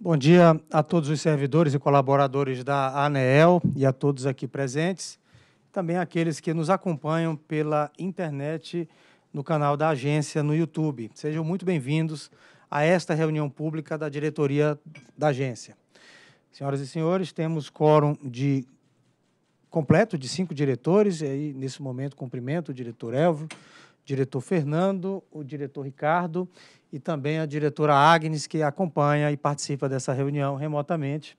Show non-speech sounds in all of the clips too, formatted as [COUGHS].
Bom dia a todos os servidores e colaboradores da ANEEL e a todos aqui presentes, também aqueles que nos acompanham pela internet no canal da agência no YouTube. Sejam muito bem-vindos a esta reunião pública da diretoria da agência. Senhoras e senhores, temos quórum de completo de cinco diretores, e aí, nesse momento, cumprimento o diretor Elvio, diretor Fernando, o diretor Ricardo e também a diretora Agnes, que acompanha e participa dessa reunião remotamente.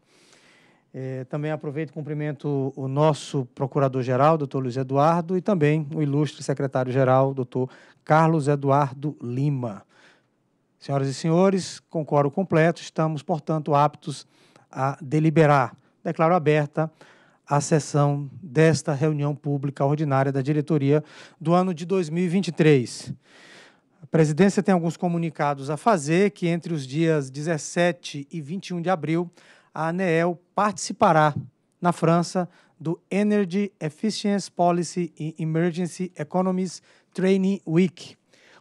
É, também aproveito e cumprimento o nosso procurador-geral, doutor Luiz Eduardo, e também o ilustre secretário-geral, doutor Carlos Eduardo Lima. Senhoras e senhores, concordo completo, estamos, portanto, aptos a deliberar. Declaro aberta a sessão desta reunião pública ordinária da diretoria do ano de 2023. A presidência tem alguns comunicados a fazer que entre os dias 17 e 21 de abril a ANEEL participará na França do Energy Efficiency Policy and Emergency Economies Training Week.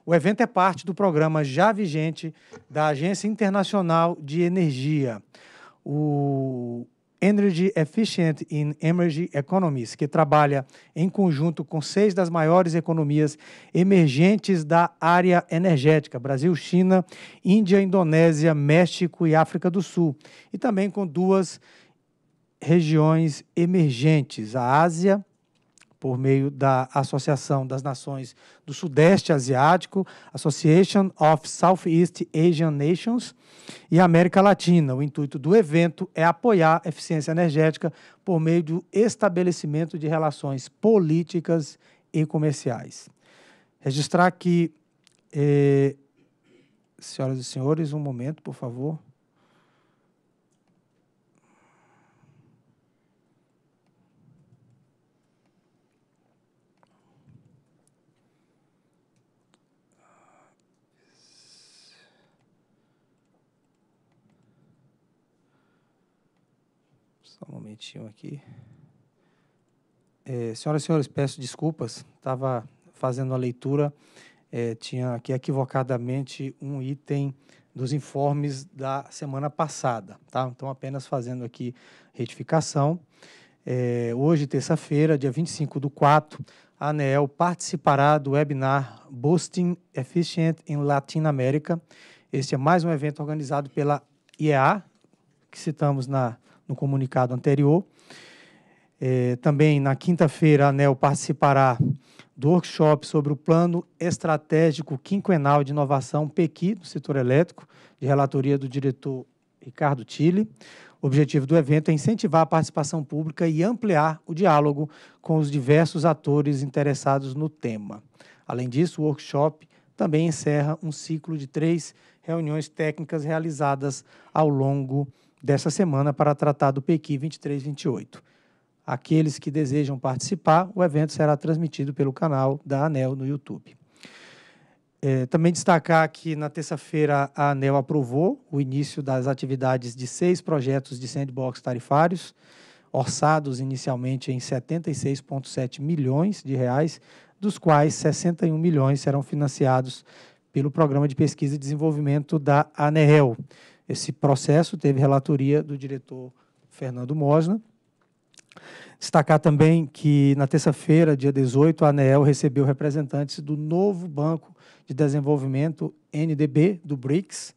O evento é parte do programa já vigente da Agência Internacional de Energia. O Energy Efficient in Emerging Economies, que trabalha em conjunto com seis das maiores economias emergentes da área energética: Brasil, China, Índia, Indonésia, México e África do Sul, e também com duas regiões emergentes, a Ásia por meio da Associação das Nações do Sudeste Asiático, Association of Southeast Asian Nations e América Latina. O intuito do evento é apoiar a eficiência energética por meio do estabelecimento de relações políticas e comerciais. Registrar que, eh, senhoras e senhores, um momento, por favor. Só um momentinho aqui. É, senhoras e senhores, peço desculpas. Estava fazendo a leitura, é, tinha aqui equivocadamente um item dos informes da semana passada, tá? Então, apenas fazendo aqui retificação. É, hoje, terça-feira, dia 25 do 4, a ANEEL participará do webinar Boosting Efficient in Latin America. Este é mais um evento organizado pela IEA, que citamos na no comunicado anterior. É, também na quinta-feira, a ANEL participará do workshop sobre o Plano Estratégico Quinquenal de Inovação PEQI, do setor elétrico, de relatoria do diretor Ricardo Tille. O objetivo do evento é incentivar a participação pública e ampliar o diálogo com os diversos atores interessados no tema. Além disso, o workshop também encerra um ciclo de três reuniões técnicas realizadas ao longo do dessa semana para tratar do PQ 2328. Aqueles que desejam participar, o evento será transmitido pelo canal da ANEL no YouTube. É, também destacar que na terça-feira a ANEL aprovou o início das atividades de seis projetos de sandbox tarifários, orçados inicialmente em 76,7 milhões de reais, dos quais 61 milhões serão financiados pelo Programa de Pesquisa e Desenvolvimento da ANEL, esse processo teve relatoria do diretor Fernando Mosna. Destacar também que na terça-feira, dia 18, a ANEEL recebeu representantes do novo Banco de Desenvolvimento NDB do BRICS.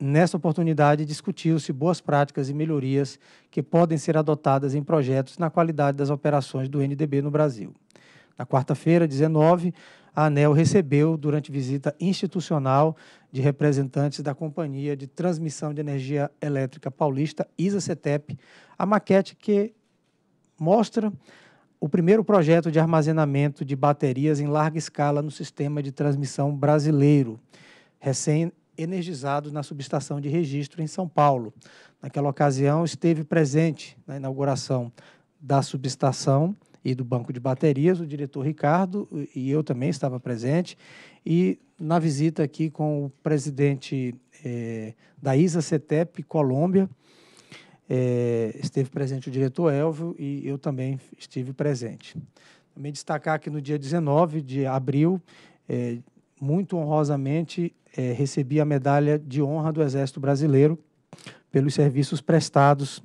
Nessa oportunidade, discutiu-se boas práticas e melhorias que podem ser adotadas em projetos na qualidade das operações do NDB no Brasil. Na quarta-feira, 19, a ANEL recebeu, durante visita institucional, de representantes da Companhia de Transmissão de Energia Elétrica Paulista, ISA-CETEP, a maquete que mostra o primeiro projeto de armazenamento de baterias em larga escala no sistema de transmissão brasileiro, recém-energizado na subestação de registro em São Paulo. Naquela ocasião, esteve presente na inauguração da subestação e do banco de baterias, o diretor Ricardo e eu também estava presente. E na visita aqui com o presidente é, da ISA CETEP Colômbia, é, esteve presente o diretor Elvio e eu também estive presente. Também destacar que no dia 19 de abril, é, muito honrosamente, recebi a medalha de honra do Exército Brasileiro pelos serviços prestados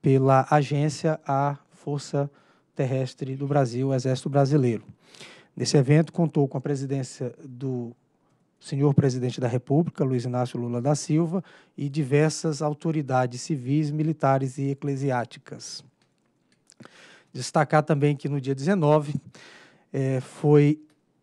pela agência à Força Brasileira Terrestre do Brasil, o Exército Brasileiro. Nesse evento, contou com a presidência do senhor presidente da República, Luiz Inácio Lula da Silva, e diversas autoridades civis, militares e eclesiásticas. Destacar também que no dia 19 eh, foi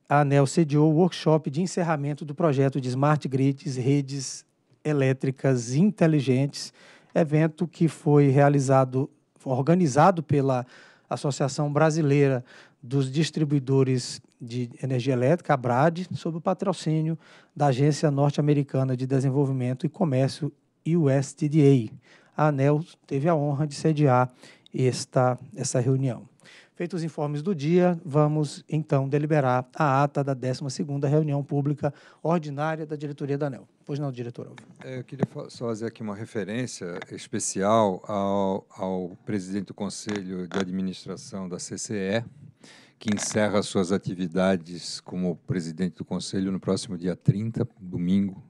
a ANEL sediou o workshop de encerramento do projeto de Smart Grids, redes elétricas inteligentes, evento que foi realizado, organizado pela Associação Brasileira dos Distribuidores de Energia Elétrica, a BRAD, sob o patrocínio da Agência Norte-Americana de Desenvolvimento e Comércio, USDA. A ANEL teve a honra de sediar esta, essa reunião. Feitos os informes do dia, vamos então deliberar a ata da 12ª reunião pública ordinária da diretoria da ANEL. Pois não, diretor é, eu queria só fazer aqui uma referência especial ao, ao presidente do Conselho de Administração da CCE, que encerra suas atividades como presidente do Conselho no próximo dia 30, domingo.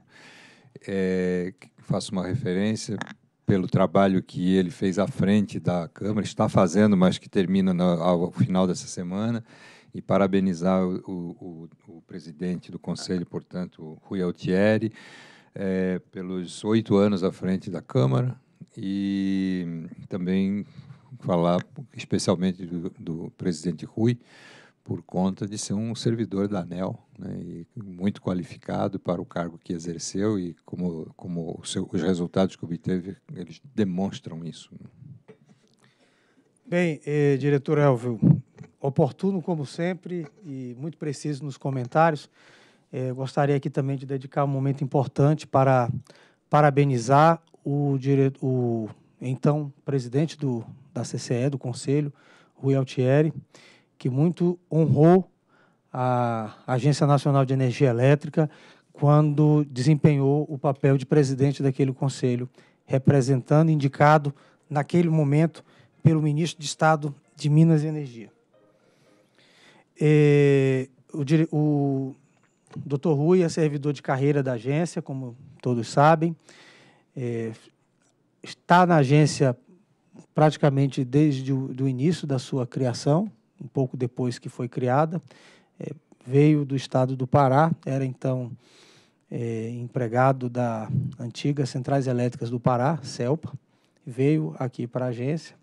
É, faço uma referência pelo trabalho que ele fez à frente da Câmara, está fazendo, mas que termina no, ao final dessa semana, e parabenizar o, o, o presidente do Conselho, portanto, Rui Altieri, é, pelos oito anos à frente da Câmara, e também falar especialmente do, do presidente Rui, por conta de ser um servidor da ANEL, né, e muito qualificado para o cargo que exerceu e como, como seu, os resultados que obteve, eles demonstram isso. Né. Bem, eh, diretor Elvio, oportuno como sempre e muito preciso nos comentários. Eh, gostaria aqui também de dedicar um momento importante para parabenizar o, dire... o então presidente do, da CCE, do Conselho, Rui Altieri, que muito honrou a Agência Nacional de Energia Elétrica quando desempenhou o papel de presidente daquele conselho, representando, indicado naquele momento pelo ministro de Estado de Minas e Energia. E, é, o, o Dr. Rui é servidor de carreira da agência, como todos sabem. É, está na agência praticamente desde o início da sua criação, um pouco depois que foi criada, é, veio do estado do Pará, era então é, empregado da antiga Centrais Elétricas do Pará, CELPA, veio aqui para a agência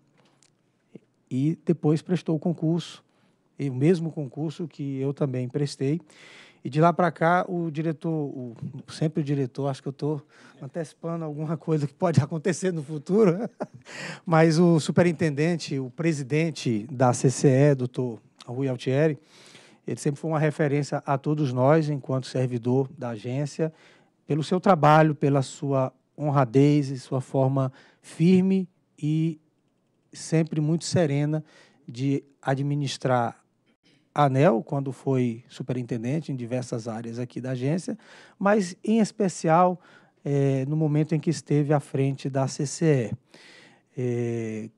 e depois prestou o concurso, o mesmo concurso que eu também prestei, e de lá para cá, o diretor, o, sempre o diretor, acho que eu estou antecipando alguma coisa que pode [LAUGHS] acontecer no futuro, né? [LAUGHS] mas o superintendente, o presidente da CCE, doutor Rui Altieri, ele sempre foi uma referência a todos nós, enquanto servidor da agência, pelo seu trabalho, pela sua honradez e sua forma firme e sempre muito serena de administrar ANEL, quando foi superintendente em diversas áreas aqui da agência, mas em especial é, no momento em que esteve à frente da CCE, é, eh,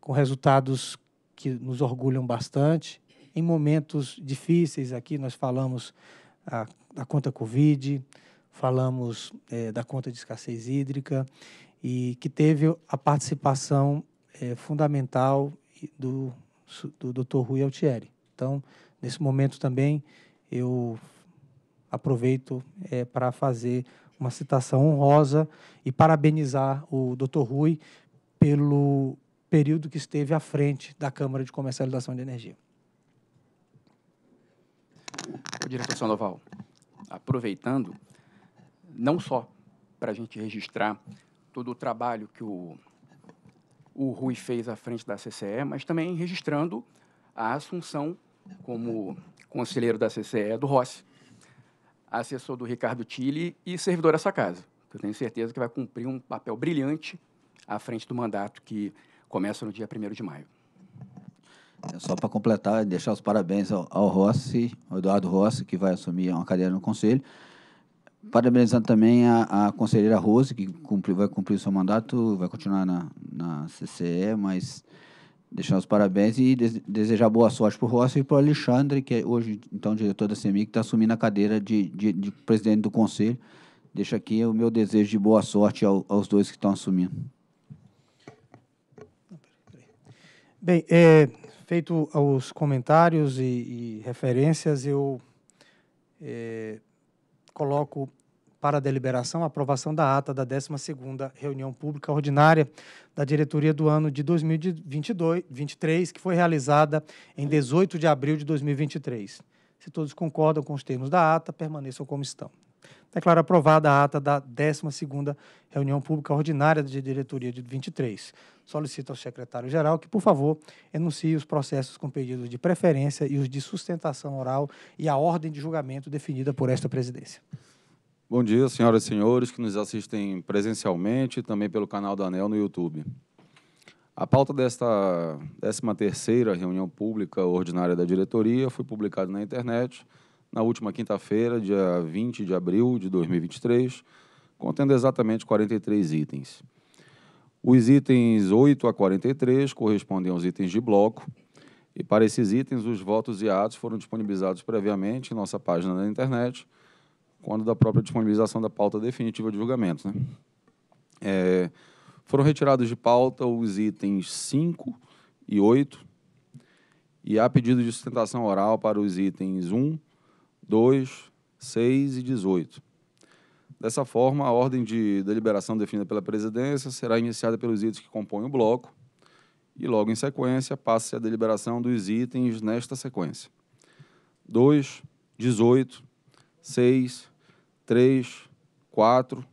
com resultados que nos orgulham bastante. Em momentos difíceis aqui, nós falamos a, ah, da conta Covid, falamos é, da conta de escassez hídrica, e que teve a participação fundamental do, do Dr. Rui Altieri. Então, nesse momento também, eu aproveito é, para fazer uma citação honrosa e parabenizar o Dr. Rui pelo período que esteve à frente da Câmara de Comercialização de Energia. O diretor Sandoval, aproveitando, não só para a gente registrar todo o trabalho que o, o Rui fez à frente da CCE, mas também registrando a assunção como conselheiro da CCE do Rossi, assessor do Ricardo Tille e servidor dessa casa. Eu tenho certeza que vai cumprir um papel brilhante à frente do mandato que começa no dia 1 de maio. É só para completar e deixar os parabéns ao, ao, Rossi, ao Eduardo Rossi, que vai assumir uma cadeira no Conselho. Parabenizando também a, a conselheira Rose, que cumpri, vai cumprir o seu mandato, vai continuar na, na CCE, mas deixar os parabéns e desejar boa sorte para o Rossi e para o Alexandre, que é hoje, então, diretor da CEMIC, que está assumindo a cadeira de, de, de, presidente do conselho. Deixo aqui o meu desejo de boa sorte ao, aos dois que estão assumindo. Bem, é, feito os comentários e, e referências, eu é, coloco para a deliberação a aprovação da ata da 12ª reunião pública ordinária da diretoria do ano de 2023, que foi realizada em 18 de abril de 2023. Se todos concordam com os termos da ata, permaneçam como estão. Declaro aprovada a ata da 12ª reunião pública ordinária da diretoria de 23. Solicito ao secretário-geral que, por favor, enuncie os processos com pedidos de preferência e os de sustentação oral e a ordem de julgamento definida por esta presidência. Bom dia, senhoras e senhores que nos assistem presencialmente e também pelo canal da ANEL no YouTube. A pauta desta 13ª reunião pública ordinária da diretoria foi publicada na internet na última quinta-feira, dia 20 de abril de 2023, contendo exatamente 43 itens. Os itens 8 a 43 correspondem aos itens de bloco, e para esses itens, os votos e atos foram disponibilizados previamente em nossa página na internet, quando da própria disponibilização da pauta definitiva de julgamento. Né? É, foram retirados de pauta os itens 5 e 8, e há pedido de sustentação oral para os itens 1, 2, 6 e 18. Dessa forma, a ordem de deliberação definida pela presidência será iniciada pelos itens que compõem o bloco e, logo em sequência, passa-se a deliberação dos itens nesta sequência. 2, 18, 6, 3, 4,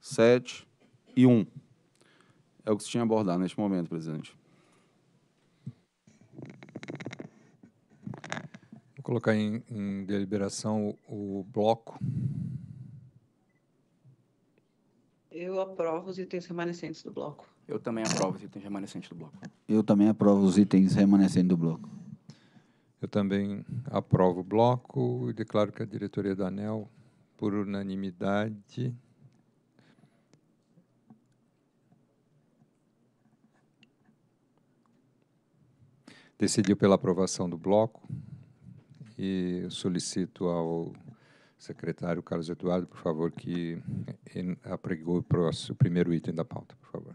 7 e 1. É o que se tinha a abordar neste momento, presidente. Vou colocar em, em deliberação o, o bloco. Eu aprovo os itens remanescentes do bloco. Eu também aprovo os itens remanescentes do bloco. Eu também aprovo os itens remanescentes do bloco. Eu também aprovo o bloco e declaro que a diretoria da ANEL por unanimidade. Decidiu pela aprovação do bloco e solicito ao secretário Carlos Eduardo, por favor, que apregou o, próximo, o primeiro item da pauta, por favor.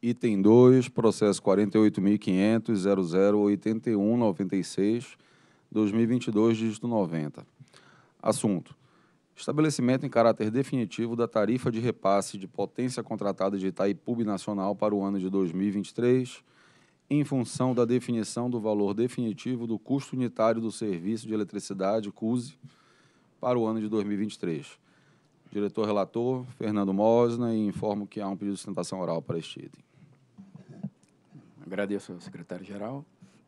Item 2, processo 48.500.008196, 2022, dígito 90. Assunto: Estabelecimento em caráter definitivo da tarifa de repasse de potência contratada de Itaipu Nacional para o ano de 2023, em função da definição do valor definitivo do custo unitário do serviço de eletricidade CUSE para o ano de 2023. Diretor relator, Fernando Mosna, e informo que há um pedido de sustentação oral para este item. Agradeço ao secretário-geral.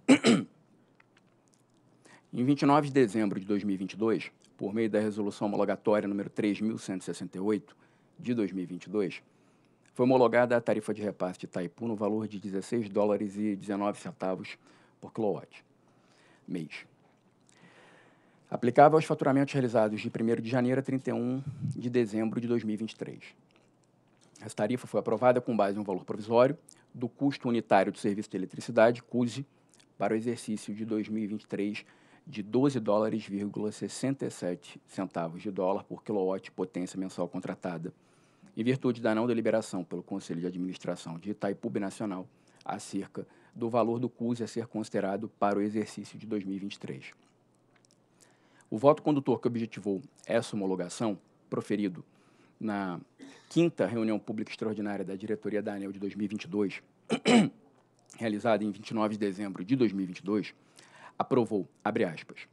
[CLEARS THROAT] em 29 de dezembro de 2022, por meio da Resolução Homologatória número 3168 de 2022, foi homologada a tarifa de repasse de Itaipu no valor de 16 dólares e 19 centavos por quilowatt mês. Aplicável aos faturamentos realizados de 1 de janeiro a 31 de dezembro de 2023. Essa tarifa foi aprovada com base em um valor provisório do custo unitário do serviço de eletricidade, CUSE, para o exercício de 2023 de 12 dólares, 67 centavos de dólar por quilowatt potência mensal contratada, em virtude da não deliberação pelo Conselho de Administração de Itaipu Nacional acerca do valor do CUS a ser considerado para o exercício de 2023. O voto condutor que objetivou essa homologação, proferido na quinta reunião pública extraordinária da diretoria da ANEL de 2022, [CLEARS THROAT] realizada em 29 de dezembro de 2022, aprovou, abre aspas,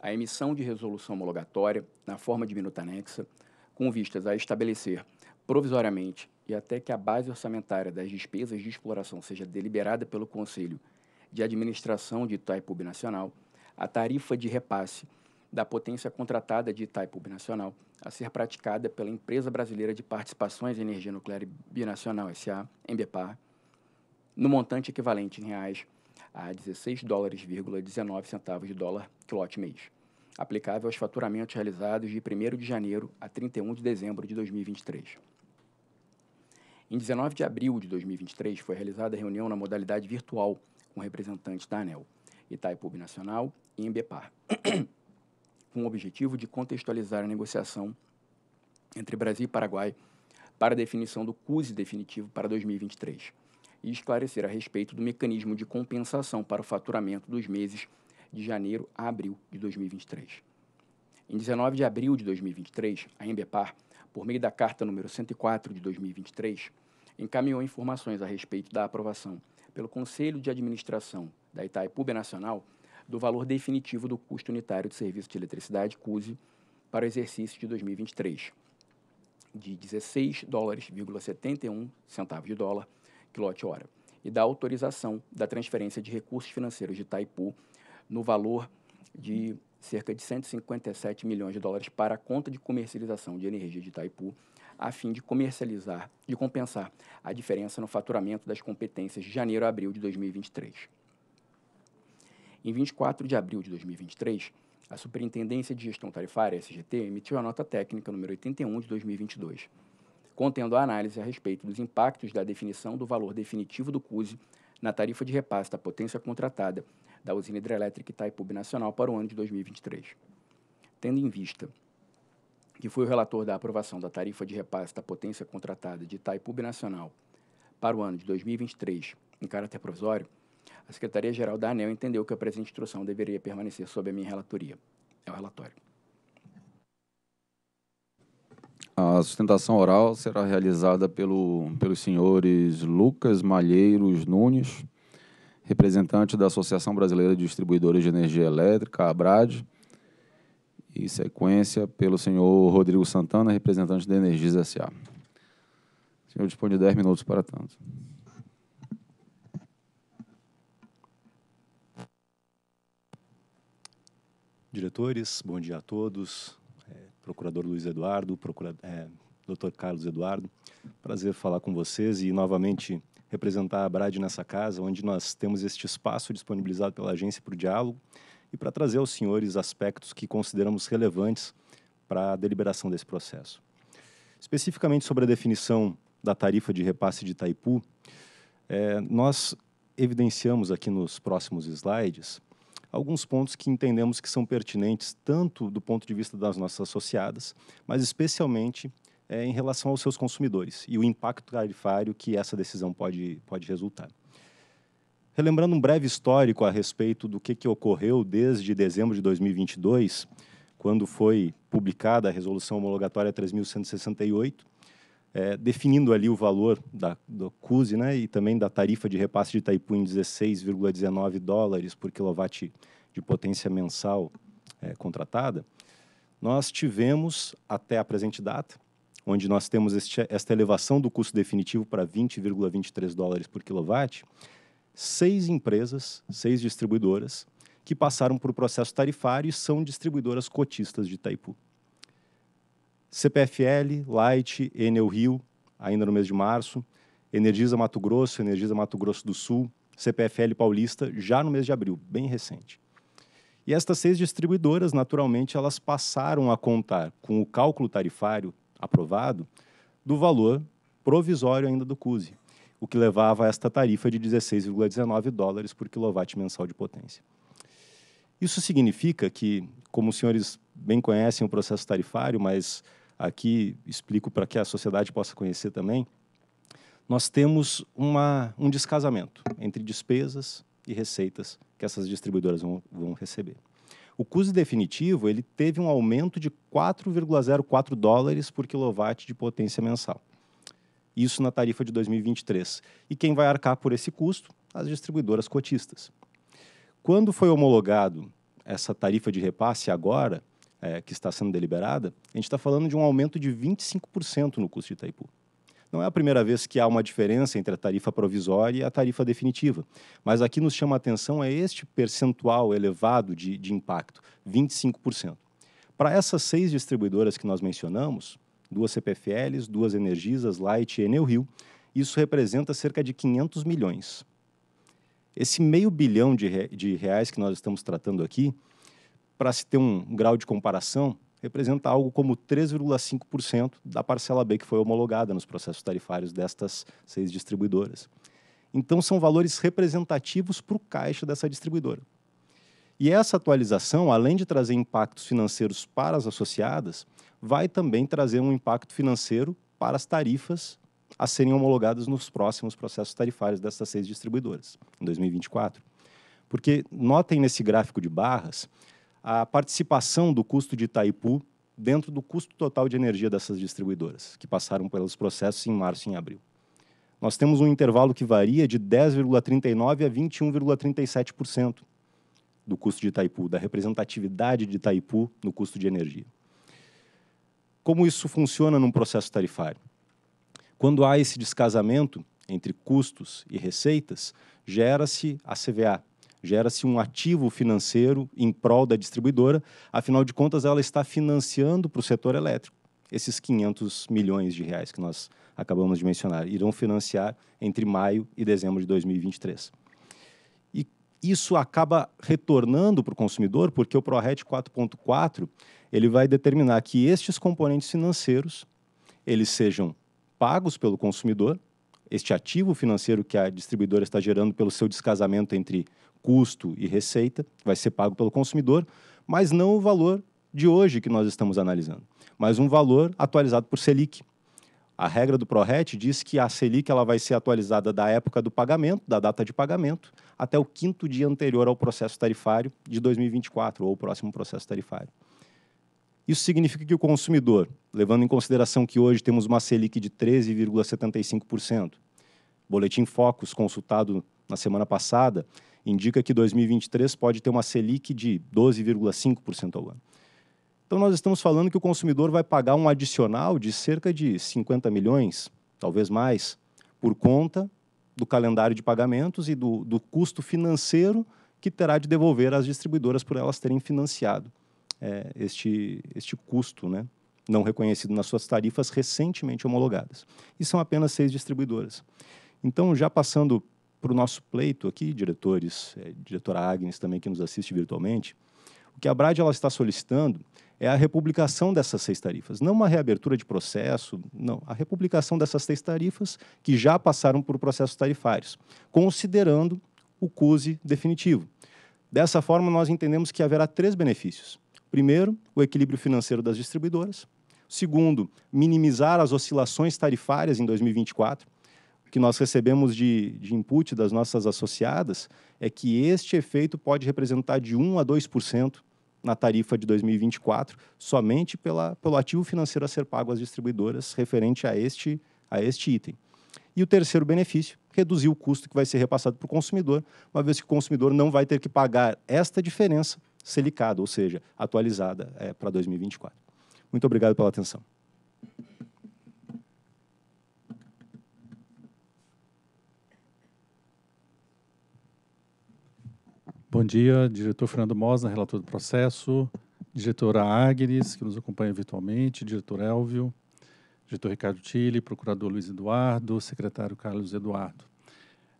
a emissão de resolução homologatória na forma de minuta anexa, com vistas a estabelecer provisoriamente e até que a base orçamentária das despesas de exploração seja deliberada pelo Conselho de Administração de Itaipu Nacional, a tarifa de repasse da potência contratada de Itaipu Nacional a ser praticada pela Empresa Brasileira de Participações em Energia Nuclear Binacional SA, Embepar, no montante equivalente em reais a 16 dólares,19 centavos de dólar quilote mês, aplicável aos faturamentos realizados de 1 de janeiro a 31 de dezembro de 2023. Em 19 de abril de 2023, foi realizada a reunião na modalidade virtual com representantes da ANEL, Itaipub Nacional e Embepar, [CLEARS THROAT] com o objetivo de contextualizar a negociação entre Brasil e Paraguai para a definição do CUSE definitivo para 2023 e esclarecer a respeito do mecanismo de compensação para o faturamento dos meses de janeiro a abril de 2023. Em 19 de abril de 2023, a Embepar, por meio da carta número 104 de 2023, encaminhou informações a respeito da aprovação pelo Conselho de Administração da Itaipu Nacional do valor definitivo do custo unitário de serviço de eletricidade CUSE para o exercício de 2023, de 16,71 dólares,71 centavos de dólar quilowatt-hora e da autorização da transferência de recursos financeiros de Itaipu no valor de cerca de 157 milhões de dólares para a conta de comercialização de energia de Itaipu, a fim de comercializar e compensar a diferença no faturamento das competências de janeiro a abril de 2023. Em 24 de abril de 2023, a Superintendência de Gestão Tarifária, SGT, emitiu a nota técnica número 81 de 2022, contendo a análise a respeito dos impactos da definição do valor definitivo do CUSE na tarifa de repasse da potência contratada da usina hidrelétrica Itaipu Nacional para o ano de 2023. Tendo em vista que foi o relator da aprovação da tarifa de repasse da potência contratada de Itaipu Nacional para o ano de 2023 em caráter provisório, a Secretaria-Geral da ANEL entendeu que a presente instrução deveria permanecer sob a minha relatoria. É o relatório. A sustentação oral será realizada pelo, pelos senhores Lucas Malheiros Nunes, representante da Associação Brasileira de Distribuidores de Energia Elétrica, ABRAD, e sequência pelo senhor Rodrigo Santana, representante da Energisa S.A. O senhor dispõe de 10 minutos para tanto. Diretores, bom dia a todos procurador Luiz Eduardo, procura, é, Dr. Carlos Eduardo. Prazer falar com vocês e novamente representar a Brad nessa casa, onde nós temos este espaço disponibilizado pela agência para o diálogo e para trazer aos senhores aspectos que consideramos relevantes para a deliberação desse processo. Especificamente sobre a definição da tarifa de repasse de Itaipu, é, nós evidenciamos aqui nos próximos slides alguns pontos que entendemos que são pertinentes, tanto do ponto de vista das nossas associadas, mas especialmente é, em relação aos seus consumidores e o impacto tarifário que essa decisão pode, pode resultar. Relembrando um breve histórico a respeito do que, que ocorreu desde dezembro de 2022, quando foi publicada a Resolução Homologatória 3168, é, definindo ali o valor da, do CUSE né, e também da tarifa de repasse de Itaipu em 16,19 dólares por quilowatt de potência mensal é, contratada, nós tivemos até a presente data, onde nós temos este, esta elevação do custo definitivo para 20,23 dólares por quilowatt, seis empresas, seis distribuidoras, que passaram por processo tarifário e são distribuidoras cotistas de Itaipu. CPFL, Light, Enel Rio, ainda no mês de março, Energisa Mato Grosso, Energisa Mato Grosso do Sul, CPFL Paulista, já no mês de abril, bem recente. E estas seis distribuidoras, naturalmente, elas passaram a contar com o cálculo tarifário aprovado do valor provisório ainda do CUSE, o que levava a esta tarifa de 16,19 dólares por quilowatt mensal de potência. Isso significa que, como os senhores bem conhecem o processo tarifário, mas aqui explico para que a sociedade possa conhecer também, nós temos uma, um descasamento entre despesas e receitas que essas distribuidoras vão, vão receber. O custo definitivo ele teve um aumento de 4,04 dólares por quilowatt de potência mensal. Isso na tarifa de 2023. E quem vai arcar por esse custo? As distribuidoras cotistas. Quando foi homologado essa tarifa de repasse agora, é, que está sendo deliberada, a gente está falando de um aumento de 25% no custo de Itaipu. Não é a primeira vez que há uma diferença entre a tarifa provisória e a tarifa definitiva, mas aqui nos chama a atenção é este percentual elevado de, de impacto, 25%. Para essas seis distribuidoras que nós mencionamos, duas CPFLs, duas Energisas, Light e Enel Rio, isso representa cerca de 500 milhões. Esse meio bilhão de, re, de reais que nós estamos tratando aqui para se ter um grau de comparação, representa algo como 3,5% da parcela B que foi homologada nos processos tarifários destas seis distribuidoras. Então, são valores representativos para o caixa dessa distribuidora. E essa atualização, além de trazer impactos financeiros para as associadas, vai também trazer um impacto financeiro para as tarifas a serem homologadas nos próximos processos tarifários dessas seis distribuidoras, em 2024. Porque notem nesse gráfico de barras a participação do custo de Itaipu dentro do custo total de energia dessas distribuidoras, que passaram pelos processos em março e em abril. Nós temos um intervalo que varia de 10,39% a 21,37% do custo de Itaipu, da representatividade de Itaipu no custo de energia. Como isso funciona num processo tarifário? Quando há esse descasamento entre custos e receitas, gera-se a CVA, gera-se um ativo financeiro em prol da distribuidora, afinal de contas, ela está financiando para o setor elétrico. Esses 500 milhões de reais que nós acabamos de mencionar irão financiar entre maio e dezembro de 2023. E isso acaba retornando para o consumidor, porque o ProRed 4.4 ele vai determinar que estes componentes financeiros eles sejam pagos pelo consumidor, este ativo financeiro que a distribuidora está gerando pelo seu descasamento entre custo e receita, vai ser pago pelo consumidor, mas não o valor de hoje que nós estamos analisando, mas um valor atualizado por Selic. A regra do PRORET diz que a Selic ela vai ser atualizada da época do pagamento, da data de pagamento, até o quinto dia anterior ao processo tarifário de 2024, ou o próximo processo tarifário. Isso significa que o consumidor, levando em consideração que hoje temos uma Selic de 13,75%, boletim Focus consultado na semana passada, indica que 2023 pode ter uma Selic de 12,5% ao ano. Então, nós estamos falando que o consumidor vai pagar um adicional de cerca de 50 milhões, talvez mais, por conta do calendário de pagamentos e do, do custo financeiro que terá de devolver às distribuidoras por elas terem financiado é, este, este custo, né? não reconhecido nas suas tarifas recentemente homologadas. E são apenas seis distribuidoras. Então, já passando para o nosso pleito aqui, diretores, é, diretora Agnes também que nos assiste virtualmente, o que a Brad ela está solicitando é a republicação dessas seis tarifas, não uma reabertura de processo, não, a republicação dessas seis tarifas que já passaram por processos tarifários, considerando o CUSE definitivo. Dessa forma, nós entendemos que haverá três benefícios. Primeiro, o equilíbrio financeiro das distribuidoras. Segundo, minimizar as oscilações tarifárias em 2024 que nós recebemos de, de input das nossas associadas é que este efeito pode representar de 1 a 2% na tarifa de 2024, somente pela, pelo ativo financeiro a ser pago às distribuidoras referente a este, a este item. E o terceiro benefício, reduzir o custo que vai ser repassado para o consumidor, uma vez que o consumidor não vai ter que pagar esta diferença selicada, ou seja, atualizada é, para 2024. Muito obrigado pela atenção. Bom dia, diretor Fernando Mosna, relator do processo, diretora Agnes, que nos acompanha virtualmente, diretor Elvio, diretor Ricardo Tille, procurador Luiz Eduardo, secretário Carlos Eduardo.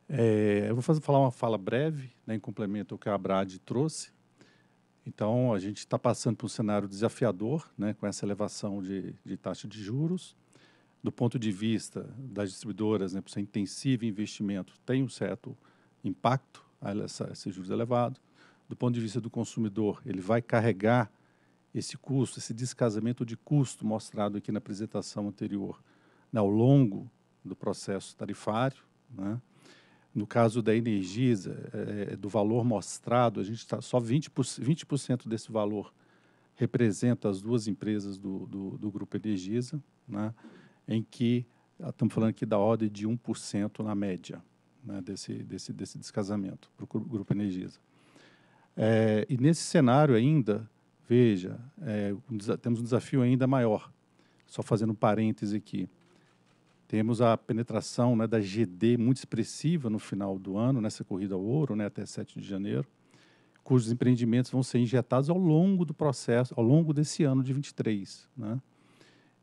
É, eu vou fazer, falar uma fala breve, né, em complemento ao que a Abrad trouxe. Então, a gente está passando por um cenário desafiador, né, com essa elevação de, de taxa de juros. Do ponto de vista das distribuidoras, né, por ser intensivo investimento, tem um certo impacto esse juros elevado. Do ponto de vista do consumidor, ele vai carregar esse custo, esse descasamento de custo mostrado aqui na apresentação anterior, né, ao longo do processo tarifário. Né? No caso da energia, é, é, do valor mostrado, a gente está só 20%, 20 desse valor representa as duas empresas do, do, do Grupo Energisa, né? em que estamos falando aqui da ordem de 1% na média né, desse, desse, desse descasamento para o Grupo Energisa. É, e nesse cenário ainda, veja, é, temos um desafio ainda maior. Só fazendo um parêntese aqui. Temos a penetração né, da GD muito expressiva no final do ano, nessa corrida ao ouro, né, até 7 de janeiro, cujos empreendimentos vão ser injetados ao longo do processo, ao longo desse ano de 23. Né?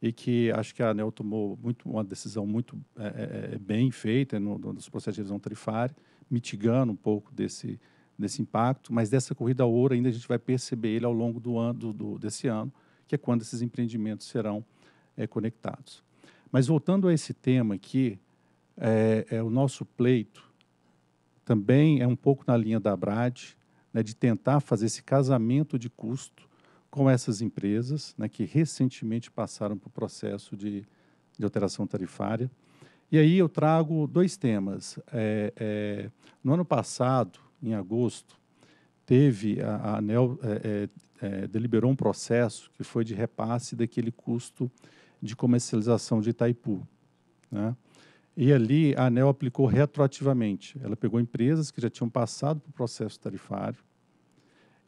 e que acho que a ANEL tomou muito, uma decisão muito é, é, é, é bem feita no, nos processos de revisão tarifária, mitigando um pouco desse, desse impacto, mas dessa corrida ao ouro ainda a gente vai perceber ele ao longo do ano, do, do, desse ano, que é quando esses empreendimentos serão é, conectados. Mas voltando a esse tema aqui, é, é o nosso pleito também é um pouco na linha da Abrad, né, de tentar fazer esse casamento de custo com essas empresas né, que recentemente passaram o processo de, de alteração tarifária. E aí eu trago dois temas. É, é, no ano passado, em agosto, teve a, a ANEL é, é, é, deliberou um processo que foi de repasse daquele custo de comercialização de Itaipu. Né? E ali a ANEL aplicou retroativamente. Ela pegou empresas que já tinham passado o processo tarifário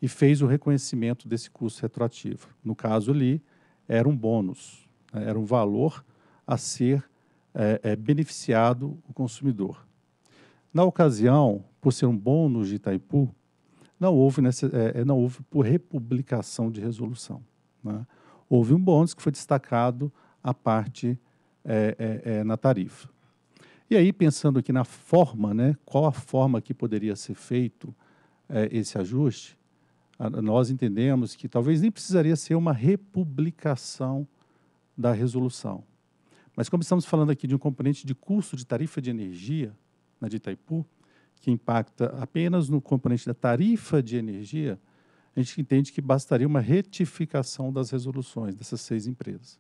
e fez o reconhecimento desse custo retroativo. No caso ali, era um bônus, né, era um valor a ser é, é, beneficiado o consumidor. Na ocasião, por ser um bônus de Itaipu, não houve, nessa, é, é, não houve por republicação de resolução. Né? Houve um bônus que foi destacado a parte é, é, na tarifa. E aí, pensando aqui na forma, né, qual a forma que poderia ser feito esse ajuste, nós entendemos que talvez nem precisaria ser uma republicação da resolução. Mas como estamos falando aqui de um componente de custo de tarifa de energia na né, de Itaipu, que impacta apenas no componente da tarifa de energia, a gente entende que bastaria uma retificação das resoluções dessas seis empresas,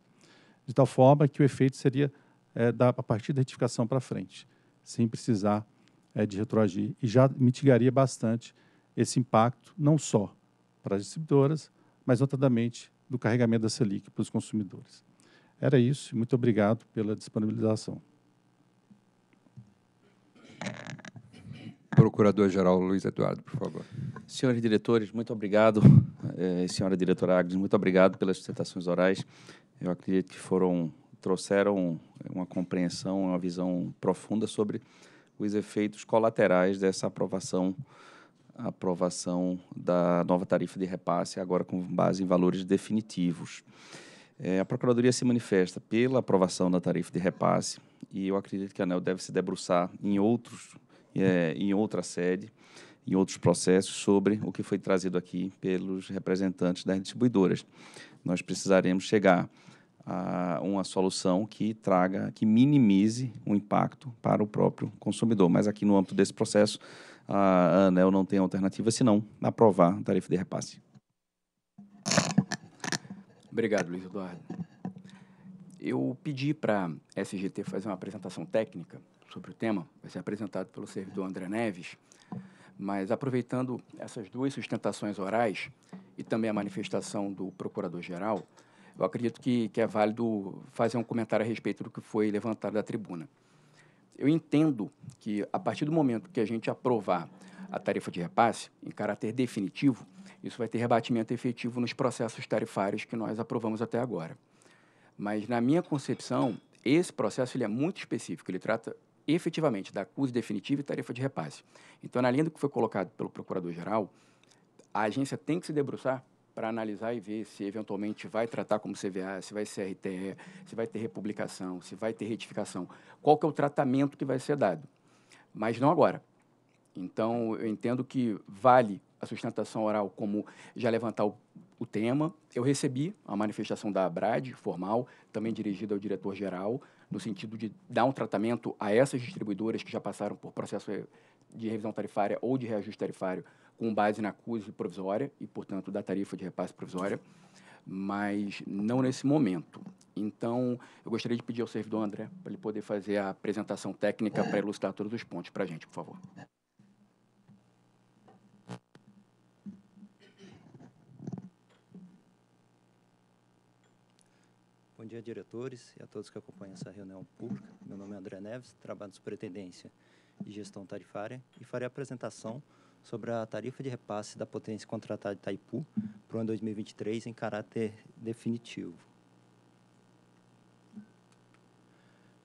de tal forma que o efeito seria é, da, a partir da retificação para frente, sem precisar é, de retroagir, e já mitigaria bastante esse impacto, não só para as distribuidoras, mas notadamente do carregamento da Selic para os consumidores. Era isso, muito obrigado pela disponibilização. Procurador-Geral Luiz Eduardo, por favor. Senhores diretores, muito obrigado. É, senhora diretora Agnes, muito obrigado pelas sustentações orais. Eu acredito que foram trouxeram uma compreensão, uma visão profunda sobre os efeitos colaterais dessa aprovação a aprovação da nova tarifa de repasse, agora com base em valores definitivos. É, a Procuradoria se manifesta pela aprovação da tarifa de repasse e eu acredito que a ANEL deve se debruçar em, outros, é, em outra sede, em outros processos, sobre o que foi trazido aqui pelos representantes das distribuidoras. Nós precisaremos chegar a uma solução que traga, que minimize o impacto para o próprio consumidor. Mas aqui no âmbito desse processo, a ah, ANEL não tem alternativa senão aprovar a tarifa de repasse. Obrigado, Luiz Eduardo. Eu pedi para a SGT fazer uma apresentação técnica sobre o tema, vai ser apresentado pelo servidor André Neves, mas aproveitando essas duas sustentações orais e também a manifestação do procurador-geral, eu acredito que, que é válido fazer um comentário a respeito do que foi levantado da tribuna. Eu entendo que, a partir do momento que a gente aprovar a tarifa de repasse, em caráter definitivo, isso vai ter rebatimento efetivo nos processos tarifários que nós aprovamos até agora. Mas, na minha concepção, esse processo ele é muito específico, ele trata efetivamente da acusa definitiva e tarifa de repasse. Então, na linha do que foi colocado pelo Procurador-Geral, a agência tem que se debruçar para analisar e ver se eventualmente vai tratar como CVA, se vai ser RTE, se vai ter republicação, se vai ter retificação. Qual que é o tratamento que vai ser dado? Mas não agora. Então, eu entendo que vale a sustentação oral como já levantar o, o tema. Eu recebi a manifestação da ABRAD, formal, também dirigida ao diretor-geral, no sentido de dar um tratamento a essas distribuidoras que já passaram por processo de revisão tarifária ou de reajuste tarifário com base na CUSE provisória e, portanto, da tarifa de repasse provisória, mas não nesse momento. Então, eu gostaria de pedir ao servidor André para ele poder fazer a apresentação técnica para ilustrar todos os pontos para a gente, por favor. Bom dia, diretores e a todos que acompanham essa reunião pública. Meu nome é André Neves, trabalho na Superintendência de Gestão Tarifária e farei a apresentação sobre a tarifa de repasse da potência contratada de Itaipu para o ano 2023 em caráter definitivo.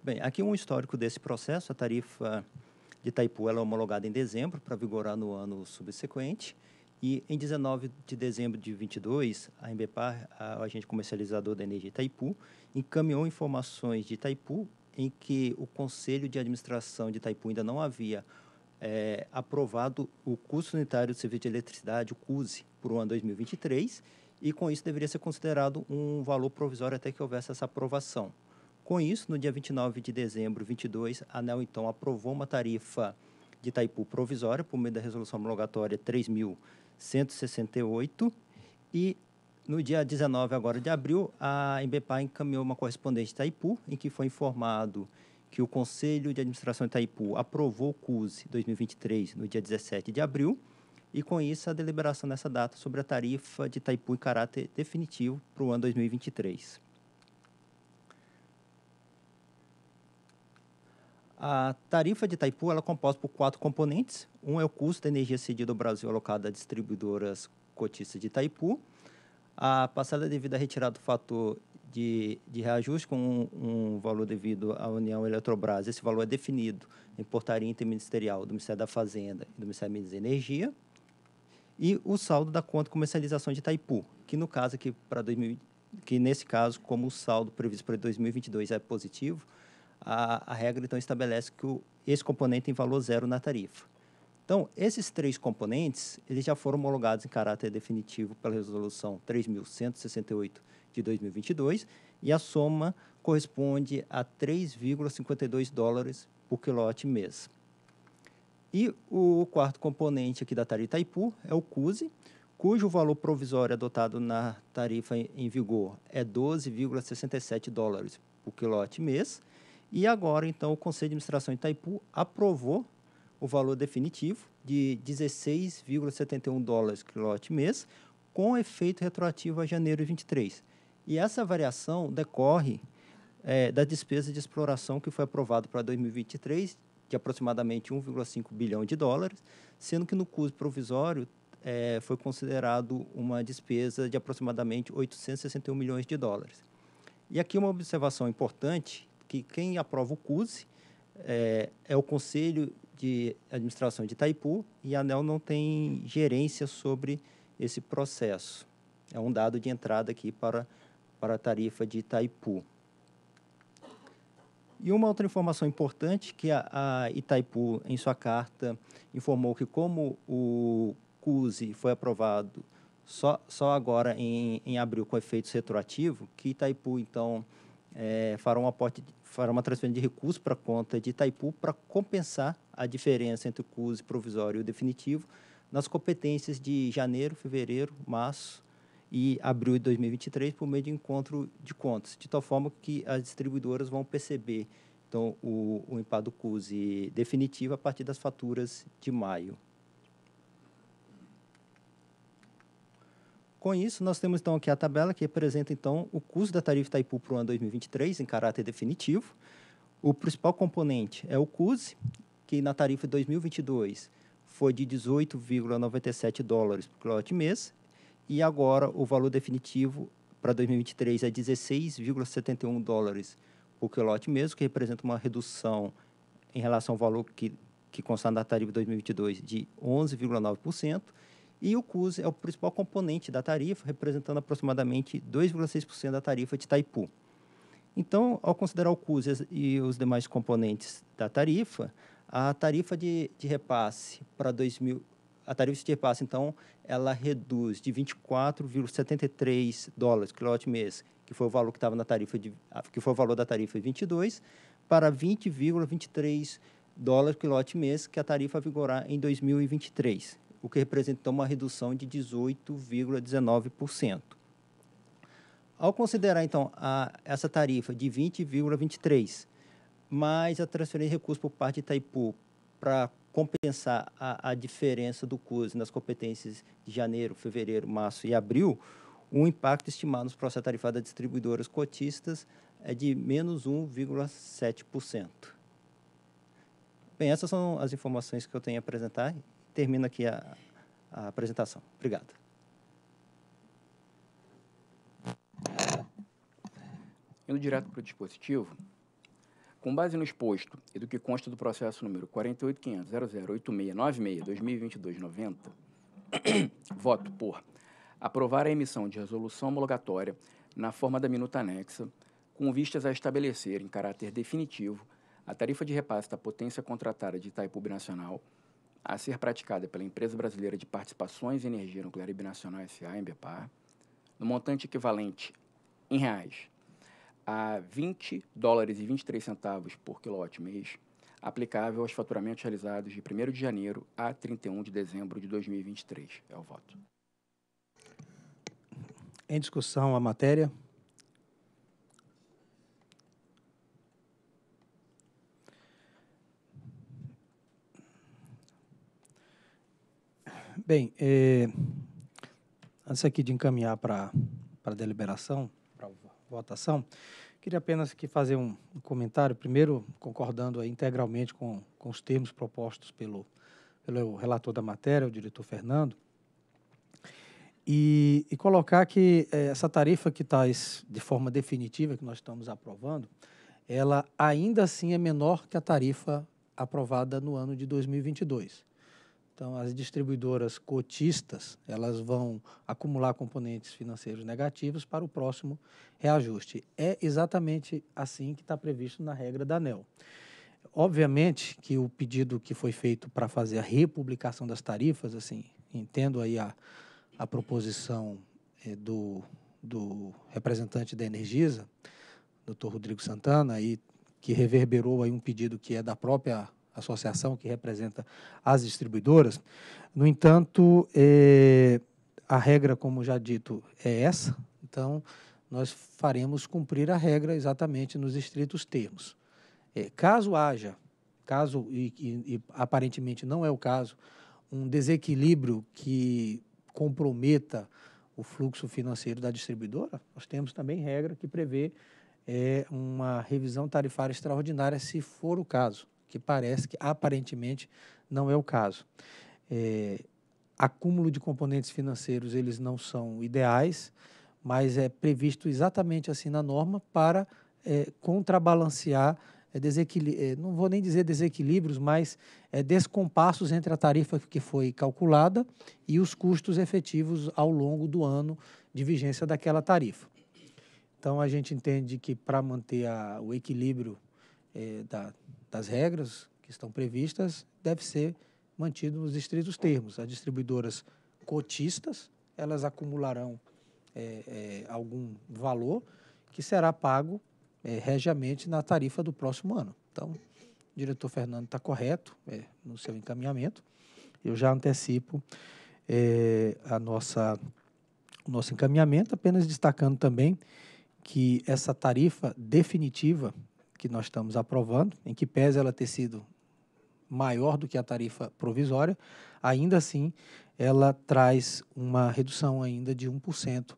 Bem, aqui um histórico desse processo. A tarifa de Itaipu é homologada em dezembro para vigorar no ano subsequente. E em 19 de dezembro de 22, a Embepar, a agente comercializador da energia Itaipu, encaminhou informações de Itaipu em que o Conselho de Administração de Itaipu ainda não havia é, aprovado o custo unitário de serviço de eletricidade, o CUSE, para o ano 2023, e com isso deveria ser considerado um valor provisório até que houvesse essa aprovação. Com isso, no dia 29 de dezembro de 22, a ANEL então aprovou uma tarifa de Itaipu provisória por meio da resolução homologatória 3168 e no dia 19 agora de abril, a MBPA encaminhou uma correspondente de Itaipu em que foi informado que o Conselho de Administração de Itaipu aprovou o CUSE 2023 no dia 17 de abril, e com isso a deliberação nessa data sobre a tarifa de Itaipu em caráter definitivo para o ano 2023. A tarifa de Itaipu ela é composta por quatro componentes. Um é o custo da energia cedida ao Brasil alocada a distribuidoras cotistas de Itaipu. A parcela devida à é retirada do fator de, de reajuste com um, um, valor devido à União Eletrobras. Esse valor é definido em portaria interministerial do Ministério da Fazenda e do Ministério da Energia. E o saldo da conta de comercialização de Itaipu, que no caso aqui para 2000, que nesse caso, como o saldo previsto para 2022 é positivo, a, a regra então estabelece que o, esse componente tem valor zero na tarifa. Então, esses três componentes, eles já foram homologados em caráter definitivo pela resolução 3168 de 2022 e a soma corresponde a 3,52 dólares por quilowatt mês. E o quarto componente aqui da tarifa Itaipu é o CUSE, cujo valor provisório adotado na tarifa em vigor é 12,67 dólares por quilowatt mês. E agora, então, o Conselho de Administração de Itaipu aprovou o valor definitivo de 16,71 dólares por quilowatt mês, com efeito retroativo a janeiro de 23. E essa variação decorre é, da despesa de exploração que foi aprovada para 2023, de aproximadamente 1,5 bilhão de dólares, sendo que no custo provisório é, foi considerado uma despesa de aproximadamente 861 milhões de dólares. E aqui uma observação importante, que quem aprova o CUSE é, é, o Conselho de Administração de Itaipu e a ANEL não tem gerência sobre esse processo. É um dado de entrada aqui para para a tarifa de Itaipu. E uma outra informação importante que a, a Itaipu, em sua carta, informou que como o CUSE foi aprovado só, só agora em, em abril com efeito retroativo, que Itaipu, então, é, fará, um aporte, fará uma transferência de recursos para a conta de Itaipu para compensar a diferença entre o CUSE provisório e o definitivo nas competências de janeiro, fevereiro, março e abril de 2023 por meio de encontro de contas, de tal forma que as distribuidoras vão perceber então, o, o impacto do CUSE definitivo a partir das faturas de maio. Com isso, nós temos então aqui a tabela que representa então o custo da tarifa Itaipu para o ano 2023 em caráter definitivo. O principal componente é o CUSE, que na tarifa de 2022 foi de 18,97 dólares por quilowatt mês e agora o valor definitivo para 2023 é 16,71 dólares por quilote mesmo, que representa uma redução em relação ao valor que, que consta na tarifa 2022 de 11,9%. E o CUS é o principal componente da tarifa, representando aproximadamente 2,6% da tarifa de Taipu. Então, ao considerar o CUS e os demais componentes da tarifa, a tarifa de, de repasse para 2000, a tarifa de passa, então, ela reduz de 24,73 dólares quilowatt mês, que foi o valor que estava na tarifa de, ah, que foi o valor da tarifa de 22, para 20,23 dólares quilowatt mês, que a tarifa vigorar em 2023, o que representa então, uma redução de 18,19%. Ao considerar então a, essa tarifa de 20,23 mais a transferência de recursos por parte de Itaipu para compensar a, a diferença do CUS nas competências de janeiro, fevereiro, março e abril, o um impacto estimado nos processos tarifados das distribuidoras cotistas é de menos 1,7%. Bem, essas são as informações que eu tenho a apresentar. Termino aqui a, a apresentação. Obrigado. Indo direto para o dispositivo, com base no exposto e do que consta do processo número 48500008696 90 [COUGHS] voto por aprovar a emissão de resolução homologatória na forma da minuta anexa, com vistas a estabelecer em caráter definitivo a tarifa de repasse da potência contratada de Itaipu Binacional a ser praticada pela Empresa Brasileira de Participações em Energia Nuclear e Binacional S.A. em Bepar, no montante equivalente em reais a 20 dólares e 23 centavos por quilowatt mês, aplicável aos faturamentos realizados de 1 de janeiro a 31 de dezembro de 2023. É o voto. Em discussão a matéria. Bem, eh, antes aqui de encaminhar para a deliberação, votação. Queria apenas aqui fazer um comentário, primeiro concordando integralmente com, com os termos propostos pelo, pelo relator da matéria, o diretor Fernando, e, e colocar que eh, essa tarifa que está de forma definitiva, que nós estamos aprovando, ela ainda assim é menor que a tarifa aprovada no ano de 2022. Então, as distribuidoras cotistas, elas vão acumular componentes financeiros negativos para o próximo reajuste. É exatamente assim que está previsto na regra da ANEL. Obviamente que o pedido que foi feito para fazer a republicação das tarifas, assim, entendo aí a, a proposição eh, do, do representante da Energisa, doutor Rodrigo Santana, aí, que reverberou aí um pedido que é da própria associação que representa as distribuidoras. No entanto, eh, a regra, como já dito, é essa. Então, nós faremos cumprir a regra exatamente nos estritos termos. Eh, caso haja, caso, e, e, e aparentemente não é o caso, um desequilíbrio que comprometa o fluxo financeiro da distribuidora, nós temos também regra que prevê é uma revisão tarifária extraordinária, se for o caso que parece que aparentemente não é o caso. É, acúmulo de componentes financeiros eles não são ideais, mas é previsto exatamente assim na norma para é, contrabalancear é, é, não vou nem dizer desequilíbrios, mas é, descompassos entre a tarifa que foi calculada e os custos efetivos ao longo do ano de vigência daquela tarifa. Então, a gente entende que para manter a, o equilíbrio é, da, das regras que estão previstas deve ser mantido nos estritos termos. As distribuidoras cotistas, elas acumularão é, é, algum valor que será pago é, regiamente na tarifa do próximo ano. Então, o diretor Fernando está correto é, no seu encaminhamento. Eu já antecipo é, a nossa, o nosso encaminhamento, apenas destacando também que essa tarifa definitiva que nós estamos aprovando, em que pese ela ter sido maior do que a tarifa provisória, ainda assim ela traz uma redução ainda de 1%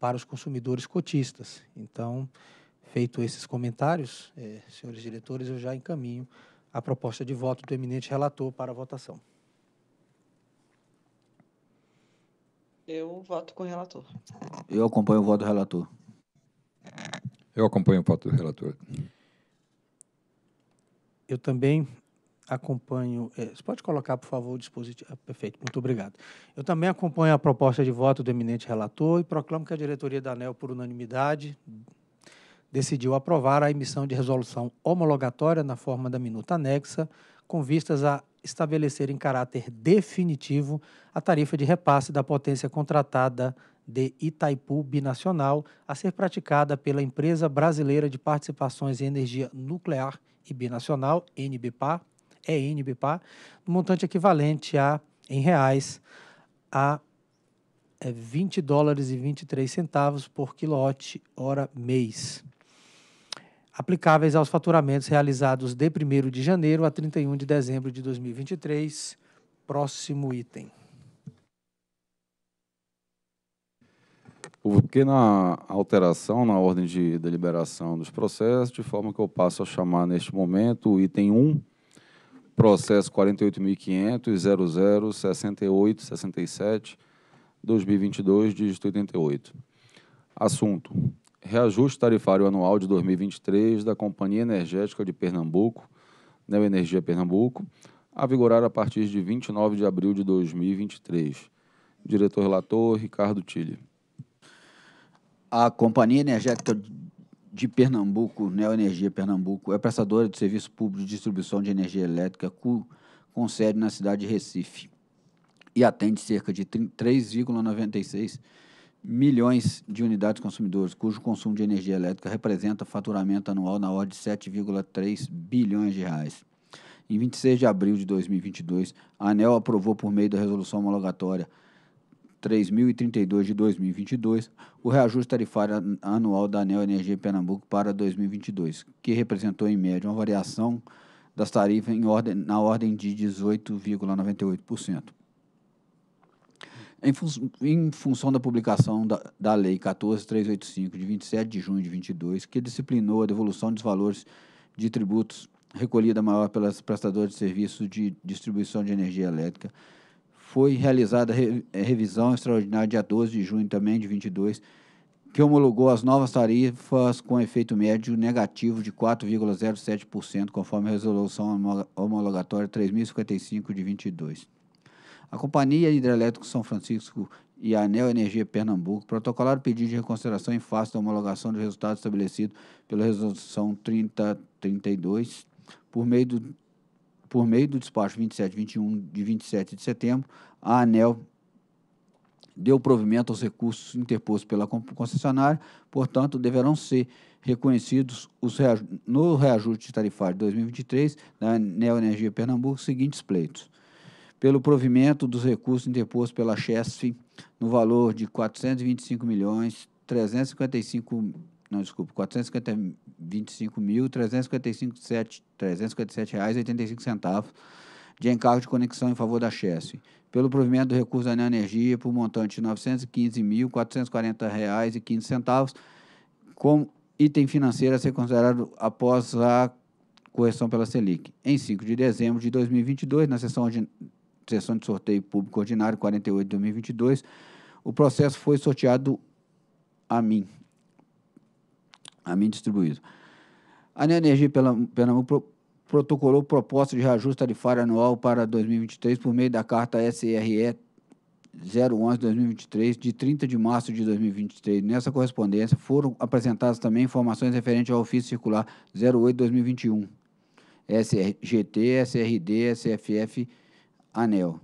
para os consumidores cotistas. Então, feito esses comentários, é, senhores diretores, eu já encaminho a proposta de voto do eminente relator para a votação. Eu voto com o relator. Eu acompanho o voto do relator. Eu acompanho o voto do relator eu também acompanho. É, você pode colocar, por favor, o dispositivo. Ah, perfeito, muito obrigado. Eu também acompanho a proposta de voto do eminente relator e proclamo que a diretoria da ANEL, por unanimidade, decidiu aprovar a emissão de resolução homologatória na forma da minuta anexa, com vistas a estabelecer em caráter definitivo a tarifa de repasse da potência contratada de Itaipu Binacional a ser praticada pela Empresa Brasileira de Participações em Energia Nuclear e Binacional, NBPA, ENBPA, no montante equivalente a, em reais, a 20 é, dólares e 23 centavos por quilowatt-hora mês, aplicáveis aos faturamentos realizados de 1 de janeiro a 31 de dezembro de 2023. Próximo item. Porque pequena alteração na ordem de deliberação dos processos, de forma que eu passo a chamar neste momento o item 1, processo 48.500.006867-2022, dígito 88. Assunto: Reajuste tarifário anual de 2023 da Companhia Energética de Pernambuco, Neoenergia Pernambuco, a vigorar a partir de 29 de abril de 2023. Diretor-relator Ricardo Tilly. A Companhia Energética de Pernambuco, Neoenergia Pernambuco, é prestadora de serviço público de distribuição de energia elétrica com, com sede na cidade de Recife e atende cerca de 3,96 milhões de unidades consumidoras, cujo consumo de energia elétrica representa faturamento anual na ordem de 7,3 bilhões de reais. Em 26 de abril de 2022, a ANEL aprovou por meio da resolução homologatória 3032 de 2022, o reajuste tarifário anual da Anel Energia Pernambuco para 2022, que representou em média uma variação das tarifas em ordem, na ordem de 18,98%. Em, fun em, função da publicação da, da Lei 14385 de 27 de junho de 22, que disciplinou a devolução dos valores de tributos recolhida maior pelas prestadoras de serviços de distribuição de energia elétrica, foi realizada a é, revisão extraordinária dia 12 de junho também de 22, que homologou as novas tarifas com efeito médio negativo de 4,07%, conforme a resolução homologatória 3055 de 22. A Companhia Hidrelétrica São Francisco e a Anel Energia Pernambuco protocolaram o pedido de reconsideração em face da homologação do resultado estabelecido pela resolução 3032 por meio do por meio do despacho 2721 de 27 de setembro, a ANEL deu provimento aos recursos interpostos pela concessionária, portanto, deverão ser reconhecidos os reaj no reajuste tarifário de 2023 da Anel Energia Pernambuco os seguintes pleitos. Pelo provimento dos recursos interpostos pela CHESF no valor de R$ 425 milhões 355 não, desculpa, R$ centavos de encargo de conexão em favor da Chess, pelo provimento do recurso da Energia por montante de R$ 915.440,15, com item financeiro a ser considerado após a correção pela Selic. Em 5 de dezembro de 2022, na sessão de, sessão de sorteio público ordinário 48 de 2022, o processo foi sorteado a mim, a mim distribuído. A Neo Energia Pernambuco protocolou proposta de reajuste tarifário anual para 2023 por meio da carta SRE 011-2023, de 30 de março de 2023. Nessa correspondência, foram apresentadas também informações referentes ao ofício circular 08-2021, SRGT, SRD, SFF, ANEL.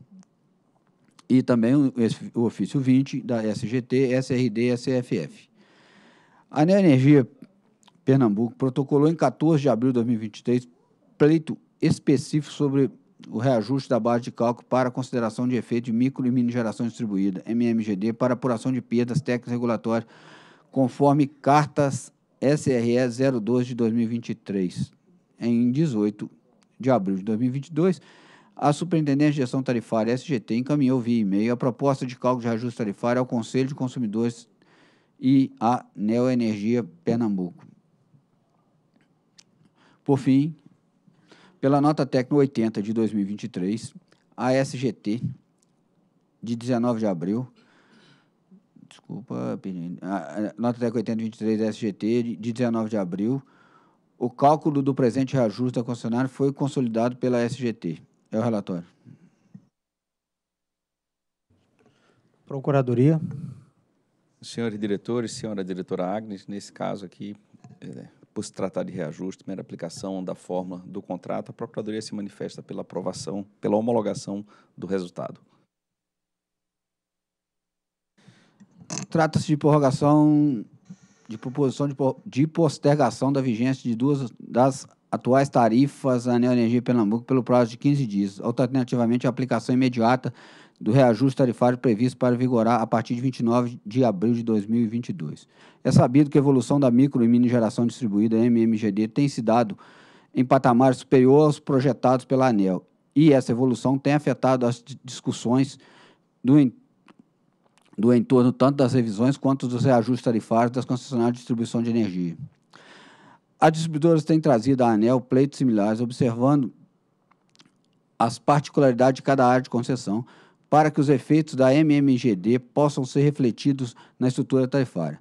E também o, o ofício 20 da SGT, SRD, SFF. A Neo Energia Pernambuco, protocolou em 14 de abril de 2023 pleito específico sobre o reajuste da base de cálculo para consideração de efeito de micro e mini geração distribuída, MMGD, para apuração de perdas técnicas regulatórias, conforme cartas SRE 02 de 2023. Em 18 de abril de 2022, a Superintendência de Gestão Tarifária SGT encaminhou via e-mail a proposta de cálculo de reajuste tarifário ao Conselho de Consumidores e à Neoenergia Pernambuco. Por fim, pela nota técnica 80 de 2023, a SGT, de 19 de abril, desculpa, a nota técnica 80 de 23 da SGT, de 19 de abril, o cálculo do presente reajuste da concessionária foi consolidado pela SGT. É o relatório. Procuradoria. Senhores diretores, senhora diretora Agnes, nesse caso aqui, é, por se tratar de reajuste, mera aplicação da forma do contrato, a Procuradoria se manifesta pela aprovação, pela homologação do resultado. Trata-se de prorrogação de proposição de, de, postergação da vigência de duas das atuais tarifas da Neoenergia Pernambuco pelo prazo de 15 dias, alternativamente a aplicação imediata do reajuste tarifário previsto para vigorar a partir de 29 de abril de 2022. É sabido que a evolução da micro e mini geração distribuída MMGD tem se dado em patamares superiores aos projetados pela ANEL, e essa evolução tem afetado as discussões do, en do entorno tanto das revisões quanto dos reajustes tarifários das concessionárias de distribuição de energia. As distribuidoras têm trazido à ANEL pleitos similares, observando as particularidades de cada área de concessão, para que os efeitos da MMGD possam ser refletidos na estrutura tarifária.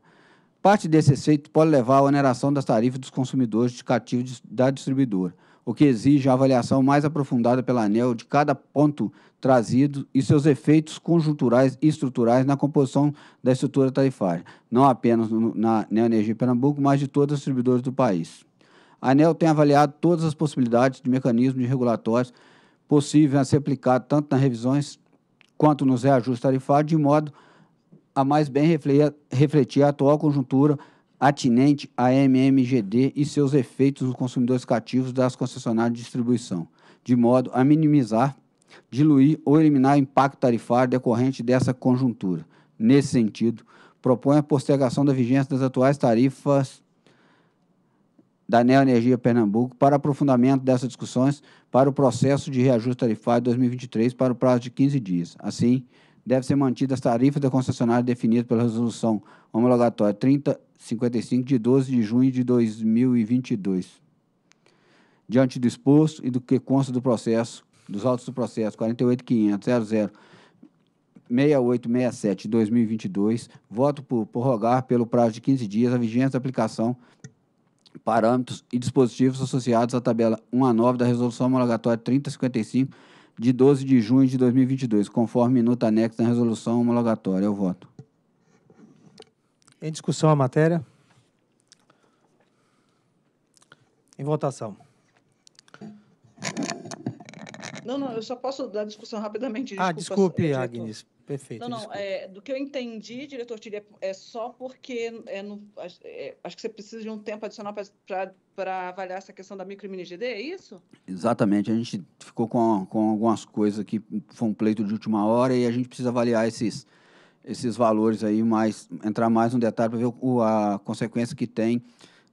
Parte desse efeito pode levar à oneração das tarifas dos consumidores de cativo da distribuidora, o que exige a avaliação mais aprofundada pela ANEL de cada ponto trazido e seus efeitos conjunturais e estruturais na composição da estrutura tarifária, não apenas na Energia Pernambuco, mas de todas as distribuidoras do país. A ANEL tem avaliado todas as possibilidades de mecanismos de regulatórios possíveis a ser aplicado tanto nas revisões quanto nos reajustes tarifários, de modo a mais bem refletir a atual conjuntura atinente à MMGD e seus efeitos nos consumidores cativos das concessionárias de distribuição, de modo a minimizar, diluir ou eliminar o impacto tarifário decorrente dessa conjuntura. Nesse sentido, propõe a postergação da vigência das atuais tarifas da Neoenergia Pernambuco para aprofundamento dessas discussões, para o processo de reajuste tarifário 2023 para o prazo de 15 dias. Assim, deve ser mantida as tarifas da concessionária definidas pela resolução homologatória 3055 de 12 de junho de 2022. Diante do exposto e do que consta do processo, dos autos do processo 48500 2022, voto por prorrogar pelo prazo de 15 dias a vigência da aplicação parâmetros e dispositivos associados à tabela 1 a 9 da Resolução Homologatória 3055, de 12 de junho de 2022, conforme minuta anexa na Resolução Homologatória. Eu voto. Em discussão a matéria. Em votação. Não, não, eu só posso dar discussão rapidamente. Ah, desculpa, ah, desculpe, é Agnes. Perfeito. Não, não. É, do que eu entendi, diretor Tiri, é, é, só porque é no, é, acho que você precisa de um tempo adicional para avaliar essa questão da micro e mini GD, é isso? Exatamente. A gente ficou com, com algumas coisas que foi um pleito de última hora e a gente precisa avaliar esses, esses valores aí, mais, entrar mais no detalhe para ver o, a consequência que tem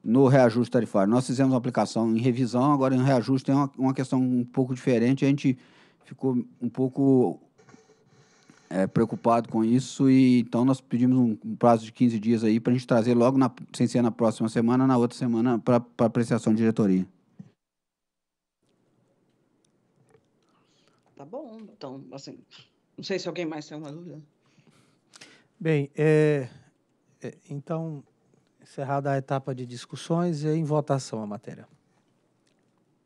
no reajuste tarifário. Nós fizemos uma aplicação em revisão, agora em reajuste tem uma, uma questão um pouco diferente. A gente ficou um pouco é, preocupado com isso e então nós pedimos um prazo de 15 dias aí para a gente trazer logo, na, sem ser na próxima semana, na outra semana, para apreciação de diretoria. Tá bom, então, assim, não sei se alguém mais tem uma dúvida. Bem, é, é, então, encerrada a etapa de discussões, e em votação a matéria.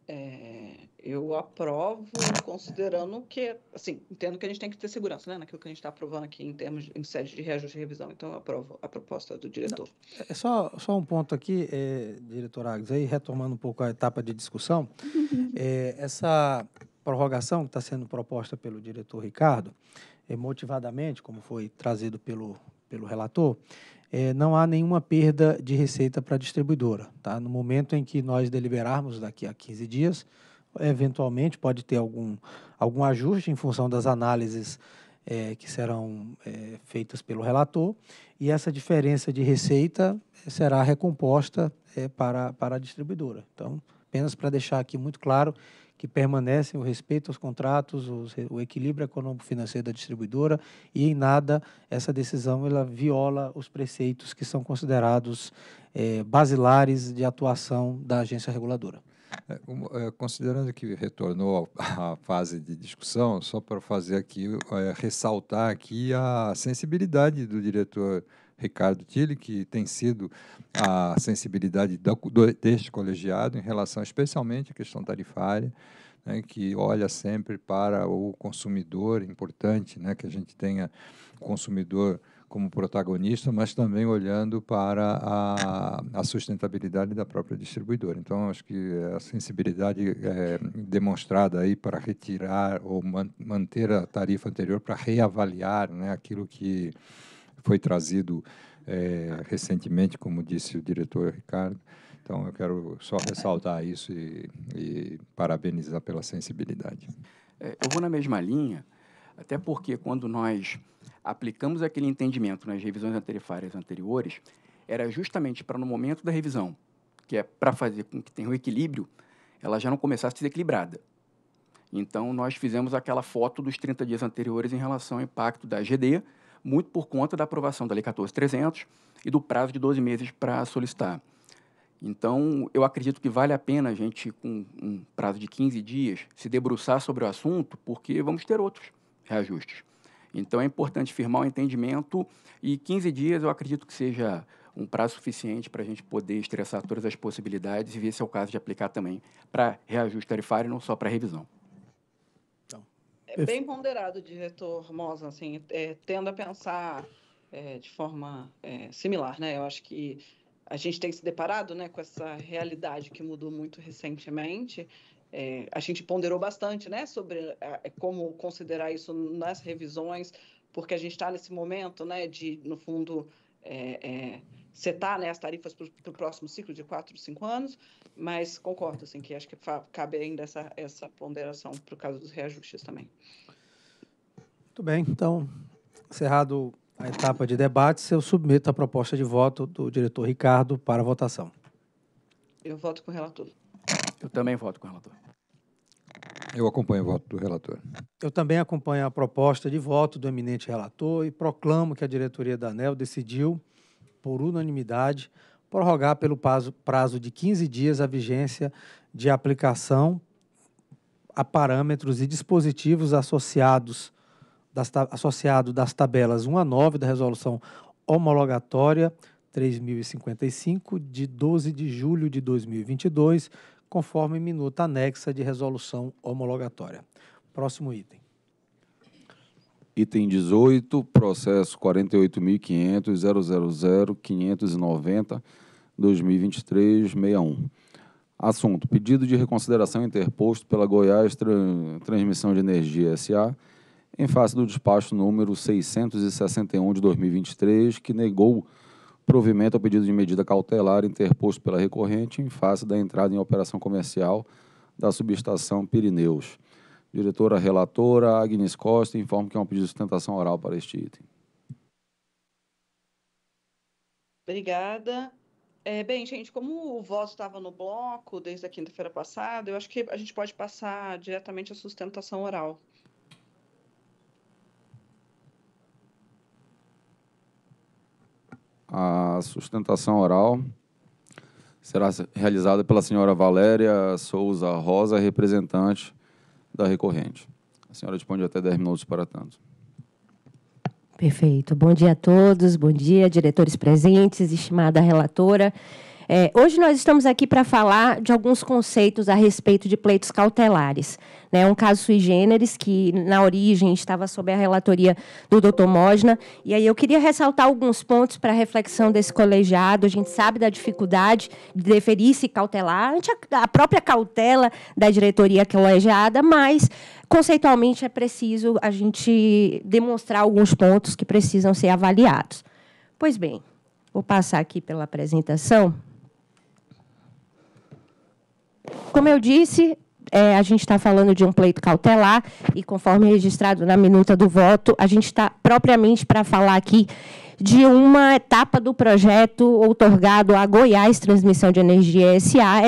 É, eu aprovo, considerando que, assim, entendo que a gente tem que ter segurança, né, naquilo que a gente está aprovando aqui em termos de, em sede de reajuste e revisão. Então, eu aprovo a proposta do diretor. Não, é só, só um ponto aqui, é, diretor Agnes, aí retomando um pouco a etapa de discussão, [LAUGHS] é, essa prorrogação que está sendo proposta pelo diretor Ricardo, é, motivadamente, como foi trazido pelo, pelo relator, é, não há nenhuma perda de receita para a distribuidora. Tá? No momento em que nós deliberarmos, daqui a 15 dias, eventualmente pode ter algum, algum ajuste em função das análises é, que serão é, feitas pelo relator, e essa diferença de receita é, será recomposta é, para, para a distribuidora. Então, apenas para deixar aqui muito claro que permanecem o respeito aos contratos, os, o equilíbrio econômico-financeiro da distribuidora, e em nada essa decisão ela viola os preceitos que são considerados é, basilares de atuação da agência reguladora. É, é, considerando que retornou [LAUGHS] à fase de discussão, só para fazer aqui, é, ressaltar aqui a sensibilidade do diretor Ricardo Tilly, que tem sido a sensibilidade do, deste colegiado em relação especialmente à questão tarifária, né, que olha sempre para o consumidor, importante né, que a gente tenha consumidor como protagonista, mas também olhando para a, a sustentabilidade da própria distribuidora. Então, acho que a sensibilidade é, demonstrada aí para retirar ou man, manter a tarifa anterior para reavaliar né, aquilo que foi trazido é, recentemente, como disse o diretor Ricardo. Então, eu quero só ressaltar isso e, e parabenizar pela sensibilidade. É, eu vou na mesma linha, até porque quando nós aplicamos aquele entendimento nas revisões tarifárias anteriores, era justamente para no momento da revisão, que é para fazer com que tenha o um equilíbrio, ela já não começasse desequilibrada. Então, nós fizemos aquela foto dos 30 dias anteriores em relação ao impacto da GD, muito por conta da aprovação da Lei 14300 e do prazo de 12 meses para solicitar. Então, eu acredito que vale a pena a gente, com um prazo de 15 dias, se debruçar sobre o assunto, porque vamos ter outros reajustes. Então é importante firmar o um entendimento e 15 dias eu acredito que seja um prazo suficiente para a gente poder estressar todas as possibilidades e ver se é o caso de aplicar também para reajuste tarifário, não só para revisão. Então, é bem ponderado, diretor Mosa, assim, é, tendo a pensar é, de forma é, similar, né? Eu acho que a gente tem se deparado né, com essa realidade que mudou muito recentemente é, a gente ponderou bastante né, sobre a, é, é como considerar isso nas revisões, porque a gente está nesse momento né, de, no fundo, é, é, setar né, as tarifas para o próximo ciclo de quatro, cinco anos, mas concordo assim, que acho que cabe ainda essa, essa ponderação para o caso dos reajustes também. Muito bem, então, encerrado a etapa de debates, eu submeto a proposta de voto do diretor Ricardo para votação. Eu voto com o relator. Eu também voto com o relator. Eu acompanho o voto do relator. Eu também acompanho a proposta de voto do eminente relator e proclamo que a diretoria da ANEL decidiu, por unanimidade, prorrogar pelo prazo, de 15 dias a vigência de aplicação a parâmetros e dispositivos associados das, associado das tabelas 1 a 9 da resolução homologatória 3055 de 12 de julho de 2022 conforme minuta anexa de resolução homologatória. Próximo item. Item 18, processo 48.500.000.590.2023.61. Assunto: pedido de reconsideração interposto pela Goiás Transmissão de Energia SA em face do despacho número 661 de 2023, que negou provimento ao pedido de medida cautelar interposto pela recorrente em face da entrada em operação comercial da subestação Pirineus. Diretora relatora Agnes Costa informa que é um pedido de sustentação oral para este item. Obrigada. É, bem, gente, como o voto estava no bloco desde a quinta-feira passada, eu acho que a gente pode passar diretamente à sustentação oral. A sustentação oral será realizada pela senhora Valéria Souza Rosa, representante da recorrente. A senhora dispõe de até 10 minutos para tanto. Perfeito. Bom dia a todos, bom dia, diretores presentes, estimada relatora. É, hoje nós estamos aqui para falar de alguns conceitos a respeito de pleitos cautelares. Né, um caso sui generis, que na origem estava sob a relatoria do doutor Mosna. E aí eu queria ressaltar alguns pontos para a reflexão desse colegiado. A gente sabe da dificuldade de deferir-se cautelar, a própria cautela da diretoria colegiada, mas conceitualmente é preciso a gente demonstrar alguns pontos que precisam ser avaliados. Pois bem, vou passar aqui pela apresentação. Como eu disse, é, a gente está falando de um pleito cautelar e, conforme registrado na minuta do voto, a gente está propriamente para falar aqui de uma etapa do projeto outorgado a Goiás Transmissão de Energia SA.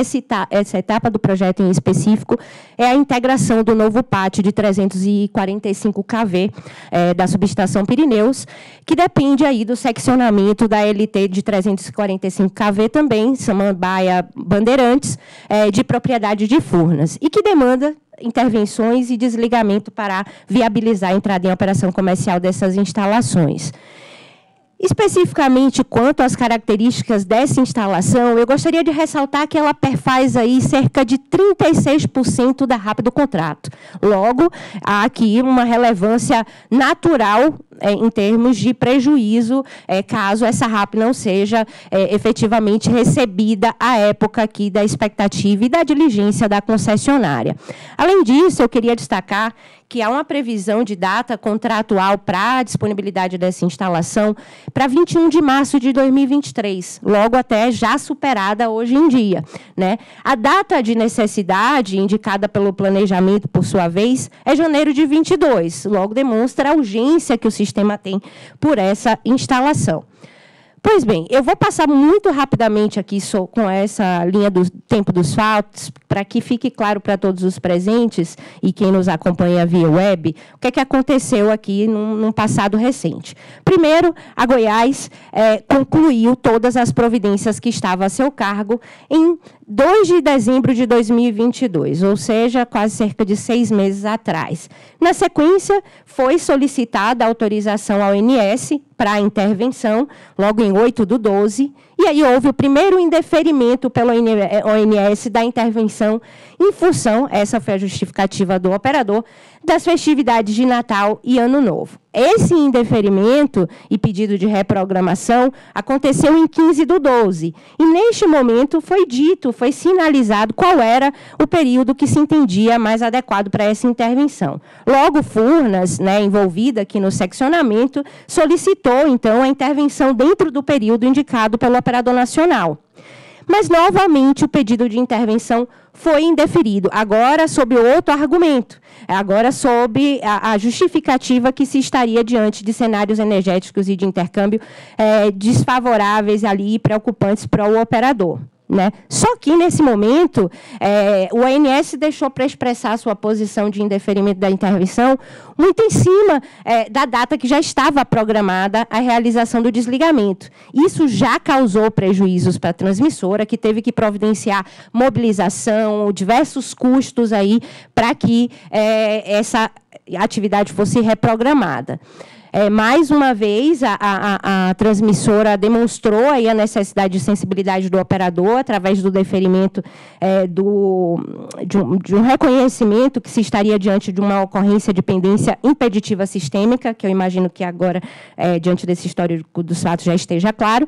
Essa etapa do projeto em específico é a integração do novo pátio de 345 kV é, da subestação Pirineus, que depende aí do seccionamento da LT de 345 kV também, Samambaia Bandeirantes, é, de propriedade de Furnas, e que demanda intervenções e desligamento para viabilizar a entrada em operação comercial dessas instalações. Especificamente quanto às características dessa instalação, eu gostaria de ressaltar que ela perfaz aí cerca de 36% da rápida do contrato. Logo, há aqui uma relevância natural é, em termos de prejuízo, é, caso essa RAP não seja é, efetivamente recebida à época aqui da expectativa e da diligência da concessionária. Além disso, eu queria destacar que há uma previsão de data contratual para a disponibilidade dessa instalação para 21 de março de 2023, logo até já superada hoje em dia. Né? A data de necessidade, indicada pelo planejamento, por sua vez, é janeiro de 22, logo demonstra a urgência que o sistema sistema tem por essa instalação. Pois bem, eu vou passar muito rapidamente aqui com essa linha do tempo dos fatos, para que fique claro para todos os presentes e quem nos acompanha via web, o que, é que aconteceu aqui no num passado recente. Primeiro, a Goiás é, concluiu todas as providências que estavam a seu cargo em 2 de dezembro de 2022, ou seja, quase cerca de seis meses atrás. Na sequência, foi solicitada autorização ao INS para a intervenção, logo em 8 do 12, e aí houve o primeiro indeferimento pela ONS é, da intervenção em função, essa foi a justificativa do operador, das festividades de Natal e Ano Novo. Esse indeferimento e pedido de reprogramação aconteceu em 15 do 12. E neste momento foi dito, foi sinalizado qual era o período que se entendia mais adequado para essa intervenção. Logo, Furnas, né, envolvida aqui no seccionamento, solicitou então a intervenção dentro do período indicado pelo operador Operador Nacional. Mas, novamente, o pedido de intervenção foi indeferido, agora sob outro argumento, é agora sob a, a justificativa que se estaria diante de cenários energéticos e de intercâmbio é, desfavoráveis ali e preocupantes para o operador. Né? Só que, nesse momento, é, o ANS deixou para expressar sua posição de indeferimento da intervenção muito em cima é, da data que já estava programada a realização do desligamento. Isso já causou prejuízos para a transmissora, que teve que providenciar mobilização, diversos custos aí para que é, essa atividade fosse reprogramada. É, mais uma vez, a, a, a, transmissora demonstrou aí a necessidade de sensibilidade do operador através do deferimento é, do, de um, de, um, reconhecimento que se estaria diante de uma ocorrência de pendência impeditiva sistêmica, que eu imagino que agora, é, diante desse histórico dos fatos, já esteja claro.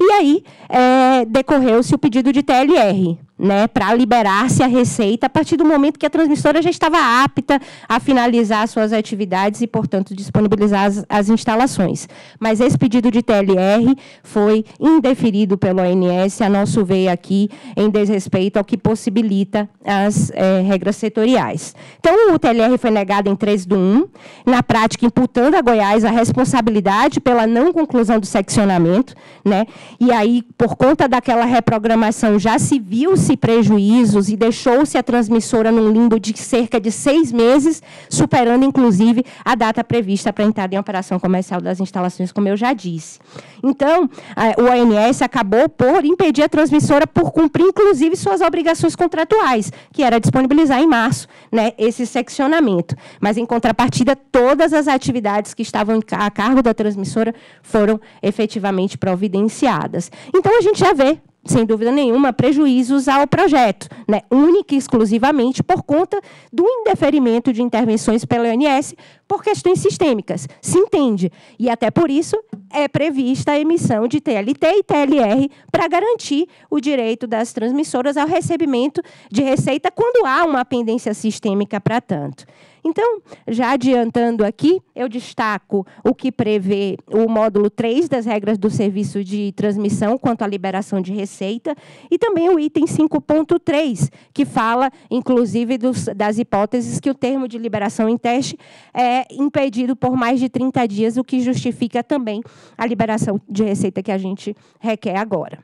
E aí é, decorreu-se o pedido de TLR. Né, para liberar-se a receita a partir do momento que a transmissora já estava apta a finalizar suas atividades e, portanto, disponibilizar as, as, instalações. Mas esse pedido de TLR foi indeferido pelo ONS, a nosso ver aqui, em desrespeito ao que possibilita as é, regras setoriais. Então, o TLR foi negado em 3 do 1, na prática imputando a Goiás a responsabilidade pela não conclusão do seccionamento, né? e aí, por conta daquela reprogramação, já se viu-se prejuízos e deixou-se a transmissora num limbo de cerca de seis meses, superando, inclusive, a data prevista para entrar em operação operação comercial das instalações, como eu já disse. Então, o ONS acabou por impedir a transmissora por cumprir, inclusive, suas obrigações contratuais, que era disponibilizar em março né, esse seccionamento. Mas, em contrapartida, todas as atividades que estavam a cargo da transmissora foram efetivamente providenciadas. Então, a gente já vê sem dúvida nenhuma, prejuízos ao projeto, né, única e exclusivamente por conta do indeferimento de intervenções pela ONS por questões sistêmicas. Se entende. E até por isso é prevista a emissão de TLT e TLR para garantir o direito das transmissoras ao recebimento de receita quando há uma pendência sistêmica para tanto. Então, já adiantando aqui, eu destaco o que prevê o módulo 3 das regras do serviço de transmissão quanto à liberação de receita e também o item 5.3, que fala, inclusive, dos, das hipóteses que o termo de liberação em teste é impedido por mais de 30 dias, o que justifica também a liberação de receita que a gente requer agora.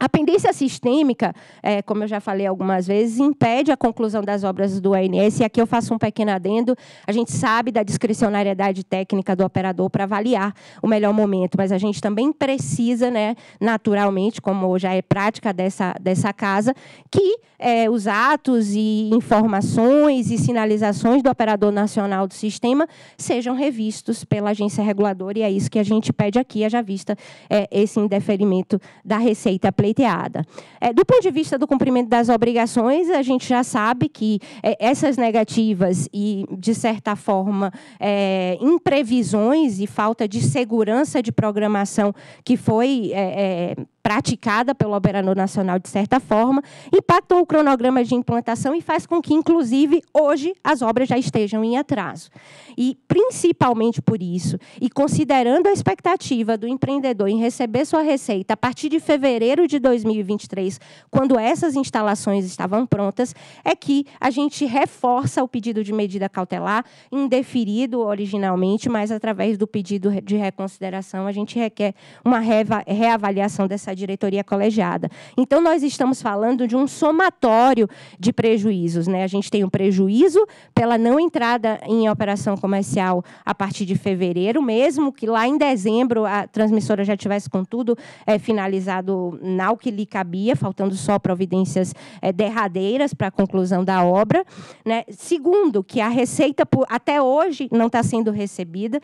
A pendência sistêmica, é, como eu já falei algumas vezes, impede a conclusão das obras do ANS. E aqui eu faço um pequeno adendo. A gente sabe da discricionariedade técnica do operador para avaliar o melhor momento, mas a gente também precisa, né, naturalmente, como já é prática dessa, dessa casa, que é, os atos e informações e sinalizações do operador nacional do sistema sejam revistos pela agência reguladora. E é isso que a gente pede aqui, haja vista é, esse indeferimento da Receita Play pleiteada. É, do ponto de vista do cumprimento das obrigações, a gente já sabe que é, essas negativas e, de certa forma, é, imprevisões e falta de segurança de programação que foi é, é, praticada pelo operador nacional de certa forma, impactou o cronograma de implantação e faz com que, inclusive, hoje as obras já estejam em atraso. E, principalmente por isso, e considerando a expectativa do empreendedor em receber sua receita a partir de fevereiro de 2023, quando essas instalações estavam prontas, é que a gente reforça o pedido de medida cautelar, indeferido originalmente, mas através do pedido de reconsideração, a gente requer uma reavaliação dessa essa diretoria colegiada. Então, nós estamos falando de um somatório de prejuízos. Né? A gente tem o um prejuízo pela não entrada em operação comercial a partir de fevereiro, mesmo que lá em dezembro a transmissora já tivesse, contudo, é, finalizado na o que lhe cabia, faltando só providências é, derradeiras para a conclusão da obra. Né? Segundo, que a receita, por, até hoje, não está sendo recebida.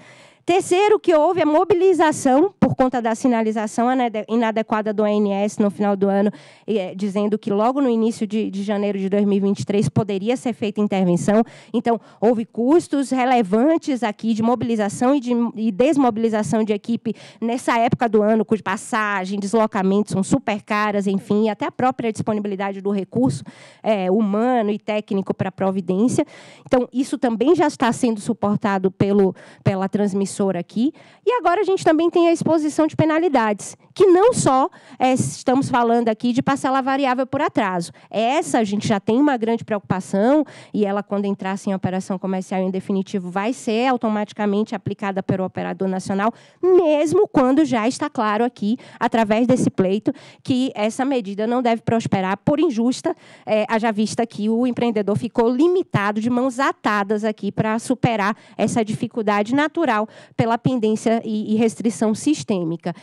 Terceiro, que houve a é mobilização por conta da sinalização inadequada do ANS no final do ano, eh, dizendo que logo no início de, de janeiro de 2023 poderia ser feita intervenção. Então, houve custos relevantes aqui de mobilização e, de, e desmobilização de equipe nessa época do ano, cuja passagem, deslocamentos são super caras, enfim, até a própria disponibilidade do recurso é, humano e técnico para a providência. Então, isso também já está sendo suportado pelo, pela transmissão emissora aqui. E agora a gente também tem a exposição de penalidades, que não só é, estamos falando aqui de parcela variável por atraso. Essa a gente já tem uma grande preocupação e ela, quando entrar em operação comercial em definitivo, vai ser automaticamente aplicada pelo operador nacional, mesmo quando já está claro aqui, através desse pleito, que essa medida não deve prosperar por injusta, é, haja vista que o empreendedor ficou limitado de mãos atadas aqui para superar essa dificuldade natural pela pendência e, restrição sistêmica.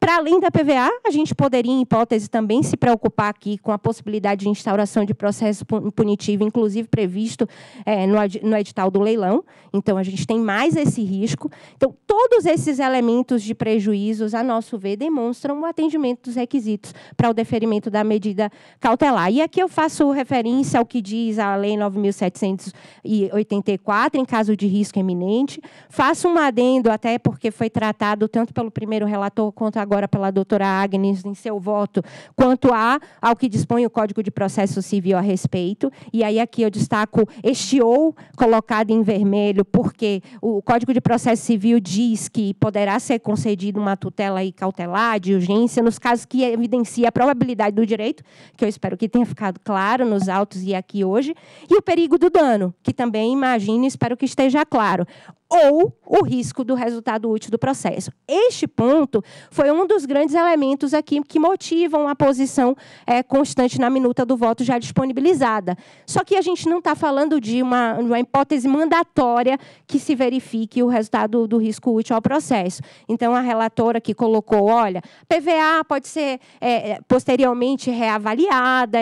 Para além da PVA, a gente poderia, em hipótese, também se preocupar aqui com a possibilidade de instauração de processo punitivo, inclusive previsto é, no edital do leilão. Então, a gente tem mais esse risco. Então, todos esses elementos de prejuízos, a nosso ver, demonstram o atendimento dos requisitos para o deferimento da medida cautelar. E aqui eu faço referência ao que diz a Lei 9.784, em caso de risco eminente. Faço um adendo, até porque foi tratado tanto pelo primeiro relator quanto a agora pela doutora Agnes em seu voto, quanto a, ao que dispõe o Código de Processo Civil a respeito. E aí aqui eu destaco este ou colocado em vermelho, porque o Código de Processo Civil diz que poderá ser concedida uma tutela e cautelar de urgência nos casos que evidencia a probabilidade do direito, que eu espero que tenha ficado claro nos autos e aqui hoje, e o perigo do dano, que também imagino espero que esteja claro ou o risco do resultado útil do processo. Este ponto foi um dos grandes elementos aqui que motivam a posição é, constante na minuta do voto já disponibilizada. Só que a gente não está falando de uma, uma, hipótese mandatória que se verifique o resultado do risco útil ao processo. Então, a relatora que colocou, olha, PVA pode ser é, é posteriormente reavaliada,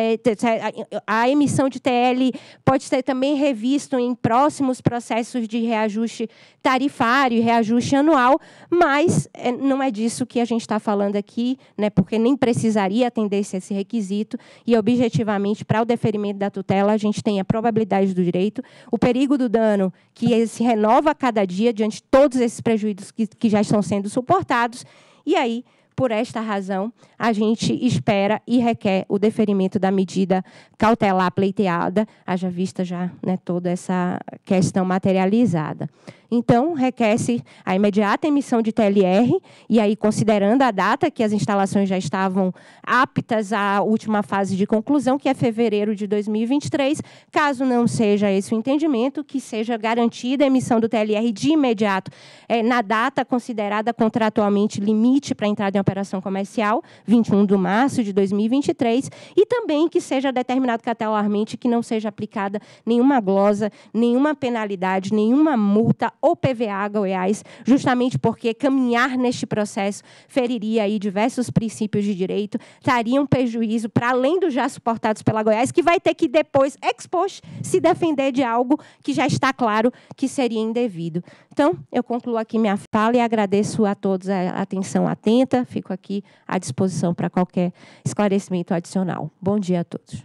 a emissão de TL pode ser também revisto em próximos processos de reajuste tarifário e reajuste anual, mas é, não é disso que a gente está falando aqui, né, porque nem precisaria atender -se esse requisito, e objetivamente, para o deferimento da tutela, a gente tem a probabilidade do direito, o perigo do dano, que se renova a cada dia diante de todos esses prejuízos que, que já estão sendo suportados, e aí por esta razão, a gente espera e requer o deferimento da medida cautelar pleiteada, haja vista já né, toda essa questão materializada. Então, requer-se a imediata emissão de TLR, e aí, considerando a data que as instalações já estavam aptas à última fase de conclusão, que é fevereiro de 2023, caso não seja esse o entendimento, que seja garantida a emissão do TLR de imediato é, na data considerada contratualmente limite para entrada em operação comercial, 21 de março de 2023, e também que seja determinado cautelarmente que não seja aplicada nenhuma glosa, nenhuma penalidade, nenhuma multa ou PVA Goiás, justamente porque caminhar neste processo feriria aí diversos princípios de direito, traria um prejuízo para além dos já suportados pela Goiás, que vai ter que depois, ex post, se defender de algo que já está claro que seria indevido. Então, eu concluo aqui minha fala e agradeço a todos a atenção atenta, fico aqui à disposição para qualquer esclarecimento adicional. Bom dia a todos.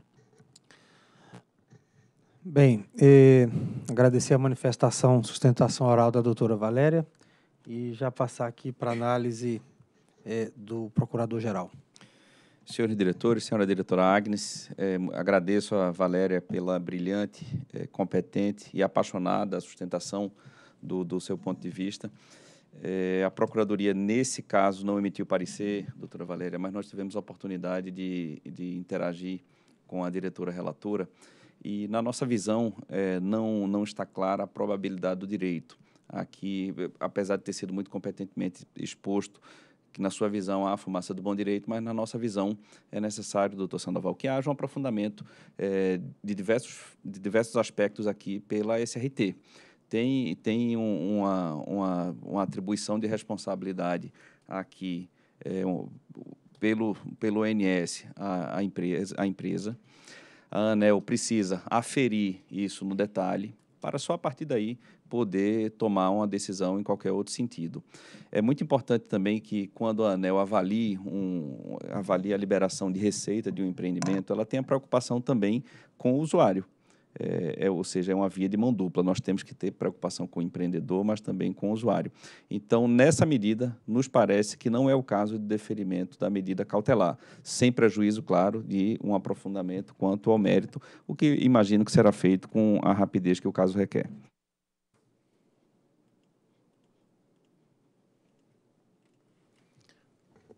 Bem, eh, agradecer a manifestação, sustentação oral da doutora Valéria e já passar aqui para análise eh, do Procurador-Geral. Senhores diretores, senhora diretora Agnes, eh, agradeço a Valéria pela brilhante, é, competente e apaixonada sustentação do, do seu ponto de vista. a Procuradoria, nesse caso, não emitiu parecer, doutora Valéria, mas nós tivemos a oportunidade de, de interagir com a diretora relatora e, na nossa visão, é, não, não está clara a probabilidade do direito. Aqui, apesar de ter sido muito competentemente exposto, que na sua visão há a fumaça do bom direito, mas na nossa visão é necessário, doutor Sandoval, que haja um aprofundamento é, de, diversos, de diversos aspectos aqui pela SRT. Tem, tem um, uma, uma, uma, atribuição de responsabilidade aqui é, eh, um, pelo, pelo ONS, a, a empresa, a empresa a ah, ANEL né, precisa aferir isso no detalhe para só a partir daí poder tomar uma decisão em qualquer outro sentido. É muito importante também que quando a ANEL avalie, um, avalie a liberação de receita de um empreendimento, ela tenha preocupação também com o usuário é, é, ou seja, é uma via de mão dupla. Nós temos que ter preocupação com o empreendedor, mas também com o usuário. Então, nessa medida, nos parece que não é o caso de deferimento da medida cautelar, sem prejuízo, claro, de um aprofundamento quanto ao mérito, o que imagino que será feito com a rapidez que o caso requer.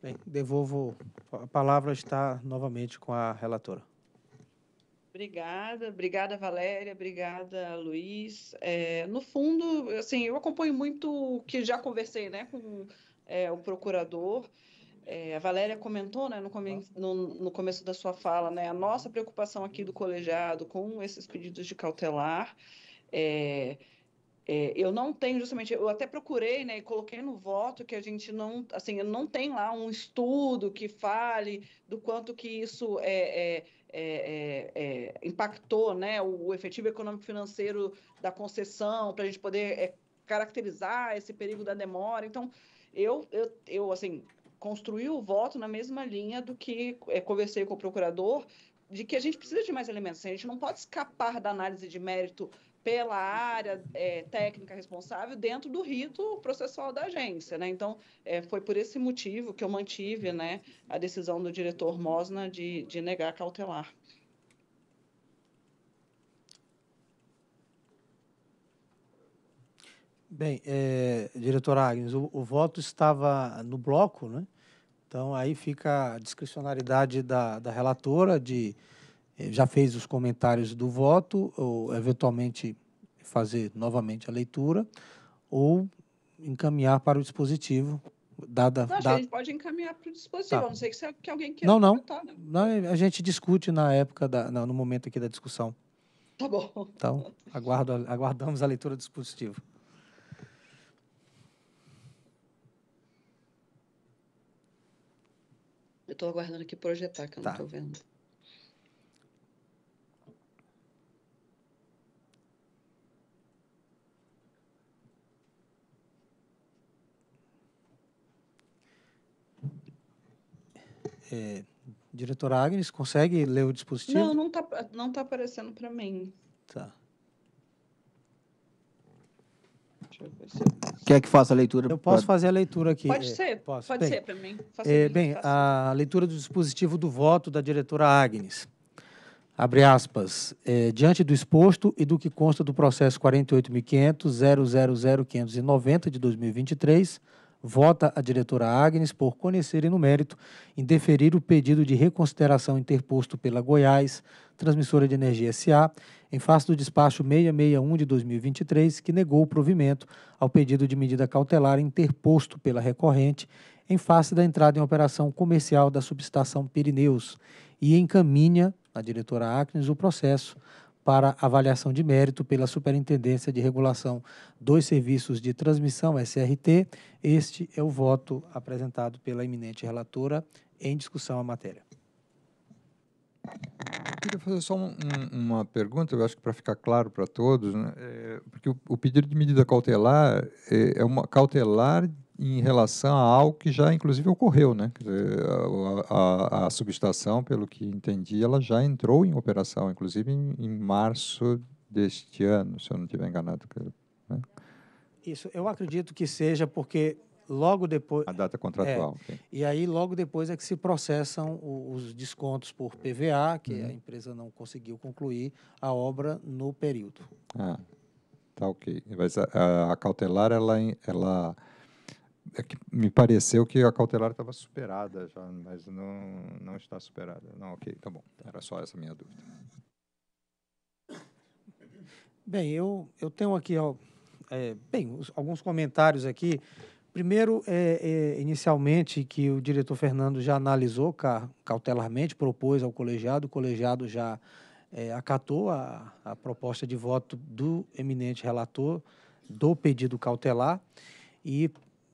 Bem, devolvo a palavra está novamente com a relatora. Obrigada, obrigada Valéria, obrigada Luiz. É, no fundo, assim, eu acompanho muito o que já conversei, né, com é, o procurador. É, a Valéria comentou, né, no, come uhum. no, no, começo da sua fala, né, a nossa preocupação aqui do colegiado com esses pedidos de cautelar. É, é eu não tenho justamente, eu até procurei, né, e coloquei no voto que a gente não, assim, não tem lá um estudo que fale do quanto que isso é, é, é, é, é, impactou né, o, o, efetivo econômico financeiro da concessão, para a gente poder é, caracterizar esse perigo da demora. Então, eu, eu, eu assim, construí o voto na mesma linha do que é, conversei com o procurador, de que a gente precisa de mais elementos. A gente não pode escapar da análise de mérito pela área é, técnica responsável dentro do rito processual da agência. Né? Então, é, foi por esse motivo que eu mantive né, a decisão do diretor Mosna de, de negar cautelar. Bem, é, diretor Agnes, o, o, voto estava no bloco, né? então aí fica a discricionariedade da, da relatora de eh, já fez os comentários do voto, ou eventualmente fazer novamente a leitura, ou encaminhar para o dispositivo. Dada, não, da... a gente pode encaminhar para o dispositivo, tá. a não sei se é que alguém queira não, não. Comentar, né? não. É, a gente discute na época, da, não, no momento aqui da discussão. Tá bom. Então, aguardo, aguardamos a leitura do dispositivo. Eu estou aguardando aqui projetar, que eu tá. não estou vendo. É, diretora Agnes, consegue ler o dispositivo? Não, não está não tá aparecendo para mim. Tá. Quer que faça a leitura? Eu posso fazer a leitura aqui. Pode é, ser, é, posso. pode bem, ser para mim. É, bem, a leitura do dispositivo do voto da diretora Agnes. Abre aspas. É, diante do exposto e do que consta do processo 48.500.000.590 de 2023, Vota a diretora Agnes por conhecer e no mérito indeferir o pedido de reconsideração interposto pela Goiás, Transmissora de Energia SA, em face do despacho 661 de 2023, que negou o provimento ao pedido de medida cautelar interposto pela recorrente em face da entrada em operação comercial da subestação Pirineus e encaminha a diretora Agnes o processo para avaliação de mérito pela Superintendência de Regulação dos Serviços de Transmissão, SRT. Este é o voto apresentado pela eminente relatora em discussão à matéria. Eu queria fazer só um, um, uma pergunta, eu acho que para ficar claro para todos, né? é, porque o, o, pedido de medida cautelar é, é, uma cautelar em relação a algo que já, inclusive, ocorreu, né? A, a, a, subestação, pelo que entendi, ela já entrou em operação, inclusive em, em março deste ano, se eu não estiver enganado. Né? Isso, eu acredito que seja porque logo depois... A data contratual. É, E aí, logo depois é que se processam os descontos por PVA, que uhum. a empresa não conseguiu concluir a obra no período. Ah, tá ok. Mas a, a cautelar, ela... ela é que me pareceu que a cautelar estava superada já, mas não, não está superada. Não, ok, tá bom. Era só essa minha dúvida. Bem, eu, eu tenho aqui ó, é, bem, os, alguns comentários aqui. Primeiro, é, é, inicialmente, que o diretor Fernando já analisou ca, cautelarmente, propôs ao colegiado, o colegiado já é, acatou a, a proposta de voto do eminente relator do pedido cautelar e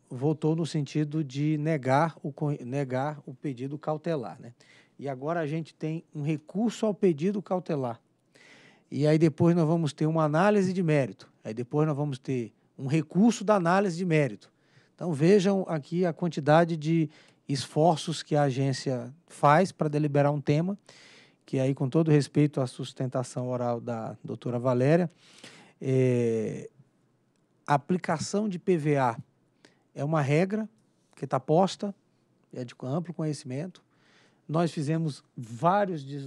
votou no sentido de negar o, negar o pedido cautelar. Né? E agora a gente tem um recurso ao pedido cautelar. E aí depois nós vamos ter uma análise de mérito. Aí depois nós vamos ter um recurso da análise de mérito. Então vejam aqui a quantidade de esforços que a agência faz para deliberar um tema, que aí com todo respeito à sustentação oral da doutora Valéria, é, aplicação de PVA é uma regra que está posta, é de amplo conhecimento. Nós fizemos várias dis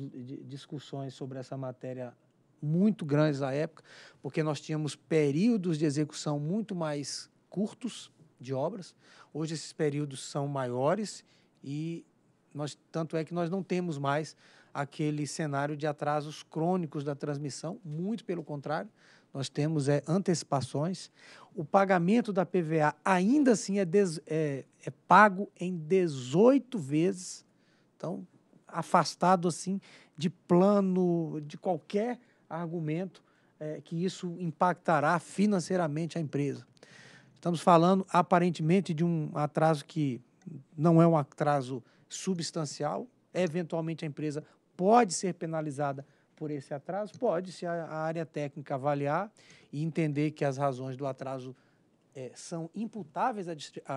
discussões sobre essa matéria muito grandes à época, porque nós tínhamos períodos de execução muito mais curtos de obras. Hoje esses períodos são maiores e nós, tanto é que nós não temos mais aquele cenário de atrasos crônicos da transmissão, muito pelo contrário, nós temos é, antecipações. O pagamento da PVA ainda assim é, des, é, é pago em 18 vezes. Então, afastado assim de plano, de qualquer argumento é, que isso impactará financeiramente a empresa. Estamos falando aparentemente de um atraso que não é um atraso substancial. Eventualmente a empresa pode ser penalizada por esse atraso? Pode, se a, área técnica avaliar e entender que as razões do atraso é, são imputáveis à,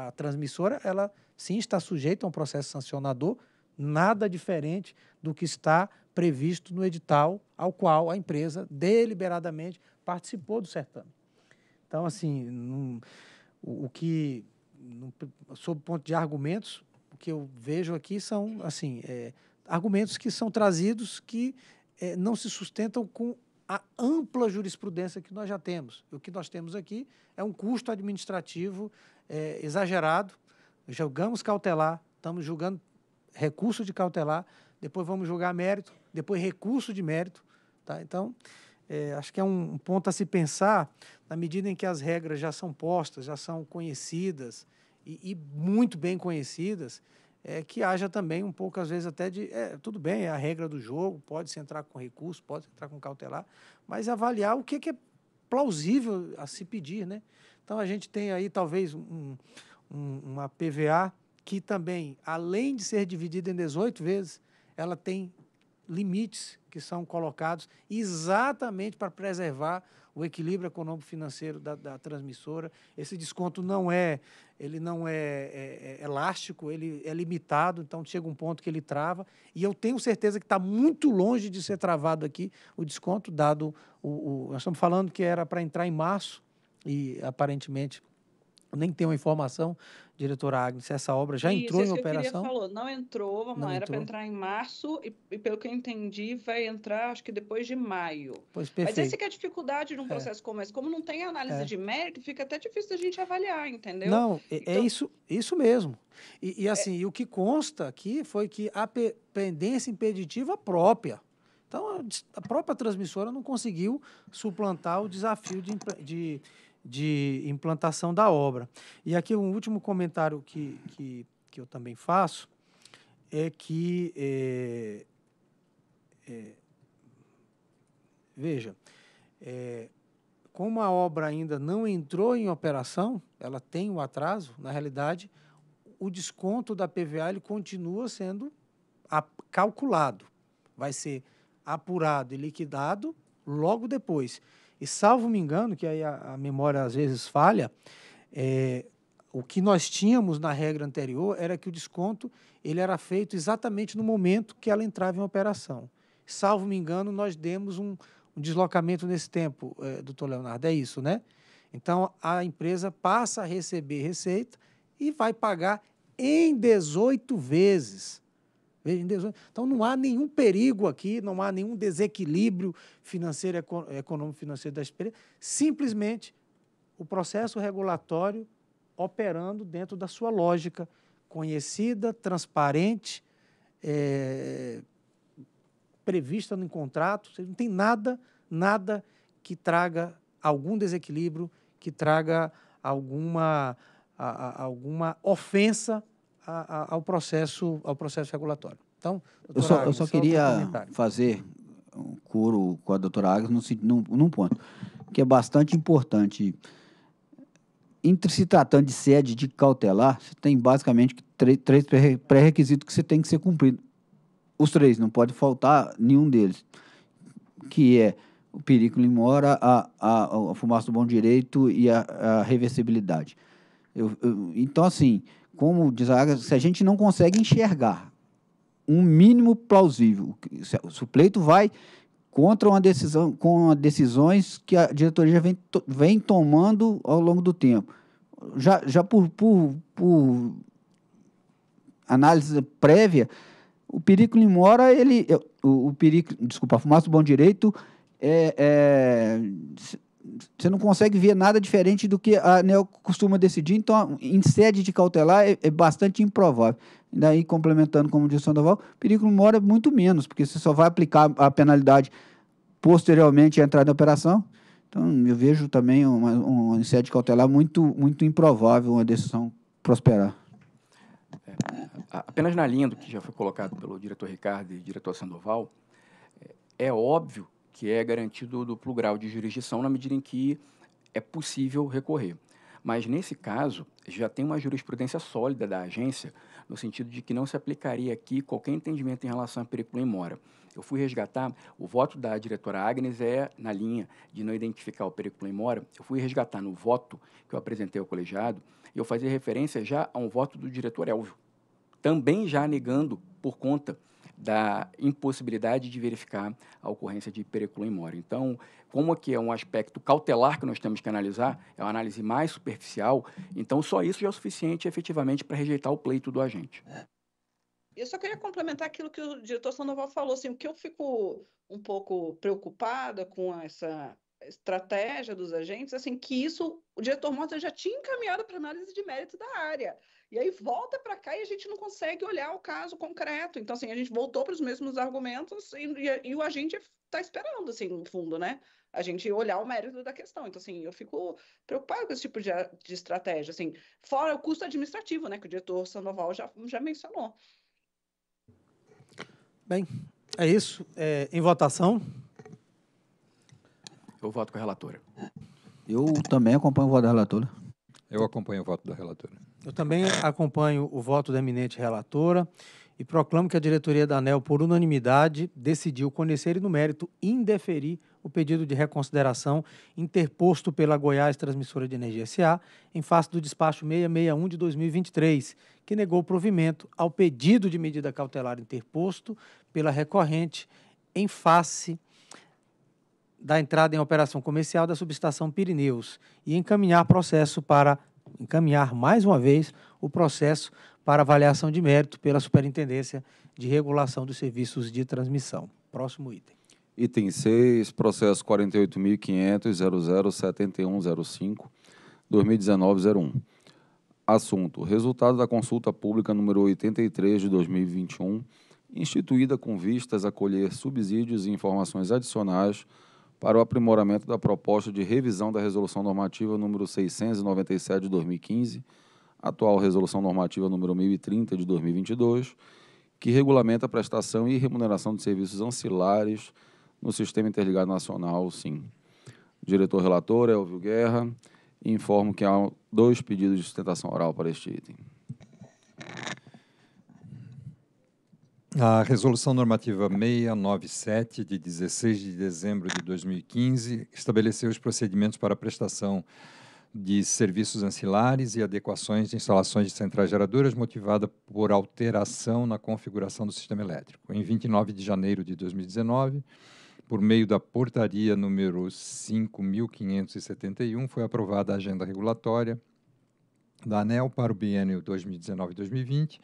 à transmissora, ela sim está sujeita a um processo sancionador, nada diferente do que está previsto no edital ao qual a empresa deliberadamente participou do certame. Então, assim, num, o, o, que, num, sob o ponto de argumentos, o que eu vejo aqui são, assim, é, argumentos que são trazidos que é, não se sustentam com a ampla jurisprudência que nós já temos. O que nós temos aqui é um custo administrativo é, exagerado. Julgamos cautelar, estamos julgando recurso de cautelar, depois vamos julgar mérito, depois recurso de mérito. Tá? Então, é, acho que é um, um, ponto a se pensar na medida em que as regras já são postas, já são conhecidas e, e muito bem conhecidas é, que haja também um pouco, às vezes, até de. É, tudo bem, é a regra do jogo, pode se entrar com recurso, pode se entrar com cautelar, mas avaliar o que, que é plausível a se pedir, né? Então a gente tem aí talvez um, um, uma PVA que também, além de ser dividida em 18 vezes, ela tem limites que são colocados exatamente para preservar o equilíbrio econômico-financeiro da, da, transmissora. Esse desconto não é, ele não é, é, é, é, elástico, ele é limitado, então chega um ponto que ele trava. E eu tenho certeza que está muito longe de ser travado aqui o desconto, dado o, o nós estamos falando que era para entrar em março e aparentemente nem tenho uma informação, diretora Agnes, essa obra já entrou isso em operação? Falou. Não entrou, vamos não lá, entrou. era para entrar em março e, e, pelo que eu entendi, vai entrar acho que depois de maio. Pois, perfeito. Mas essa que é a dificuldade num é. processo é. como esse. Como não tem análise é. de mérito, fica até difícil da gente avaliar, entendeu? Não, é, é então, é isso, isso mesmo. E, e assim, é... e o que consta aqui foi que a pendência impeditiva própria. Então, a própria transmissora não conseguiu suplantar o desafio de, de de implantação da obra. E aqui um último comentário que, que, que eu também faço é que, é, é, veja, é, como a obra ainda não entrou em operação, ela tem o um atraso, na realidade, o desconto da PVA ele continua sendo calculado. Vai ser apurado e liquidado logo depois. E salvo me engano, que aí a, a memória às vezes falha, é, o que nós tínhamos na regra anterior era que o desconto ele era feito exatamente no momento que ela entrava em operação. Salvo me engano, nós demos um, um deslocamento nesse tempo, é, doutor Leonardo, é isso, né? Então, a empresa passa a receber receita e vai pagar em 18 vezes veja em 18. Então não há nenhum perigo aqui, não há nenhum desequilíbrio financeiro, econômico financeiro da experiência. Simplesmente o processo regulatório operando dentro da sua lógica conhecida, transparente, é, prevista no contrato. Não tem nada, nada que traga algum desequilíbrio, que traga alguma, a, a, alguma ofensa a, a, ao, processo, ao processo regulatório. Então, eu só, Agnes, eu só queria fazer um coro com a doutora Agnes num, num ponto que é bastante importante. Entre se tratando de sede de cautelar, você tem basicamente três pré-requisitos que você tem que ser cumprido. Os três, não pode faltar nenhum deles, que é o perigo limora, a, a, a fumaça do bom direito e a, a reversibilidade. Eu, eu, então, assim, como diz a se a gente não consegue enxergar um mínimo plausível, se o supleito vai contra uma decisão, com decisões que a diretoria vem, vem tomando ao longo do tempo. Já, já por, por, por análise prévia, o Perico Limora, ele, o, o desculpa, a Fumaça do Bom Direito, é, é, você não consegue ver nada diferente do que a ANEL costuma decidir, então em sede de cautelar é, é bastante improvável. Daí, complementando como disse o Sandoval, perigo mora muito menos, porque você só vai aplicar a penalidade posteriormente à entrada da operação. Então, eu vejo também uma, uma, uma sede cautelar muito, muito improvável uma decisão prosperar. É, apenas na linha do que já foi colocado pelo diretor Ricardo e diretor Sandoval, é, é óbvio que é garantido do duplo grau de jurisdição na medida em que é possível recorrer. Mas nesse caso, já tem uma jurisprudência sólida da agência, no sentido de que não se aplicaria aqui qualquer entendimento em relação a periculo em mora. Eu fui resgatar, o voto da diretora Agnes é na linha de não identificar o periculo em mora. Eu fui resgatar no voto que eu apresentei ao colegiado, e eu fazia referência já a um voto do diretor Elvio, também já negando por conta da impossibilidade de verificar a ocorrência de periculum in mora. Então, como aqui é um aspecto cautelar que nós temos que analisar, é uma análise mais superficial, então só isso já é o suficiente efetivamente para rejeitar o pleito do agente. É. Eu só queria complementar aquilo que o diretor Sandoval falou, assim, o que eu fico um pouco preocupada com essa estratégia dos agentes, assim, que isso o diretor Mota já tinha encaminhado para análise de mérito da área. E aí volta para cá e a gente não consegue olhar o caso concreto. Então, assim, a gente voltou para os mesmos argumentos e, e, e o agente está esperando, assim, no fundo, né? A gente olhar o mérito da questão. Então, assim, eu fico preocupado com esse tipo de, de estratégia, assim, fora o custo administrativo, né, que o diretor Sandoval já, já mencionou. Bem, é isso. É, em votação. Eu voto com a relatora. Eu também acompanho o voto da relatora. Eu acompanho o voto da relatora. Eu também acompanho o voto da eminente relatora e proclamo que a diretoria da ANEL, por unanimidade, decidiu conhecer e, no mérito, indeferir o pedido de reconsideração interposto pela Goiás Transmissora de Energia S.A. em face do despacho 661 de 2023, que negou provimento ao pedido de medida cautelar interposto pela recorrente em face da entrada em operação comercial da subestação Pirineus e encaminhar processo para encaminhar mais uma vez o processo para avaliação de mérito pela Superintendência de Regulação dos Serviços de Transmissão. Próximo item. Item 6, processo 48.500.007105, 2019-01. Assunto: Resultado da consulta pública número 83 de 2021, instituída com vistas a colher subsídios e informações adicionais para o aprimoramento da proposta de revisão da Resolução Normativa número 697 de 2015, atual Resolução Normativa número 1030 de 2022, que regulamenta a prestação e remuneração de serviços ancilares no Sistema Interligado Nacional, SIM. Diretor relator, Elvio Guerra, informo que há dois pedidos de sustentação oral para este item. A Resolução Normativa 697, de 16 de dezembro de 2015, estabeleceu os procedimentos para a prestação de serviços ancilares e adequações de instalações de centrais geradoras motivada por alteração na configuração do sistema elétrico. Em 29 de janeiro de 2019, por meio da portaria número 5571, foi aprovada a agenda regulatória da ANEL para o biênio 2019-2020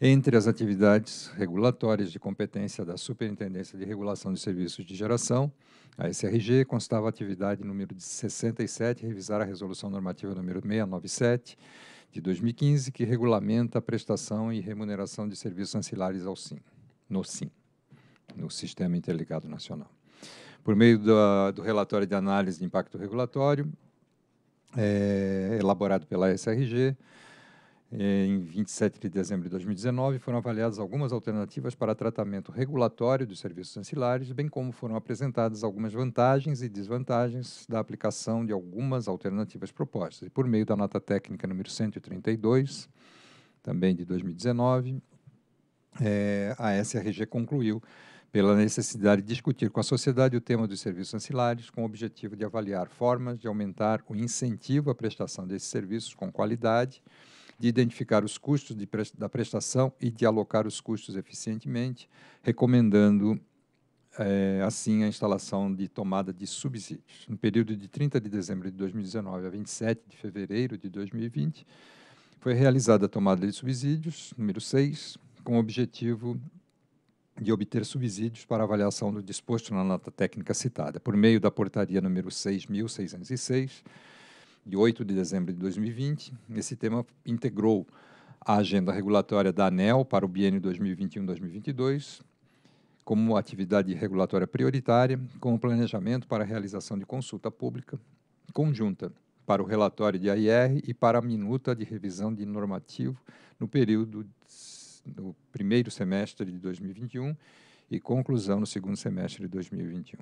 entre as atividades regulatórias de competência da Superintendência de Regulação de Serviços de Geração, a SRG, constava a atividade número 67, revisar a Resolução Normativa número 697, de 2015, que regulamenta a prestação e remuneração de serviços ancilares ao SIM, no SIM, no Sistema Interligado Nacional. Por meio do, do relatório de análise de impacto regulatório, é, elaborado pela SRG, eh, em 27 de dezembro de 2019, foram avaliadas algumas alternativas para tratamento regulatório dos serviços ancilares, bem como foram apresentadas algumas vantagens e desvantagens da aplicação de algumas alternativas propostas. E por meio da nota técnica número 132, também de 2019, é, eh, a SRG concluiu pela necessidade de discutir com a sociedade o tema dos serviços ancilares, com o objetivo de avaliar formas de aumentar o incentivo à prestação desses serviços com qualidade de identificar os custos de, da prestação e de alocar os custos eficientemente, recomendando é, assim a instalação de tomada de subsídios. No período de 30 de dezembro de 2019 a 27 de fevereiro de 2020, foi realizada a tomada de subsídios, número 6, com o objetivo de obter subsídios para avaliação do disposto na nota técnica citada, por meio da portaria número 6606 de 8 de dezembro de 2020, esse tema integrou a agenda regulatória da ANEL para o biênio 2021-2022 como atividade regulatória prioritária, com o planejamento para a realização de consulta pública conjunta para o relatório de AIR e para a minuta de revisão de normativo no período do primeiro semestre de 2021 e conclusão no segundo semestre de 2021.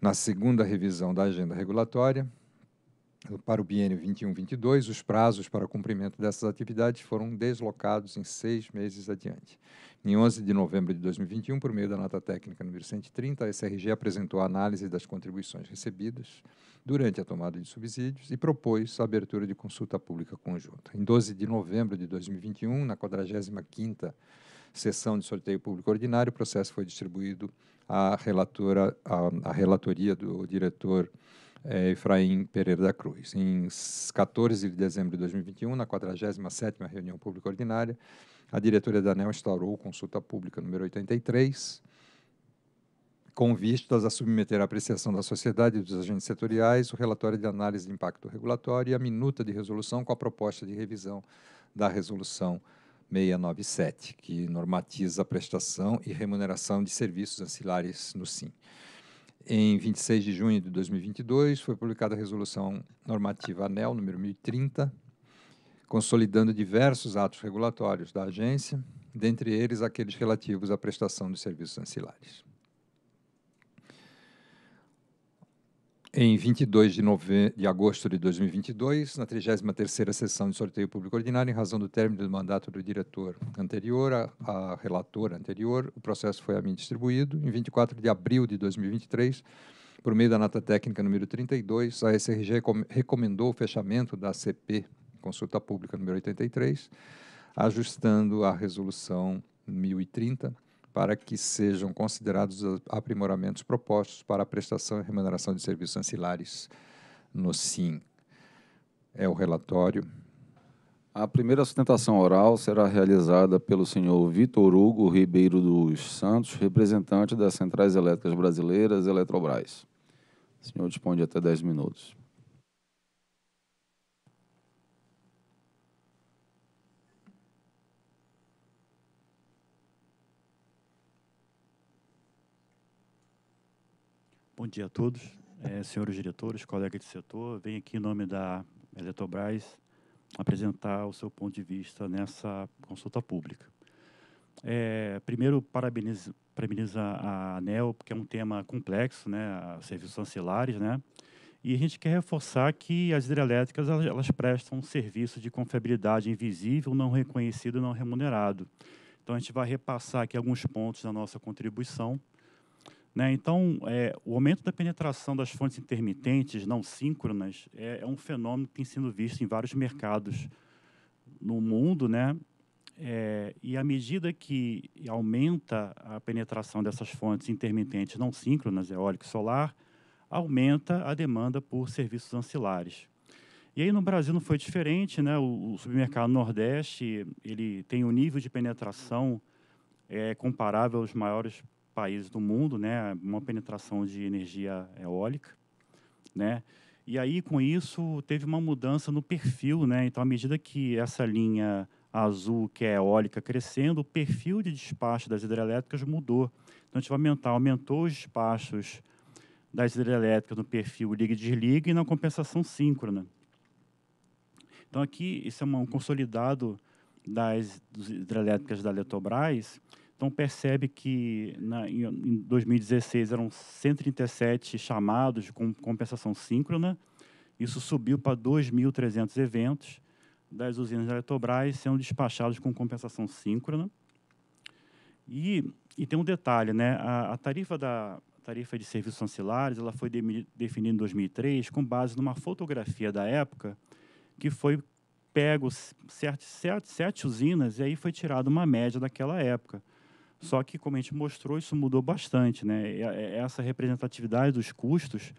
Na segunda revisão da agenda regulatória, para o biênio 21-22, os prazos para cumprimento dessas atividades foram deslocados em seis meses adiante. Em 11 de novembro de 2021, por meio da nota técnica número 130, a SRG apresentou a análise das contribuições recebidas durante a tomada de subsídios e propôs a abertura de consulta pública conjunta. Em 12 de novembro de 2021, na 45ª sessão de sorteio público ordinário, o processo foi distribuído à, relatora, à, à relatoria do diretor é, Efraim Pereira da Cruz. Em 14 de dezembro de 2021, na 47ª reunião pública ordinária, a diretoria da ANEL instaurou consulta pública número 83, com vistas a submeter à apreciação da sociedade e dos agentes setoriais o relatório de análise de impacto regulatório e a minuta de resolução com a proposta de revisão da resolução 697, que normatiza a prestação e remuneração de serviços ancilares no SIM em 26 de junho de 2022, foi publicada a Resolução Normativa ANEL, número 1030, consolidando diversos atos regulatórios da agência, dentre eles aqueles relativos à prestação de serviços ancilares. em 22 de, nove... de agosto de 2022, na 33ª sessão de sorteio público ordinário, em razão do término do mandato do diretor anterior, a, a relatora anterior, o processo foi a mim distribuído. Em 24 de abril de 2023, por meio da nota técnica número 32, a SRG recomendou o fechamento da CP, consulta pública número 83, ajustando a resolução 1030, para que sejam considerados os aprimoramentos propostos para a prestação e remuneração de serviços ancilares no SIM. É o relatório. A primeira sustentação oral será realizada pelo senhor Vitor Hugo Ribeiro dos Santos, representante das Centrais Elétricas Brasileiras, Eletrobras. O senhor dispõe de até 10 minutos. Bom dia a todos, é, senhores diretores, colegas de setor. Venho aqui em nome da Eletrobras apresentar o seu ponto de vista nessa consulta pública. É, primeiro, parabeniza, parabeniza a ANEL, porque é um tema complexo, né, serviços ancilares, né, e a gente quer reforçar que as hidrelétricas elas, elas prestam um serviço de confiabilidade invisível, não reconhecido, não remunerado. Então, a gente vai repassar aqui alguns pontos da nossa contribuição, né? Então, é, o aumento da penetração das fontes intermitentes, não síncronas, é, é, um fenômeno que tem sido visto em vários mercados no mundo, né? É, e à medida que aumenta a penetração dessas fontes intermitentes não síncronas, eólico e solar, aumenta a demanda por serviços ancilares. E aí no Brasil não foi diferente, né? O, o Nordeste ele tem um nível de penetração é, comparável aos maiores países do mundo, né, uma penetração de energia eólica, né? E aí com isso teve uma mudança no perfil, né? Então à medida que essa linha azul, que é eólica, crescendo, o perfil de despacho das hidrelétricas mudou. Então a gente vai aumentar, aumentou os despachos das hidrelétricas no perfil liga e desliga e na compensação síncrona. Então aqui isso é um consolidado das hidrelétricas da Eletrobras então percebe que na, em 2016 eram 137 chamados com compensação síncrona, isso subiu para 2.300 eventos das usinas da Eletrobras sendo despachados com compensação síncrona. E, e tem um detalhe, né? a, a tarifa da tarifa de serviços ancilares ela foi de, definida em 2003 com base numa fotografia da época que foi pego sete, sete, sete usinas e aí foi tirada uma média daquela época. Só que, como a gente mostrou, isso mudou bastante. Né? É, essa representatividade dos custos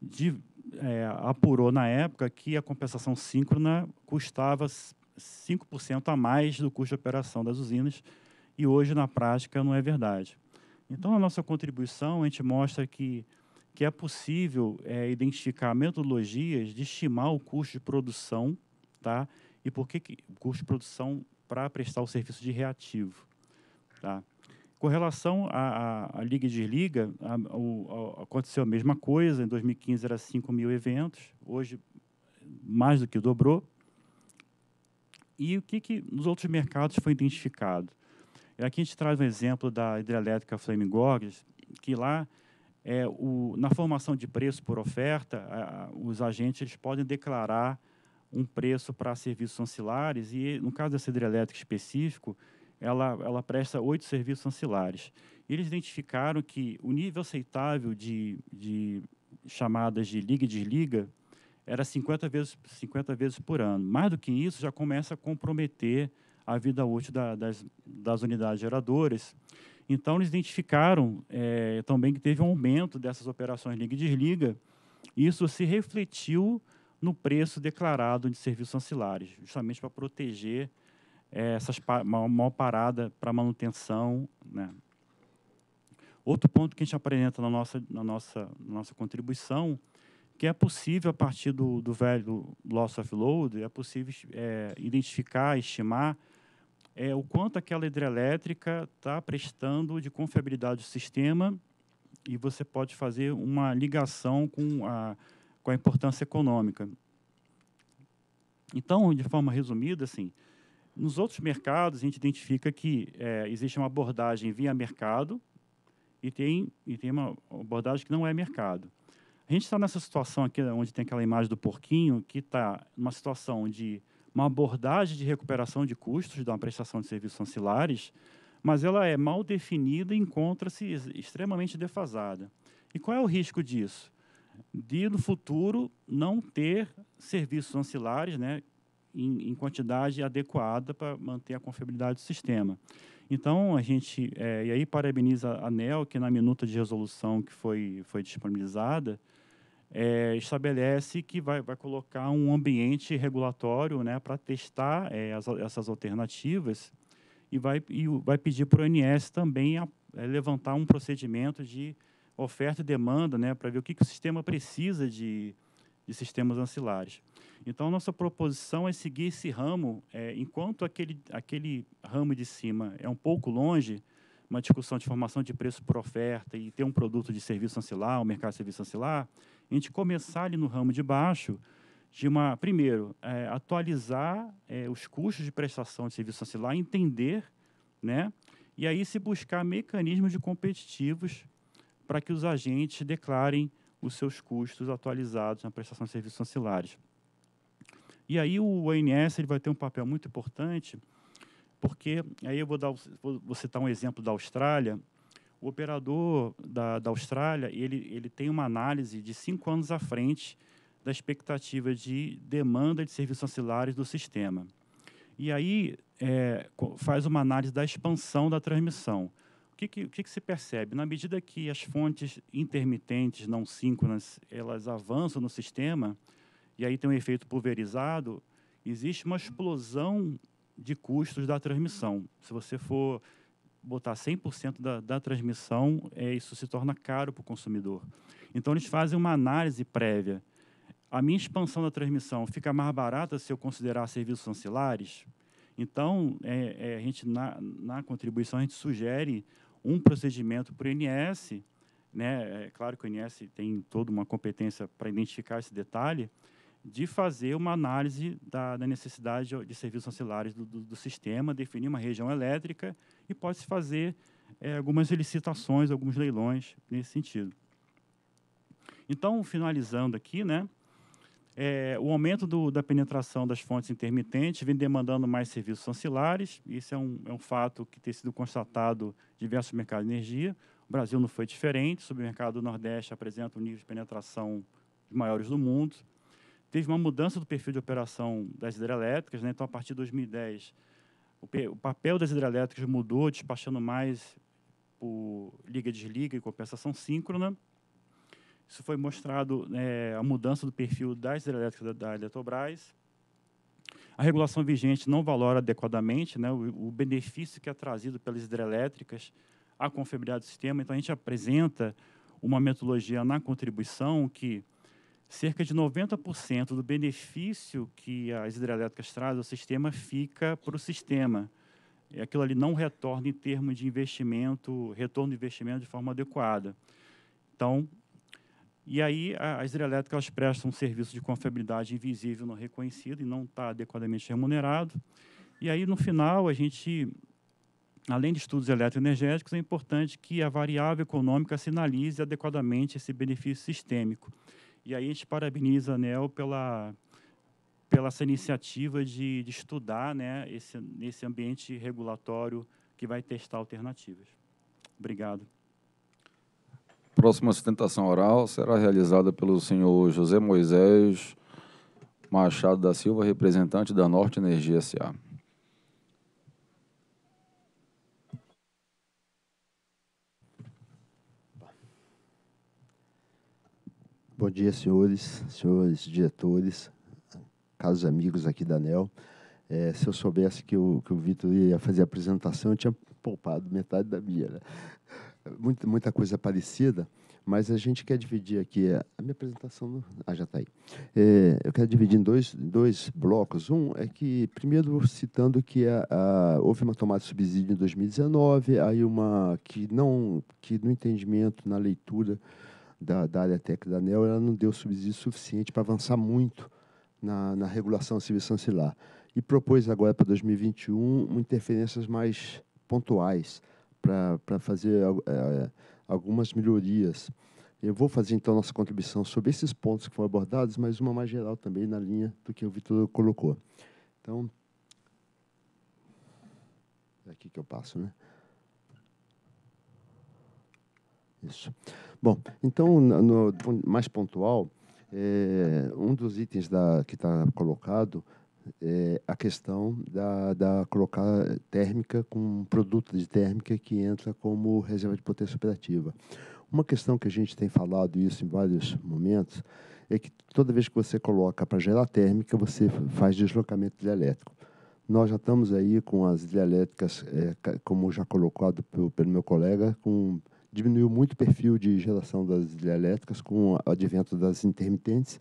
de, é, apurou na época que a compensação síncrona custava 5% a mais do custo de operação das usinas, e hoje, na prática, não é verdade. Então, a nossa contribuição, a gente mostra que, que é possível é, identificar metodologias de estimar o custo de produção, tá? e por que, que o custo de produção para prestar o serviço de reativo. Tá? Com relação à, à Liga e Desliga, a, o, a, aconteceu a mesma coisa. Em 2015 era 5 mil eventos, hoje mais do que dobrou. E o que, que nos outros mercados foi identificado? aqui a gente traz um exemplo da hidrelétrica Flame Gorges, que lá, é, o, na formação de preço por oferta, a, os agentes podem declarar um preço para serviços ancilares, e no caso dessa hidrelétrica específico, ela, ela presta oito serviços ancilares. Eles identificaram que o nível aceitável de, de chamadas de liga e desliga era 50 vezes, 50 vezes por ano. Mais do que isso, já começa a comprometer a vida útil da, das, das unidades geradoras. Então, eles identificaram é, também que teve um aumento dessas operações liga e desliga. Isso se refletiu no preço declarado de serviços ancilares, justamente para proteger é, essas uma maior parada para manutenção, né? Outro ponto que a gente apresenta na nossa, na nossa, na nossa contribuição, que é possível, a partir do, do velho loss of load, é possível é, identificar, estimar é, o quanto aquela hidrelétrica está prestando de confiabilidade do sistema e você pode fazer uma ligação com a, com a importância econômica. Então, de forma resumida, assim, nos outros mercados, a gente identifica que é, existe uma abordagem via mercado e tem, e tem uma abordagem que não é mercado. A gente está nessa situação aqui, né, onde tem aquela imagem do porquinho, que está numa situação de uma abordagem de recuperação de custos da prestação de serviços ancilares, mas ela é mal definida e encontra-se extremamente defasada. E qual é o risco disso? De, no futuro, não ter serviços ancilares, né, em, em quantidade adequada para manter a confiabilidade do sistema. Então, a gente, é, e aí parabeniza a ANEL, que na minuta de resolução que foi, foi disponibilizada, é, estabelece que vai, vai colocar um ambiente regulatório né, para testar é, as, essas alternativas e vai, e vai pedir para o ANS também a, é, levantar um procedimento de oferta e demanda né, para ver o que, que o sistema precisa de, de sistemas ancilares. Então, nossa proposição é seguir esse ramo, é, enquanto aquele, aquele ramo de cima é um pouco longe, uma discussão de formação de preço por oferta e ter um produto de serviço ancilar, o um mercado de serviço ancilar, a gente começar ali no ramo de baixo, de uma, primeiro, é, atualizar é, os custos de prestação de serviço ancilar, entender, né? E aí se buscar mecanismos de competitivos para que os agentes declarem os seus custos atualizados na prestação de serviços ancilares. E aí o ONS ele vai ter um papel muito importante, porque aí eu vou, dar, vou citar um exemplo da Austrália. O operador da, da Austrália ele, ele tem uma análise de cinco anos à frente da expectativa de demanda de serviços ancilares do sistema. E aí é, faz uma análise da expansão da transmissão. O que, que, que, se percebe? Na medida que as fontes intermitentes, não síncronas, elas avançam no sistema, e aí tem um efeito pulverizado, existe uma explosão de custos da transmissão. Se você for botar 100% da, da transmissão, é, isso se torna caro para o consumidor. Então, eles fazem uma análise prévia. A minha expansão da transmissão fica mais barata se eu considerar serviços ancilares? Então, é, é, a gente, na, na contribuição, a gente sugere um procedimento para o INS, né? é claro que o INS tem toda uma competência para identificar esse detalhe, de fazer uma análise da, da necessidade de serviços ancilares do, do, do, sistema, definir uma região elétrica e pode-se fazer é, algumas licitações, alguns leilões nesse sentido. Então, finalizando aqui, né, é, o aumento do, da penetração das fontes intermitentes vem demandando mais serviços ancilares, isso é um, é um fato que tem sido constatado em diversos mercados de energia. O Brasil não foi diferente, o submercado do Nordeste apresenta um nível de penetração dos maiores do mundo, teve uma mudança do perfil de operação das hidrelétricas, né? então a partir de 2010 o, o papel das hidrelétricas mudou, despachando mais por liga-desliga e compensação síncrona. Isso foi mostrado é, a mudança do perfil das hidrelétricas da, da Eletrobras. A regulação vigente não valora adequadamente né, o, o, benefício que é trazido pelas hidrelétricas à confiabilidade do sistema. Então, a gente apresenta uma metodologia na contribuição que cerca de 90% do benefício que as hidrelétricas trazem ao sistema fica para o sistema. E aquilo ali não retorna em termos de investimento, retorno de investimento de forma adequada. Então, e aí as hidrelétricas prestam um serviço de confiabilidade invisível não reconhecido e não está adequadamente remunerado. E aí, no final, a gente, além de estudos eletroenergéticos, é importante que a variável econômica sinalize adequadamente esse benefício sistêmico. E aí a gente parabeniza a ANEL pela, pela essa iniciativa de, de estudar né, esse, esse ambiente regulatório que vai testar alternativas. Obrigado. Próxima sustentação oral será realizada pelo senhor José Moisés Machado da Silva, representante da Norte Energia S.A. Bom dia, senhores, senhores diretores, caros amigos aqui da ANEL. É, se eu soubesse que o, que o Vitor ia fazer a apresentação, eu tinha poupado metade da minha. Né? Muita, muita coisa parecida, mas a gente quer dividir aqui. A, é, a minha apresentação. Não, ah, já está aí. É, eu quero dividir em dois, dois blocos. Um é que, primeiro, citando que a, a, houve uma tomada de subsídio em 2019, aí uma que não, que no entendimento, na leitura, da, da área técnica da ANEL, ela não deu subsídio suficiente para avançar muito na, na regulação civil ancilar. E propôs agora para 2021 interferências mais pontuais para fazer é, algumas melhorias. Eu vou fazer então nossa contribuição sobre esses pontos que foram abordados, mas uma mais geral também na linha do que o Vitor colocou. Então, é aqui que eu passo, né? Isso. Bom, então, no, mais pontual, é, um dos itens da, que está colocado é a questão da, da colocar térmica com produto de térmica que entra como reserva de potência operativa. Uma questão que a gente tem falado isso em vários momentos é que toda vez que você coloca para gerar térmica, você faz deslocamento elétrico Nós já estamos aí com as hidrelétricas, é, como já colocado pelo, pelo meu colega, com diminuiu muito o perfil de geração das elétricas com o advento das intermitentes.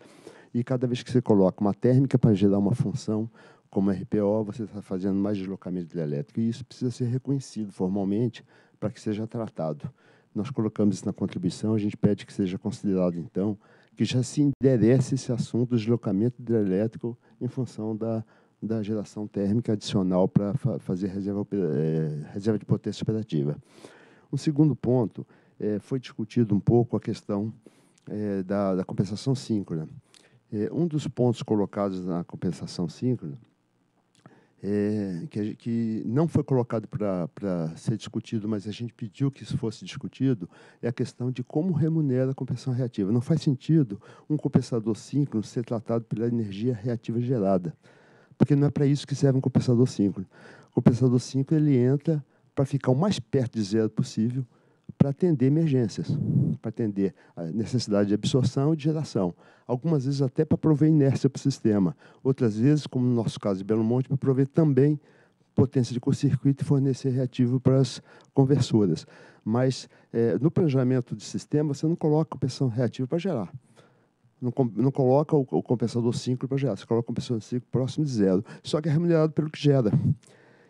E cada vez que você coloca uma térmica para gerar uma função como RPO, você está fazendo mais deslocamento hidrelétrico. elétrico. E isso precisa ser reconhecido formalmente para que seja tratado. Nós colocamos isso na contribuição, a gente pede que seja considerado, então, que já se enderece esse assunto do deslocamento hidrelétrico em função da, da geração térmica adicional para fa fazer reserva, é, reserva de potência operativa. Um segundo ponto, é, foi discutido um pouco a questão é, da, da, compensação síncrona. É, um dos pontos colocados na compensação síncrona, é, que, que, não foi colocado para ser discutido, mas a gente pediu que isso fosse discutido, é a questão de como remunera a compensação reativa. Não faz sentido um compensador síncrono ser tratado pela energia reativa gerada, porque não é para isso que serve um compensador síncrono. O compensador síncrono ele entra para ficar o mais perto de zero possível para atender emergências, para atender a necessidade de absorção e de geração. Algumas vezes até para prover inércia para o sistema. Outras vezes, como no nosso caso de Belo Monte, para prover também potência de curto-circuito e fornecer reativo para as conversoras. Mas é, no planejamento de sistema, você não coloca o pressão reativa para gerar. Não, não, coloca o, o compensador 5 para gerar, você coloca o compensador 5 próximo de zero. Só que é remunerado pelo que gera.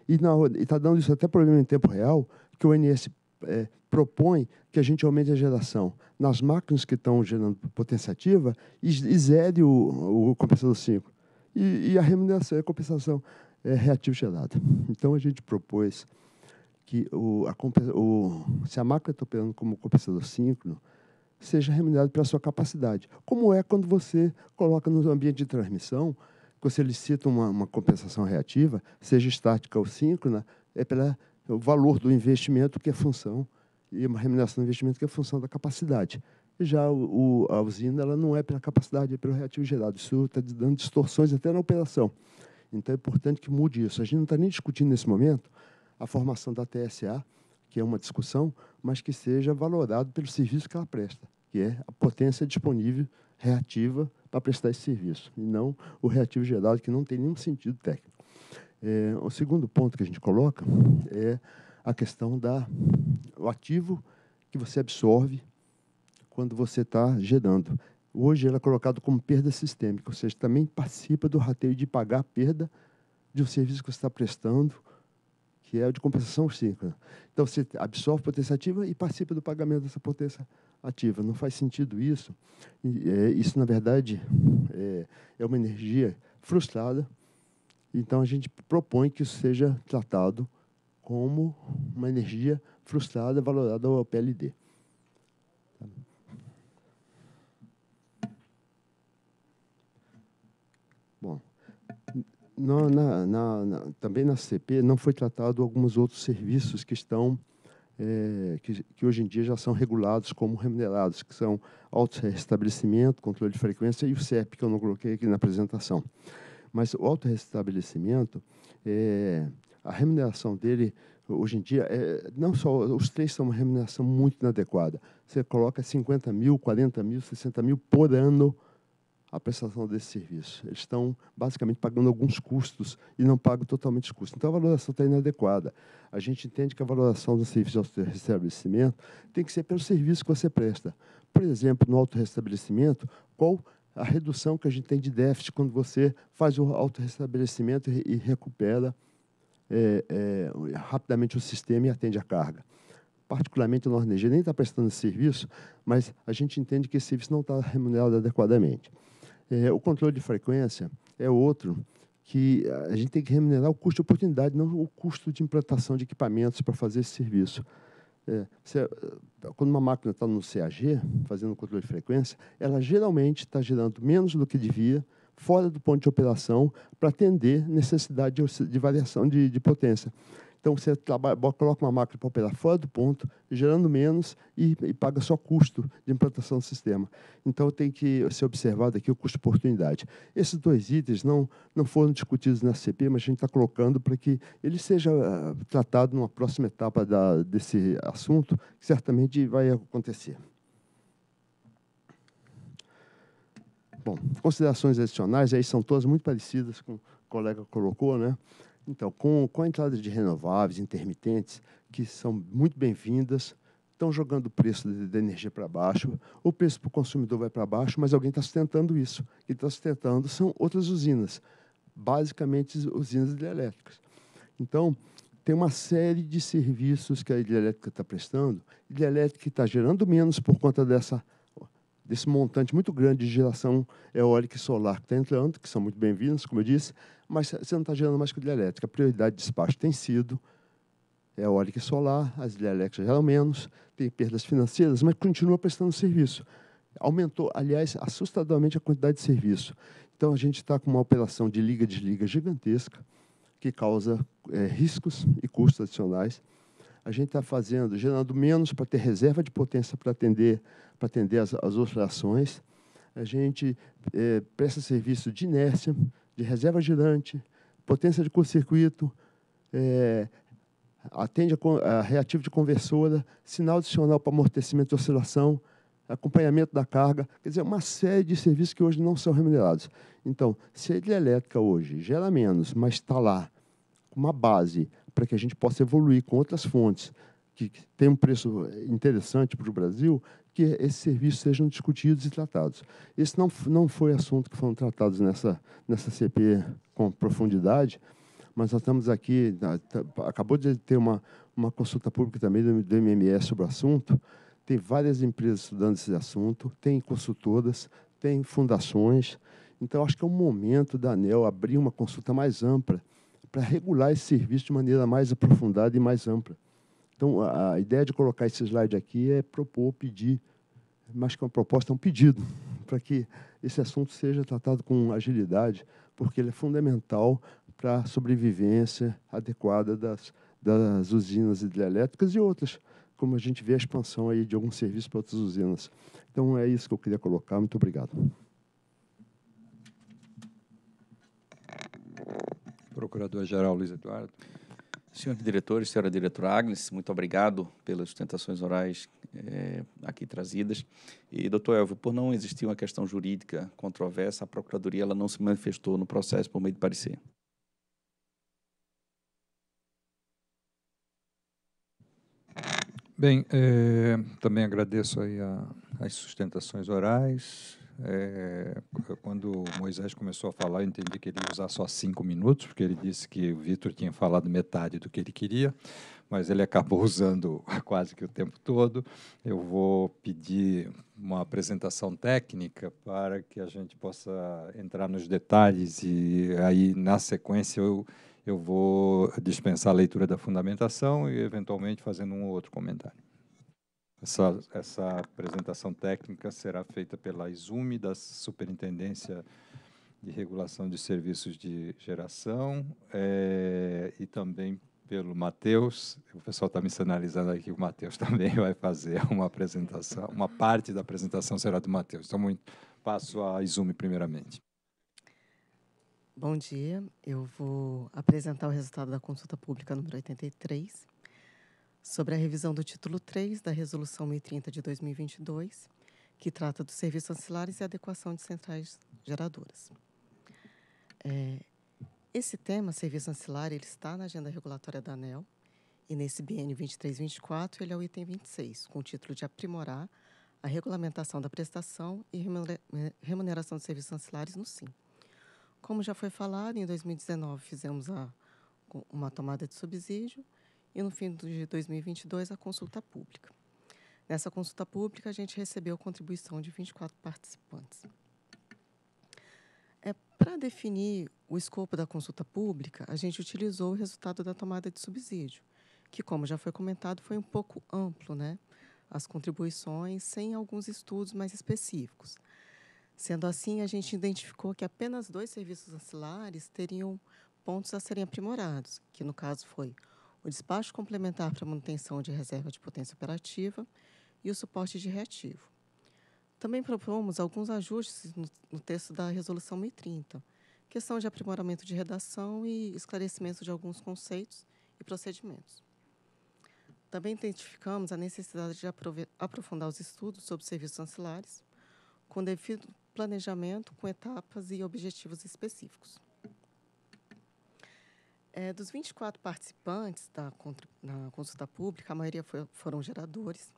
E está dando isso até problema em tempo real, que o NS é, propõe que a gente aumente a geração nas máquinas que estão gerando potência ativa e, e zere o, o compensador 5. E, e, a remuneração, a compensação é reativa gerada. Então, a gente propôs que o, a, o, se a máquina está operando como compensador síncrono, seja remunerado pela sua capacidade, como é quando você coloca no ambiente de transmissão quando você licita uma, uma compensação reativa, seja estática ou síncrona, é pelo é valor do investimento, que é função, e uma remuneração do investimento, que é função da capacidade. Já o, a usina ela não é pela capacidade, é pelo reativo gerado. Isso está dando distorções até na operação. Então é importante que mude isso. A gente não está nem discutindo nesse momento a formação da TSA, que é uma discussão, mas que seja valorado pelo serviço que ela presta, que é a potência disponível reativa para prestar esse serviço, e não o reativo gerado, que não tem nenhum sentido técnico. É, o segundo ponto que a gente coloca é a questão da o ativo que você absorve quando você está gerando. Hoje ela é colocado como perda sistêmica, ou seja, também participa do rateio de pagar a perda de um serviço que você está prestando, que é o de compensação síncrona. Então você absorve potência ativa e participa do pagamento dessa potência ativa. Não faz sentido isso. E, é, isso, na verdade, é, é uma energia frustrada. Então, a gente propõe que isso seja tratado como uma energia frustrada valorada ao PLD. Bom, na, na, na, também na CP não foi tratado alguns outros serviços que estão é, que, que, hoje em dia já são regulados como remunerados, que são autorrestabelecimento, controle de frequência e o CEP, que eu não coloquei aqui na apresentação. Mas o autorrestabelecimento, é, a remuneração dele, hoje em dia, é, não só os três são uma remuneração muito inadequada. Você coloca 50 mil, 40 mil, 60 mil por ano a prestação desse serviço. Eles estão basicamente pagando alguns custos e não pagam totalmente os custos. Então a valoração está inadequada. A gente entende que a valoração do serviço de restabelecimento tem que ser pelo serviço que você presta. Por exemplo, no auto restabelecimento qual a redução que a gente tem de déficit quando você faz o auto restabelecimento e recupera é, é, rapidamente o sistema e atende a carga particularmente o Nornegia nem está prestando esse serviço, mas a gente entende que esse serviço não está remunerado adequadamente. É, o controle de frequência é outro que a gente tem que remunerar o custo de oportunidade, não o custo de implantação de equipamentos para fazer esse serviço. É, é quando uma máquina está no CAG, fazendo controle de frequência, ela geralmente está gerando menos do que devia, fora do ponto de operação, para atender necessidade de, de variação de, de potência. Então você trabalha, coloca uma máquina para operar fora do ponto, gerando menos e, e paga só custo de implantação do sistema. Então tem que ser observado aqui o custo-oportunidade. Esses dois itens não, não foram discutidos na CP, mas a gente está colocando para que ele seja ah, tratado numa próxima etapa da, desse assunto, que certamente vai acontecer. Bom, considerações adicionais, aí são todas muito parecidas com o colega colocou, né? Então, com, com a entrada de renováveis, intermitentes, que são muito bem-vindas, estão jogando o preço da energia para baixo, o preço para o consumidor vai para baixo, mas alguém está sustentando isso. e está sustentando são outras usinas, basicamente usinas hidrelétricas. Então, tem uma série de serviços que a hidrelétrica está prestando, a que está gerando menos por conta dessa desse montante muito grande de geração eólica e solar que está entrando, que são muito bem-vindos, como eu disse, mas você não está gerando mais com elétrica. A prioridade de espaço tem sido eólica e solar, as hidrelétricas geram menos, tem perdas financeiras, mas continua prestando serviço. Aumentou, aliás, assustadoramente a quantidade de serviço. Então, a gente está com uma operação de liga-desliga gigantesca, que causa é, riscos e custos adicionais a gente está fazendo, gerando menos para ter reserva de potência para atender, para atender as, as oscilações. A gente é, presta serviço de inércia, de reserva girante, potência de curto-circuito, é, atende a, a reativo de conversora, sinal adicional para amortecimento de oscilação, acompanhamento da carga, quer dizer, uma série de serviços que hoje não são remunerados. Então, se a hidrelétrica hoje gera menos, mas está lá, com uma base para que a gente possa evoluir com outras fontes que, que tem um preço eh, interessante para o Brasil, que é esses serviços sejam discutidos e tratados. Esse não, não foi assunto que foram tratados nessa, nessa CP com profundidade, mas nós estamos aqui, tá, acabou de ter uma, uma consulta pública também do, do MMS sobre o assunto, tem várias empresas estudando esse assunto, tem consultoras, tem fundações, então acho que é o momento da ANEL abrir uma consulta mais ampla, para regular esse serviço de maneira mais aprofundada e mais ampla. Então, a, ideia de colocar esse slide aqui é propor, pedir, mais que uma proposta, é um pedido, [LAUGHS] para que esse assunto seja tratado com agilidade, porque ele é fundamental para a sobrevivência adequada das, das usinas hidrelétricas e outras, como a gente vê a expansão aí de alguns serviços para outras usinas. Então, é isso que eu queria colocar. Muito obrigado. Procurador-Geral Luiz Eduardo. Senhor diretor, senhora diretora Agnes, muito obrigado pelas sustentações orais é, aqui trazidas. E, doutor Elvio, por não existir uma questão jurídica controversa, a Procuradoria ela não se manifestou no processo por meio de parecer. Bem, é, também agradeço aí a, as sustentações orais, é, quando Moisés começou a falar, eu entendi que ele ia usar só cinco minutos, porque ele disse que o Vitor tinha falado metade do que ele queria, mas ele acabou [LAUGHS] usando quase que o tempo todo. Eu vou pedir uma apresentação técnica para que a gente possa entrar nos detalhes e aí, na sequência, eu, eu vou dispensar a leitura da fundamentação e, eventualmente, fazendo um ou outro comentário. Essa, essa apresentação técnica será feita pela ISUME, da Superintendência de Regulação de Serviços de Geração, é, e também pelo Matheus. O pessoal está me sinalizando aqui, o Matheus [LAUGHS] também vai fazer uma apresentação. Uma parte da apresentação será do Matheus. Então, muito, passo a ISUME primeiramente. Bom dia, eu vou apresentar o resultado da consulta pública número 83, sobre a revisão do título 3 da Resolução 1030 de 2022, que trata dos serviços ancilares e adequação de centrais geradoras. É, esse tema, serviço ancilar, ele está na agenda regulatória da ANEL e nesse BN 2324 ele é o item 26, com o título de aprimorar a regulamentação da prestação e eh, remuneração de serviços ancilares no SIM. Como já foi falado, em 2019 fizemos a, uma tomada de subsídio e, no fim de 2022, a consulta pública. Nessa consulta pública, a gente recebeu contribuição de 24 participantes. É, Para definir o escopo da consulta pública, a gente utilizou o resultado da tomada de subsídio, que, como já foi comentado, foi um pouco amplo, né? as contribuições, sem alguns estudos mais específicos. Sendo assim, a gente identificou que apenas dois serviços ancilares teriam pontos a serem aprimorados, que no caso foi o despacho complementar para manutenção de reserva de potência operativa e o suporte de reativo. Também propomos alguns ajustes no, no texto da Resolução 1030, que são de aprimoramento de redação e esclarecimento de alguns conceitos e procedimentos. Também identificamos a necessidade de aprofundar os estudos sobre serviços ancilares, com devido planejamento, com etapas e objetivos específicos. É, dos 24 participantes da na consulta pública, a maioria foi, foram geradores,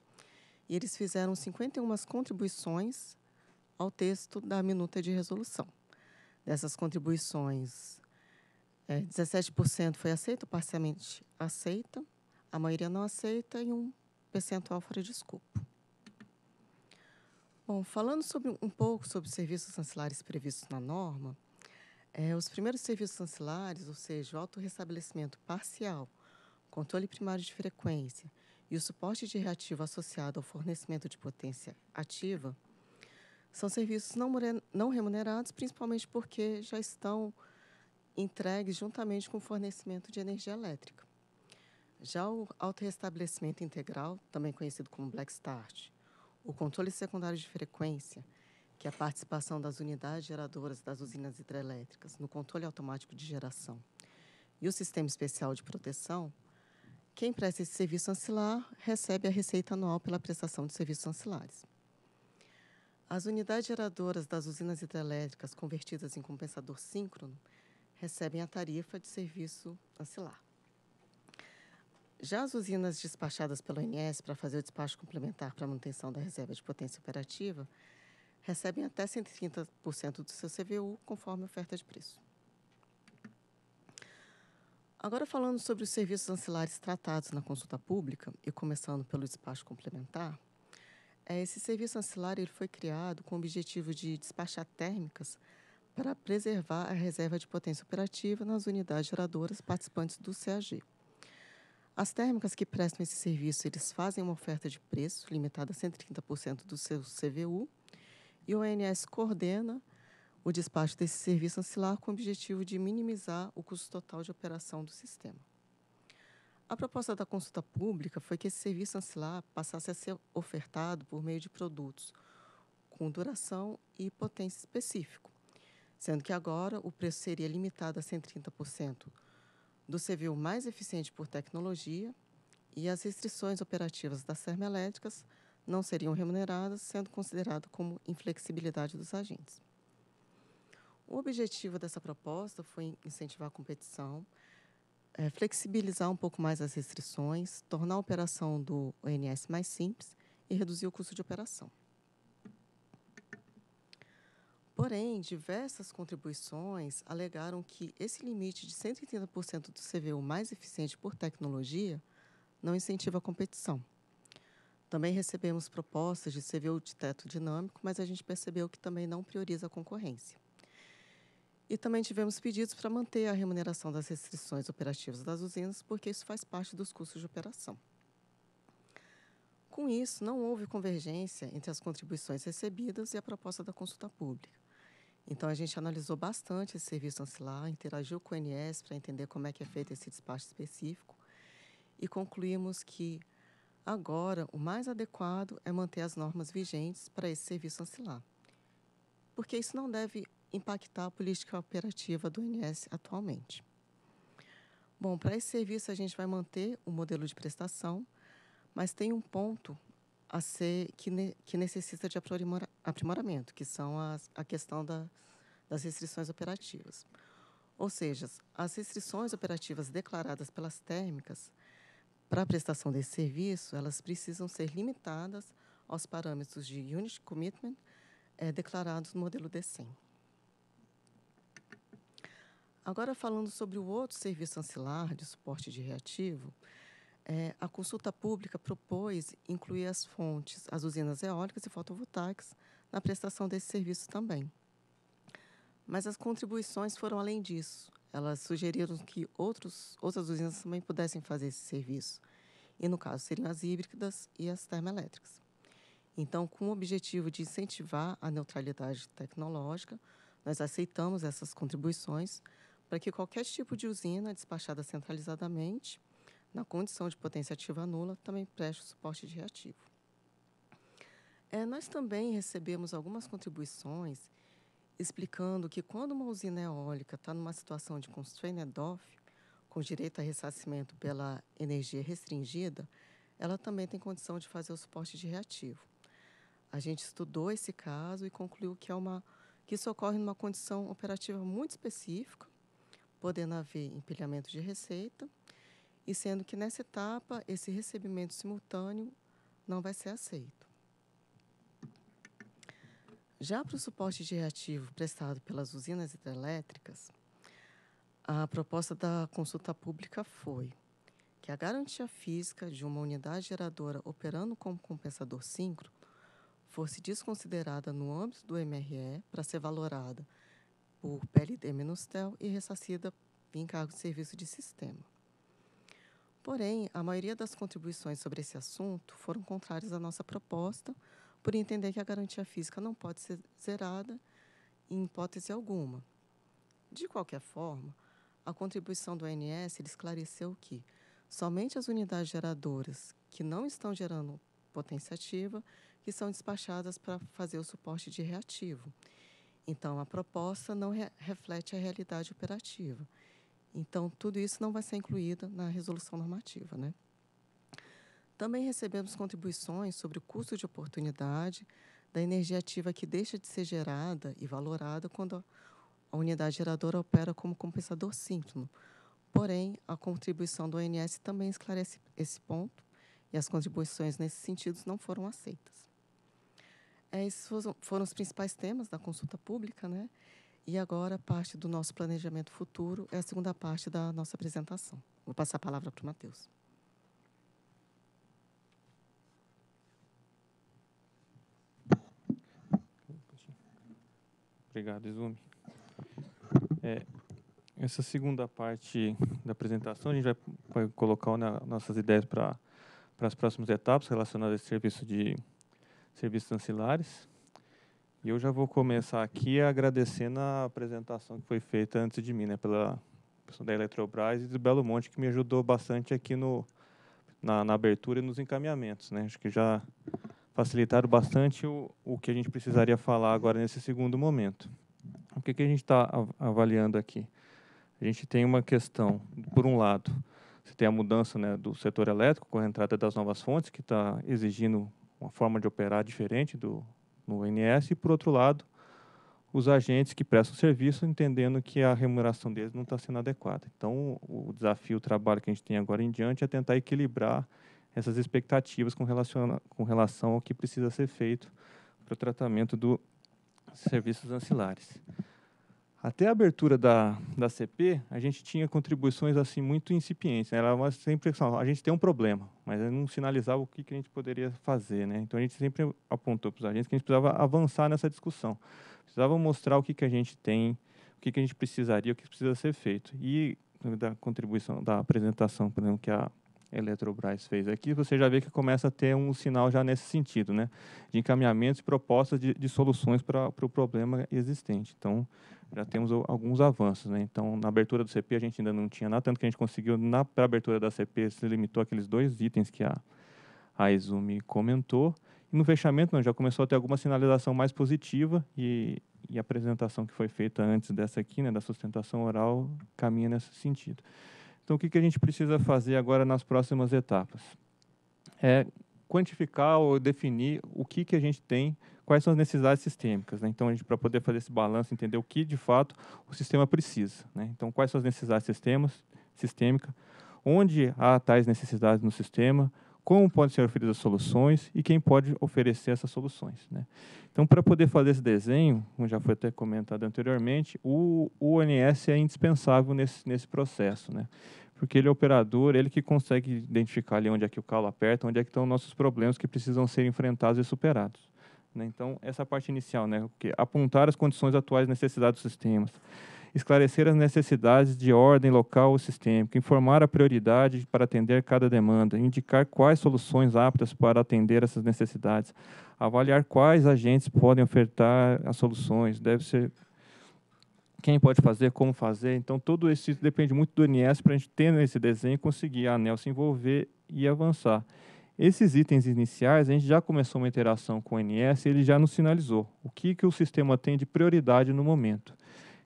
e eles fizeram 51 contribuições ao texto da minuta de resolução. Dessas contribuições, é, 17% foi aceita, parcialmente aceita, a maioria não aceita e um percentual fora de escopo. Bom, falando sobre, um pouco sobre serviços ancilares previstos na norma, é, os primeiros serviços ancilares, ou seja, o autorrestabelecimento parcial, controle primário de frequência e o suporte de reativo associado ao fornecimento de potência ativa, são serviços não, remunerados, principalmente porque já estão entregues juntamente com o fornecimento de energia elétrica. Já o autorrestabelecimento integral, também conhecido como Black Start, o controle secundário de frequência, que é a participação das unidades geradoras das usinas hidrelétricas no controle automático de geração e o Sistema Especial de Proteção, quem presta esse serviço ancilar recebe a receita anual pela prestação de serviços ancilares. As unidades geradoras das usinas hidrelétricas convertidas em compensador síncrono recebem a tarifa de serviço ancilar. Já as usinas despachadas pelo INS para fazer o despacho complementar para a manutenção da reserva de potência operativa recebem até 130% do seu CVU, conforme oferta de preço. Agora, falando sobre os serviços ancilares tratados na consulta pública, e começando pelo despacho complementar, é, esse serviço ancilar ele foi criado com o objetivo de despachar térmicas para preservar a reserva de potência operativa nas unidades geradoras participantes do CAG. As térmicas que prestam esse serviço, eles fazem uma oferta de preço limitada a 130% do seu CVU e o ONS coordena o despacho desse serviço ancilar com o objetivo de minimizar o custo total de operação do sistema. A proposta da consulta pública foi que esse serviço ancilar passasse a ser ofertado por meio de produtos com duração e potência específico, sendo que agora o preço seria limitado a 130% do serviço mais eficiente por tecnologia e as restrições operativas das termoelétricas elétricas não seriam remuneradas, sendo considerado como inflexibilidade dos agentes. O objetivo dessa proposta foi incentivar a competição, é, flexibilizar um pouco mais as restrições, tornar a operação do ONS mais simples e reduzir o custo de operação. Porém, diversas contribuições alegaram que esse limite de 180% do CVU mais eficiente por tecnologia não incentiva a competição também recebemos propostas de CVU de teto dinâmico, mas a gente percebeu que também não prioriza a concorrência. E também tivemos pedidos para manter a remuneração das restrições operativas das usinas, porque isso faz parte dos custos de operação. Com isso, não houve convergência entre as contribuições recebidas e a proposta da consulta pública. Então, a gente analisou bastante esse serviço ancilar, interagiu com o Ns para entender como é que é feito esse despacho específico e concluímos que Agora, o mais adequado é manter as normas vigentes para esse serviço ancilar, porque isso não deve impactar a política operativa do INS atualmente. Bom, para esse serviço a gente vai manter o modelo de prestação, mas tem um ponto a ser que, ne, que necessita de aprimora, aprimoramento, que são as, a questão da, das restrições operativas. Ou seja, as restrições operativas declaradas pelas térmicas para a prestação desse serviço, elas precisam ser limitadas aos parâmetros de Unit Commitment é, declarados no modelo DECEM. Agora, falando sobre o outro serviço ancilar de suporte de reativo, é, a consulta pública propôs incluir as fontes, as usinas eólicas e fotovoltaicas, na prestação desse serviço também. Mas as contribuições foram além disso elas sugeriram que outros, outras usinas também pudessem fazer esse serviço. E, no caso, seriam as híbridas e as termoelétricas. Então, com o objetivo de incentivar a neutralidade tecnológica, nós aceitamos essas contribuições para que qualquer tipo de usina despachada centralizadamente, na condição de potência ativa nula, também preste o suporte de reativo. É, nós também recebemos algumas contribuições explicando que quando uma usina eólica está numa situação de constrained off, com direito a ressarcimento pela energia restringida, ela também tem condição de fazer o suporte de reativo. A gente estudou esse caso e concluiu que é uma que isso ocorre numa condição operativa muito específica, podendo haver empilhamento de receita, e sendo que nessa etapa esse recebimento simultâneo não vai ser aceito. Já para o suporte de reativo prestado pelas usinas hidrelétricas, a proposta da consulta pública foi que a garantia física de uma unidade geradora operando como compensador síncro fosse desconsiderada no âmbito do MRE para ser valorada por PLD-TEL e ressarcida em cargo de serviço de sistema. Porém, a maioria das contribuições sobre esse assunto foram contrárias à nossa proposta, por entender que a garantia física não pode ser zerada em hipótese alguma. De qualquer forma, a contribuição do ANS esclareceu que somente as unidades geradoras que não estão gerando potência ativa que são despachadas para fazer o suporte de reativo. Então, a proposta não re reflete a realidade operativa. Então, tudo isso não vai ser incluído na resolução normativa, né? Também recebemos contribuições sobre o custo de oportunidade da energia ativa que deixa de ser gerada e valorada quando a unidade geradora opera como compensador síntomo Porém, a contribuição do ONS também esclarece esse ponto e as contribuições nesse sentido não foram aceitas. É, esses foram os principais temas da consulta pública, né? E agora, parte do nosso planejamento futuro é a segunda parte da nossa apresentação. Vou passar a palavra para o Matheus. Obrigado, Izumi. É, essa segunda parte da apresentação, a gente vai, vai colocar na, nossas ideias para as próximas etapas relacionadas a esse serviço de serviços ancilares. E eu já vou começar aqui agradecendo a apresentação que foi feita antes de mim, né, pela pessoa da Eletrobras e do Belo Monte, que me ajudou bastante aqui no, na, na abertura e nos encaminhamentos. Né? Acho que já facilitaram bastante o, o que a gente precisaria falar agora nesse segundo momento. O que, que a gente está avaliando aqui? A gente tem uma questão, por um lado, você tem a mudança né, do setor elétrico com a entrada das novas fontes, que está exigindo uma forma de operar diferente do no INS, e por outro lado, os agentes que prestam serviço entendendo que a remuneração deles não está sendo adequada. Então, o desafio, o trabalho que a gente tem agora em diante é tentar equilibrar essas expectativas com relação, com relação ao que precisa ser feito para o tratamento dos serviços ancilares. Até a abertura da, da CP, a gente tinha contribuições assim muito incipientes. Né? Era uma, sempre assim, a gente tem um problema, mas é não sinalizava o que, que a gente poderia fazer. Né? Então a gente sempre apontou para os agentes que a gente precisava avançar nessa discussão. Precisava mostrar o que, que a gente tem, o que, que a gente precisaria, o que precisa ser feito. E da contribuição, da apresentação, por exemplo, que a Eletrobras fez aqui, você já vê que começa a ter um sinal já nesse sentido, né? De encaminhamentos e propostas de, de soluções para o pro problema existente. Então, já temos alguns avanços, né? Então, na abertura do CP a gente ainda não tinha nada, tanto que a gente conseguiu, na abertura da CP, se limitou aqueles dois itens que a, a Exume comentou. E no fechamento, não, já começou a ter alguma sinalização mais positiva e, e a apresentação que foi feita antes dessa aqui, né, da sustentação oral, caminha nesse sentido. Então, o que, que a gente precisa fazer agora nas próximas etapas? É quantificar ou definir o que, que a gente tem, quais são as necessidades sistêmicas. Né? Então, para poder fazer esse balanço, entender o que, de fato, o sistema precisa. Né? Então, quais são as necessidades sistêmicas, onde há tais necessidades no sistema, como podem ser oferecidas soluções e quem pode oferecer essas soluções. Né? Então, para poder fazer esse desenho, como já foi até comentado anteriormente, o, o ONS é indispensável nesse, nesse processo, né? porque ele é operador, ele que consegue identificar ali onde é que o calo aperta, onde é que estão nossos problemas que precisam ser enfrentados e superados. Né? Então, essa parte inicial, né? apontar as condições atuais necessidades dos sistemas, esclarecer as necessidades de ordem local ou sistêmica, informar a prioridade para atender cada demanda, indicar quais soluções aptas para atender essas necessidades, avaliar quais agentes podem ofertar as soluções, deve ser quem pode fazer, como fazer. Então, todo isso depende muito do INS para a gente ter nesse desenho conseguir a ANEL se envolver e avançar. Esses itens iniciais, a gente já começou uma interação com o INS, ele já nos sinalizou o que, que o sistema tem de prioridade no momento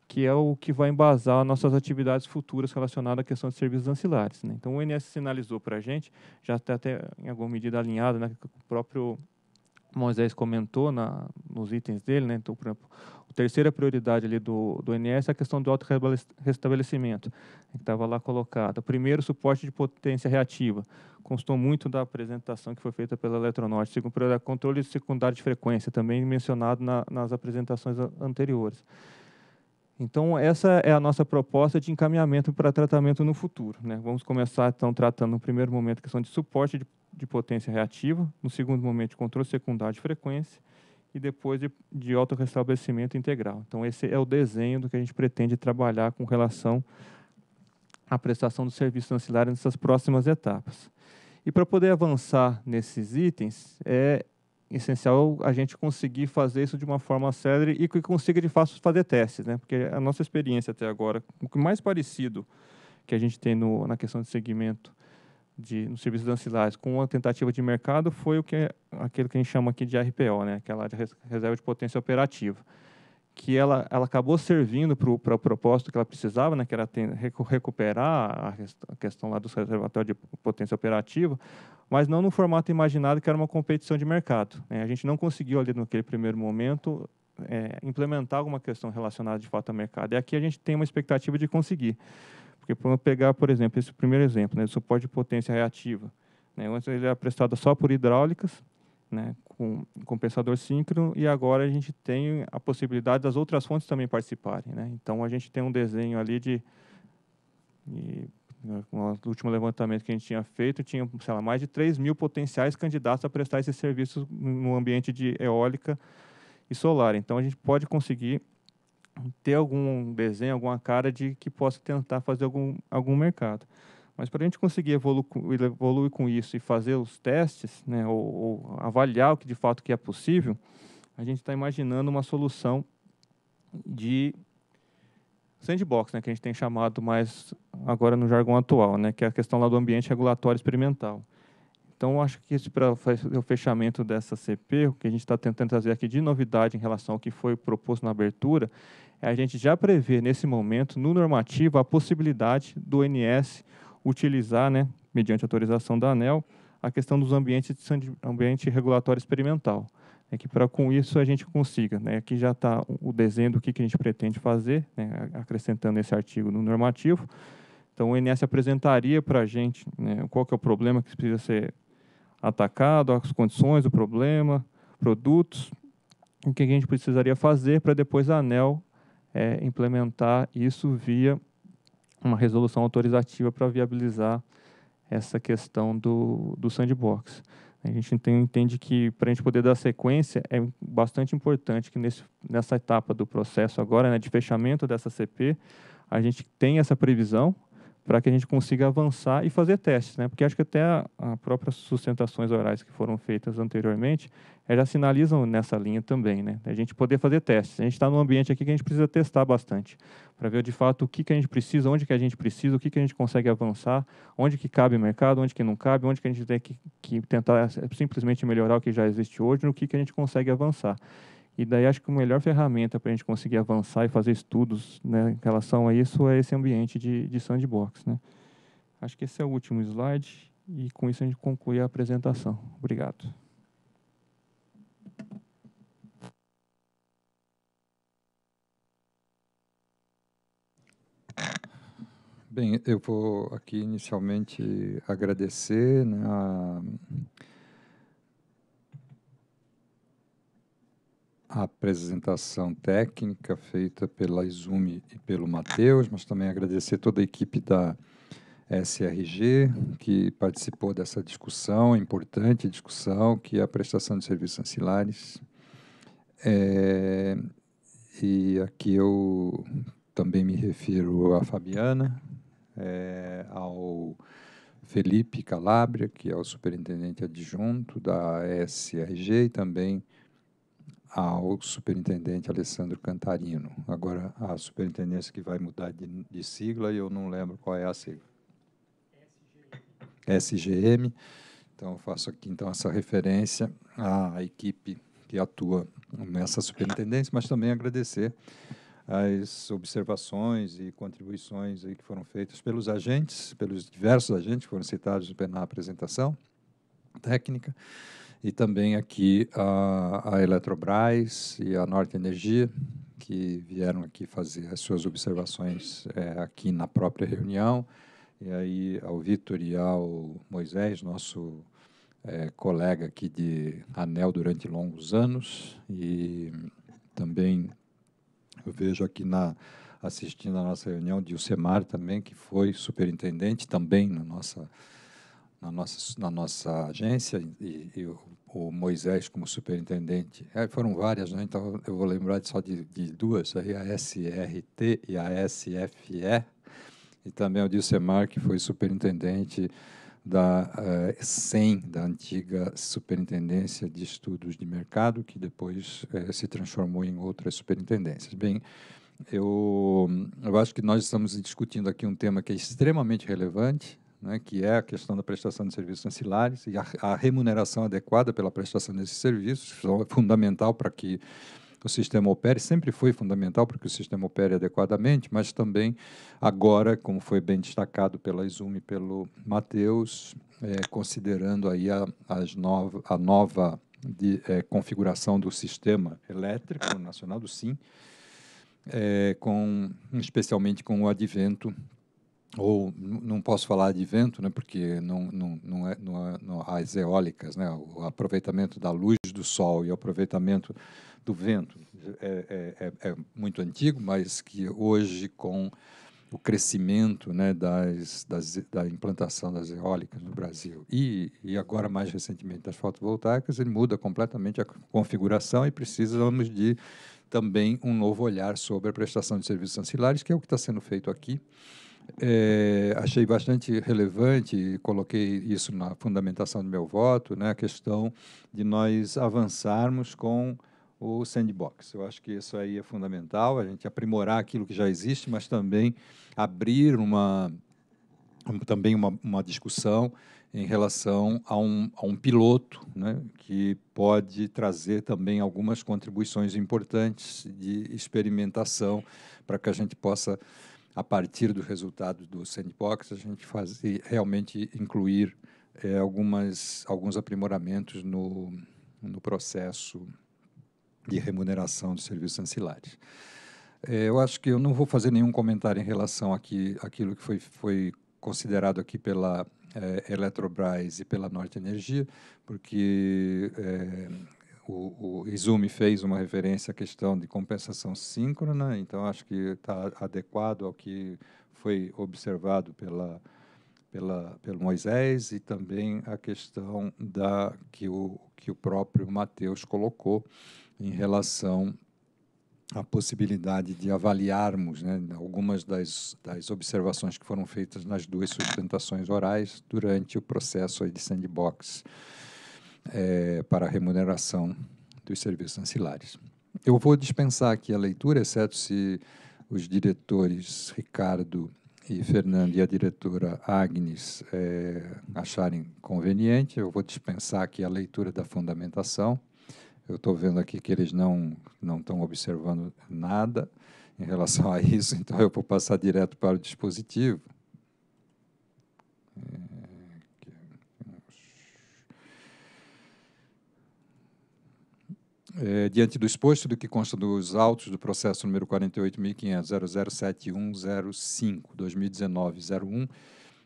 que é o que vai embasar nossas atividades futuras relacionadas à questão de serviços ancilares. Né? Então, o INSS sinalizou para a gente, já está até em alguma medida alinhado, né, o próprio Moisés comentou na, nos itens dele, né? então, por exemplo, a terceira prioridade ali do, do INSS é a questão do auto-restabelecimento, que estava lá colocada. Primeiro, suporte de potência reativa. Constou muito da apresentação que foi feita pela Eletronorte. Segundo, controle secundário de frequência, também mencionado na, nas apresentações anteriores. Então, essa é a nossa proposta de encaminhamento para tratamento no futuro. Né? Vamos começar, então, tratando no primeiro momento a questão de suporte de, de potência reativa, no segundo momento, de controle secundário de frequência, e depois de, de restabelecimento integral. Então, esse é o desenho do que a gente pretende trabalhar com relação à prestação do serviço ancilar nessas próximas etapas. E para poder avançar nesses itens, é, essencial a gente conseguir fazer isso de uma forma célere e que consiga de fato fazer testes, né? Porque a nossa experiência até agora, o que mais parecido que a gente tem no, na questão de segmento de no serviço ancilares com a tentativa de mercado foi o que é aquele que a gente chama aqui de RPO, né? Aquela de reserva de potência operativa que ela, ela acabou servindo para o pro propósito que ela precisava, né, que era ter, recuperar a, questão lá do reservatório de potência operativa, mas não no formato imaginado que era uma competição de mercado. Né? A gente não conseguiu ali naquele primeiro momento é, implementar alguma questão relacionada de fato ao mercado. E aqui a gente tem uma expectativa de conseguir. Porque para pegar, por exemplo, esse primeiro exemplo, né, suporte de potência reativa, né, antes ele era prestado só por hidráulicas, né, com compensador síncrono e agora a gente tem a possibilidade das outras fontes também participarem. Né? Então a gente tem um desenho ali de, de no último levantamento que a gente tinha feito, tinha sei lá, mais de 3 mil potenciais candidatos a prestar esses serviços no ambiente de eólica e solar. Então a gente pode conseguir ter algum desenho, alguma cara de que possa tentar fazer algum, algum mercado. Mas para a gente conseguir evoluir, evoluir com isso e fazer os testes, né, ou, ou avaliar o que de fato que é possível, a gente está imaginando uma solução de sandbox, né, que a gente tem chamado mais agora no jargão atual, né, que é a questão lá do ambiente regulatório experimental. Então, acho que esse para o fechamento dessa CP, o que a gente está tentando trazer aqui de novidade em relação ao que foi proposto na abertura, é a gente já prever nesse momento, no normativo, a possibilidade do NS utilizar, né, mediante autorização da ANEL, a questão dos ambientes de ambiente regulatório experimental. É que para com isso a gente consiga, né, aqui já está o desenho do que, que a gente pretende fazer, né, acrescentando esse artigo no normativo. Então o INS apresentaria para a gente né, qual que é o problema que precisa ser atacado, as condições do problema, produtos, o que a gente precisaria fazer para depois a ANEL é, implementar isso via uma resolução autorizativa para viabilizar essa questão do, do sandbox. A gente entende que para a gente poder dar sequência é bastante importante que nesse, nessa etapa do processo agora, né, de fechamento dessa CP, a gente tem essa previsão, para que a gente consiga avançar e fazer testes, né? Porque acho que até a, próprias sustentações orais que foram feitas anteriormente eh, já sinalizam nessa linha também, né? A gente poder fazer testes. A gente está num ambiente aqui que a gente precisa testar bastante para ver de fato o que, que a gente precisa, onde que a gente precisa, o que, que a gente consegue avançar, onde que cabe mercado, onde que não cabe, onde que a gente tem que, que tentar eh, simplesmente melhorar o que já existe hoje, no que, que a gente consegue avançar. E daí acho que a melhor ferramenta para a gente conseguir avançar e fazer estudos né, em relação a isso é esse ambiente de, de sandbox. Né? Acho que esse é o último slide e com isso a gente conclui a apresentação. Obrigado. Bem, eu vou aqui inicialmente agradecer né, a a apresentação técnica feita pela Izumi e pelo Matheus, mas também agradecer toda a equipe da SRG que participou dessa discussão, importante discussão, que é a prestação de serviços ancilares. É, e aqui eu também me refiro à Fabiana, é, ao Felipe Calabria, que é o superintendente adjunto da SRG e também ao superintendente Alessandro Cantarino. Agora, a superintendência que vai mudar de, de sigla, e eu não lembro qual é a sigla. SGM. Então, eu faço aqui então essa referência à equipe que atua nessa superintendência, mas também agradecer as observações e contribuições aí que foram feitas pelos agentes, pelos diversos agentes que foram citados na apresentação técnica e também aqui a, a Eletrobras e a Norte Energia, que vieram aqui fazer as suas observações é, aqui na própria reunião, e aí ao Vitor e ao Moisés, nosso é, colega aqui de ANEL durante longos anos, e também eu vejo aqui na assistindo a nossa reunião de Ucemar também, que foi superintendente também na nossa reunião, na nossa, na nossa agência e, e o, o, Moisés como superintendente. É, foram várias, né? então eu vou lembrar só de, de duas, a SRT e a SFE, e também o Dilsemar, que foi superintendente da uh, eh, SEM, da antiga Superintendência de Estudos de Mercado, que depois uh, se transformou em outras superintendências. Bem, eu, eu acho que nós estamos discutindo aqui um tema que é extremamente relevante, né, que é a questão da prestação de serviços ancilares e a, a remuneração adequada pela prestação desses serviços, são é fundamental para que o sistema opere, sempre foi fundamental para que o sistema opere adequadamente, mas também agora, como foi bem destacado pela Izumi e pelo Matheus, é, considerando aí a, as nova, a nova de, é, configuração do sistema elétrico nacional, do SIM, é, com, especialmente com o advento ou não posso falar de vento, né, porque não, não, não, é, não, é, não as eólicas, né, o aproveitamento da luz do sol e o aproveitamento do vento é, é, é, é muito antigo, mas que hoje com o crescimento né, das, das, da implantação das eólicas no Brasil e, e agora mais recentemente das fotovoltaicas, ele muda completamente a configuração e precisamos de também um novo olhar sobre a prestação de serviços ancilares, que é o que está sendo feito aqui é, achei bastante relevante e coloquei isso na fundamentação do meu voto, né, a questão de nós avançarmos com o sandbox. Eu acho que isso aí é fundamental, a gente aprimorar aquilo que já existe, mas também abrir uma também uma, uma discussão em relação a um, a um piloto né, que pode trazer também algumas contribuições importantes de experimentação para que a gente possa a partir do resultado do sandbox, a gente fazer realmente incluir é, algumas, alguns aprimoramentos no, no processo de remuneração dos serviços ancilares. É, eu acho que eu não vou fazer nenhum comentário em relação aqui aquilo que foi, foi considerado aqui pela é, Eletrobras e pela Norte Energia, porque é, o, o Izumi fez uma referência à questão de compensação síncrona, então acho que está adequado ao que foi observado pela, pela, pelo Moisés e também a questão da que o, que o próprio Mateus colocou em relação à possibilidade de avaliarmos né, algumas das, das observações que foram feitas nas duas sustentações orais durante o processo de sandbox é, para a remuneração dos serviços ancilares. Eu vou dispensar aqui a leitura, exceto se os diretores Ricardo e Fernando e a diretora Agnes é, acharem conveniente. Eu vou dispensar aqui a leitura da fundamentação. Eu estou vendo aqui que eles não não estão observando nada em relação a isso, [LAUGHS] então eu vou passar direto para o dispositivo. É. É, diante do exposto do que consta dos autos do processo número 48.500.007105-2019-01,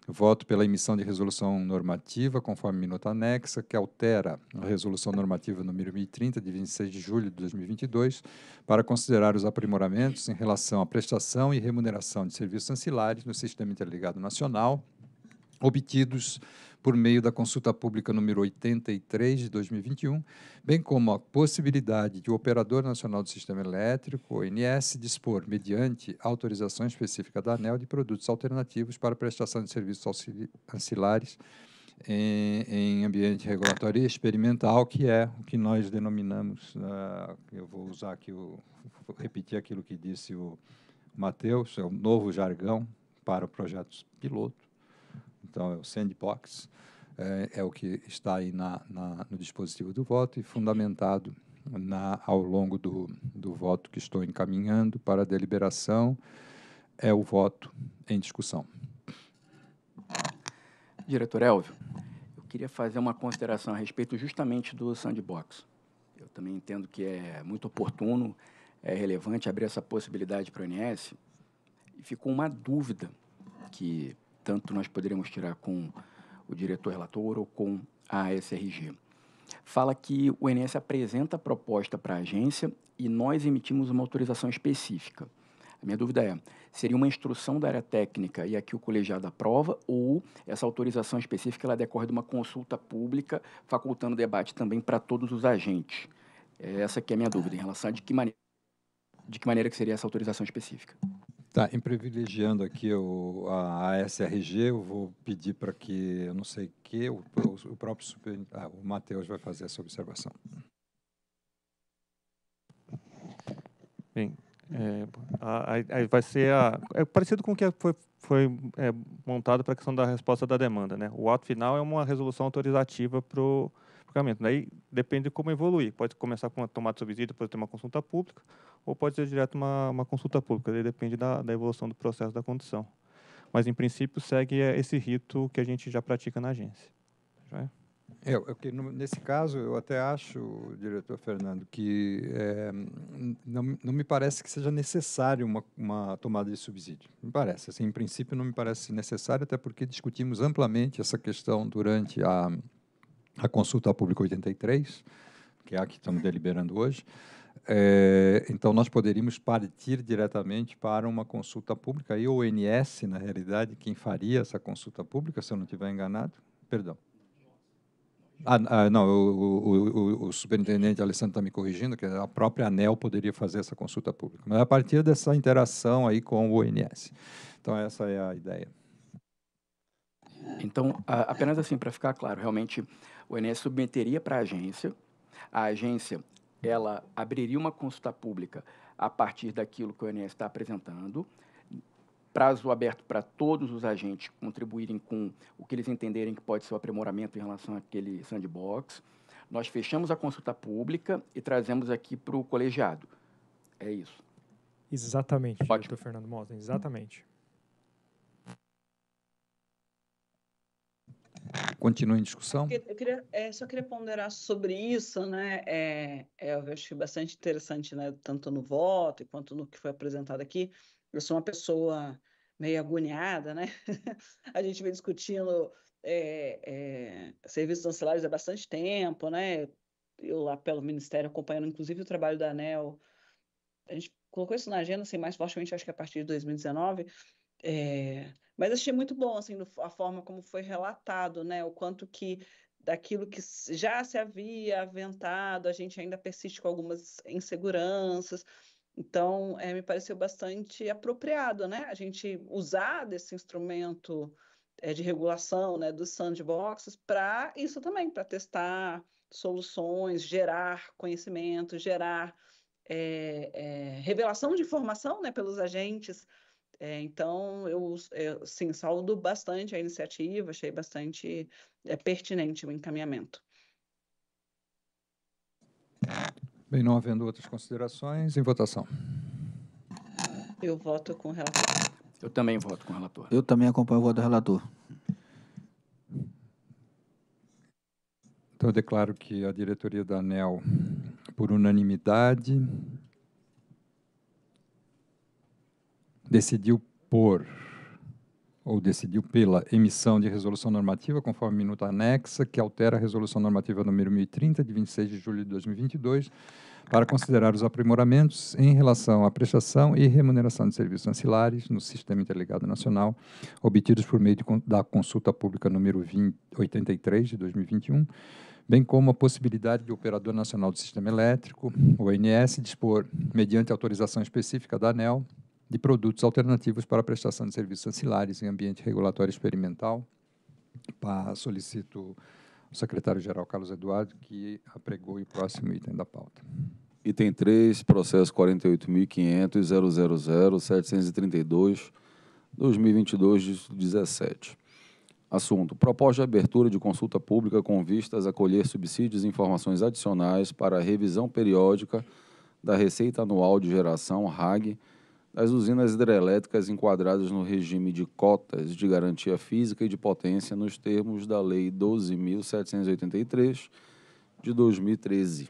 voto pela emissão de resolução normativa, conforme minuta anexa, que altera a resolução normativa número 1030, de 26 de julho de 2022, para considerar os aprimoramentos em relação à prestação e remuneração de serviços ancilares no Sistema Interligado Nacional, obtidos por meio da consulta pública número 83 de 2021, bem como a possibilidade de o Operador Nacional do Sistema Elétrico, ONS, dispor, mediante autorização específica da ANEL, de produtos alternativos para prestação de serviços ancilares em, em ambiente regulatório experimental, que é o que nós denominamos, uh, eu vou usar aqui, o, vou repetir aquilo que disse o Matheus, é o novo jargão para o projeto piloto, então é o sandbox, é, é o que está aí na, na, no dispositivo do voto e fundamentado na, ao longo do, do voto que estou encaminhando para a deliberação, é o voto em discussão. Diretor Elvio, eu queria fazer uma consideração a respeito justamente do sandbox. Eu também entendo que é muito oportuno, é relevante abrir essa possibilidade para o ONS. E ficou uma dúvida que tanto nós poderemos tirar com o diretor relator ou com a SRG. Fala que o INSS apresenta a proposta para a agência e nós emitimos uma autorização específica. A minha dúvida é, seria uma instrução da área técnica e aqui o colegiado aprova ou essa autorização específica ela decorre de uma consulta pública facultando debate também para todos os agentes? É essa que é a minha dúvida em relação a de que maneira, de que maneira que seria essa autorização específica. Tá, em privilegiando aqui o, a, a SRG, eu vou pedir para que, eu não sei que, o, o, o próprio super, ah, o Matheus vai fazer essa observação. Bem, é, a, a, vai ser a, é parecido com o que foi, foi é, montado para a questão da resposta da demanda. Né? O ato final é uma resolução autorizativa para o medicamento. Daí né? depende de como evoluir. Pode começar com uma tomada de subsídio, depois ter uma consulta pública, ou pode ser direto uma, uma consulta pública. Daí depende da, da evolução do processo da condição. Mas, em princípio, segue é, esse rito que a gente já pratica na agência. Já tá é, é no, nesse caso, eu até acho, diretor Fernando, que é, não, não me parece que seja necessário uma, uma tomada de subsídio. Me parece. Assim, em princípio, não me parece necessário, até porque discutimos amplamente essa questão durante a a consulta pública 83, que é a que estamos deliberando hoje. É, então, nós poderíamos partir diretamente para uma consulta pública. E o ONS, na realidade, quem faria essa consulta pública, se eu não estiver enganado? Perdão. Ah, ah, não, o, o, o, o, superintendente Alessandro está me corrigindo, que a própria ANEL poderia fazer essa consulta pública. Mas a partir dessa interação aí com o ONS. Então, essa é a ideia. Então, apenas assim, para ficar claro, realmente o INSS submeteria para a agência, a agência ela abriria uma consulta pública a partir daquilo que o INSS está apresentando, prazo aberto para todos os agentes contribuírem com o que eles entenderem que pode ser o um aprimoramento em relação àquele sandbox. Nós fechamos a consulta pública e trazemos aqui para o colegiado. É isso. Exatamente, Pode. doutor Fernando Mosen, exatamente. continua em discussão? Eu queria, é, só queria ponderar sobre isso, né? É, é, eu acho é bastante interessante, né? Tanto no voto quanto no que foi apresentado aqui. Eu sou uma pessoa meio agoniada, né? [LAUGHS] a gente vem discutindo é, é, serviços ancilares há bastante tempo, né? Eu lá pelo Ministério acompanhando, inclusive, o trabalho da ANEL. A gente colocou isso na agenda, assim, mais fortemente, acho que a partir de 2019. É, mas achei muito bom assim, a forma como foi relatado, né? O quanto que daquilo que já se havia aventado, a gente ainda persiste com algumas inseguranças. Então, é, me pareceu bastante apropriado, né? A gente usar desse instrumento é, de regulação, né, dos sandboxes para isso também, para testar soluções, gerar conhecimento, gerar é, revelação de informação, né, pelos agentes é, então, eu, sim, saúdo bastante a iniciativa, achei bastante é, pertinente o encaminhamento. Bem, não havendo outras considerações, em votação. Eu voto com o relator. Eu também voto com o relator. Eu também acompanho o voto do relator. Então, eu declaro que a diretoria da ANEL, por unanimidade, decidiu por ou decidiu pela emissão de resolução normativa conforme minuta anexa que altera a resolução normativa número 1030 de 26 de julho de 2022 para considerar os aprimoramentos em relação à prestação e remuneração de serviços ancilares no Sistema Interligado Nacional, obtidos por meio de, da consulta pública número 20, 83 de 2021, bem como a possibilidade de o Operador Nacional do Sistema Elétrico, ONS, dispor, mediante autorização específica da ANEL, de produtos alternativos para prestação de serviços ancilares em ambiente regulatório experimental. solicito ao secretário-geral Carlos Eduardo que apregou o próximo item da pauta. Item 3, processo 48.500.000.732.2022-17. Assunto: Proposta de abertura de consulta pública com vistas a colher subsídios e informações adicionais para a revisão periódica da Receita Anual de Geração RAG das usinas hidrelétricas enquadradas no regime de cotas de garantia física e de potência nos termos da Lei 12.783 de 2013.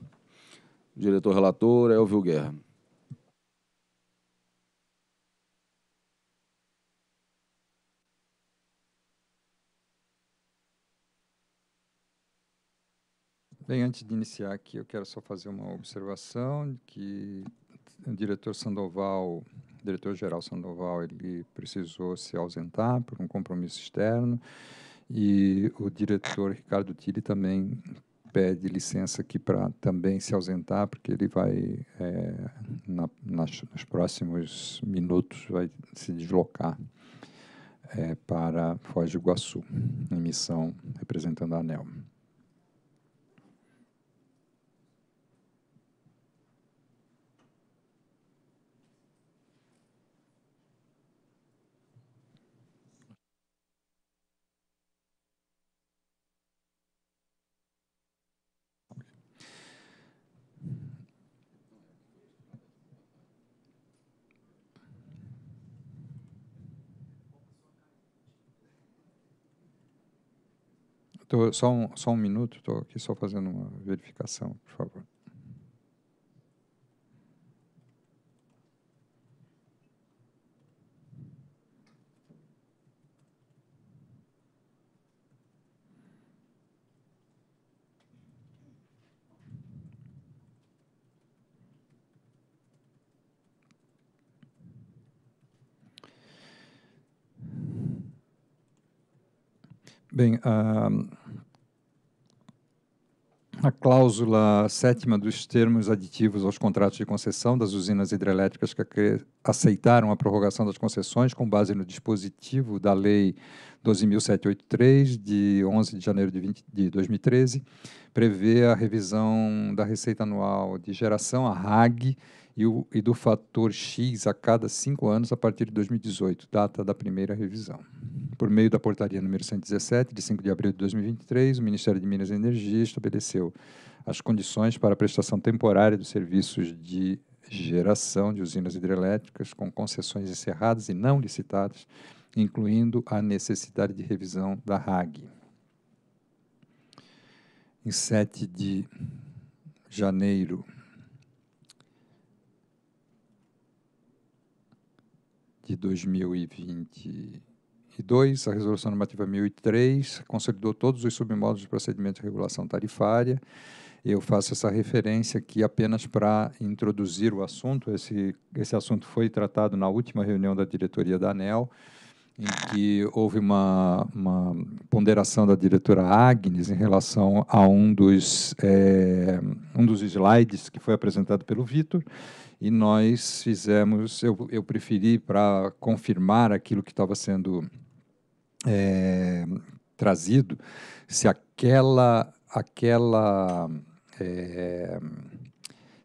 Diretor relator Elvio Guerra. Bem, antes de iniciar aqui, eu quero só fazer uma observação que o diretor Sandoval o diretor-geral Sandoval ele precisou se ausentar por um compromisso externo e o diretor Ricardo Tille também pede licença aqui para também se ausentar, porque ele vai, é, na, nas, nos próximos minutos, vai se deslocar é, para Foz do Iguaçu, em missão representando a ANEL. Tô, só, um, só um minuto, estou aqui só fazendo uma verificação, por favor. Bem, uh, a cláusula sétima dos termos aditivos aos contratos de concessão das usinas hidrelétricas que aceitaram a prorrogação das concessões com base no dispositivo da Lei 12.783, de 11 de janeiro de, 20, de 2013, prevê a revisão da receita anual de geração, a RAG, e, o, e do fator X a cada cinco anos a partir de 2018, data da primeira revisão. Por meio da portaria número 117, de 5 de abril de 2023, o Ministério de Minas e Energia estabeleceu as condições para a prestação temporária dos serviços de geração de usinas hidrelétricas com concessões encerradas e não licitadas, incluindo a necessidade de revisão da RAG em 7 de janeiro de 2022, a Resolução Normativa 1003 consolidou todos os submodos de procedimento de regulação tarifária. Eu faço essa referência aqui apenas para introduzir o assunto. Esse, esse assunto foi tratado na última reunião da diretoria da ANEL em que houve uma, uma, ponderação da diretora Agnes em relação a um dos, é, um dos slides que foi apresentado pelo Vitor, e nós fizemos, eu, eu preferi para confirmar aquilo que estava sendo é, trazido, se aquela, aquela é,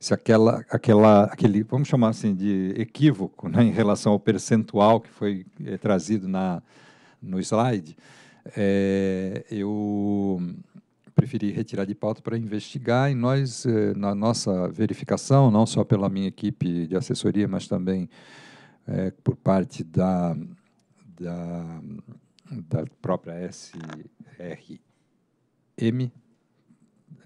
se aquela, aquela, aquele, vamos chamar assim, de equívoco né, em relação ao percentual que foi é, trazido na, no slide, é, eu preferi retirar de pauta para investigar e nós, eh, na nossa verificação, não só pela minha equipe de assessoria, mas também por parte da, da, da própria SRM,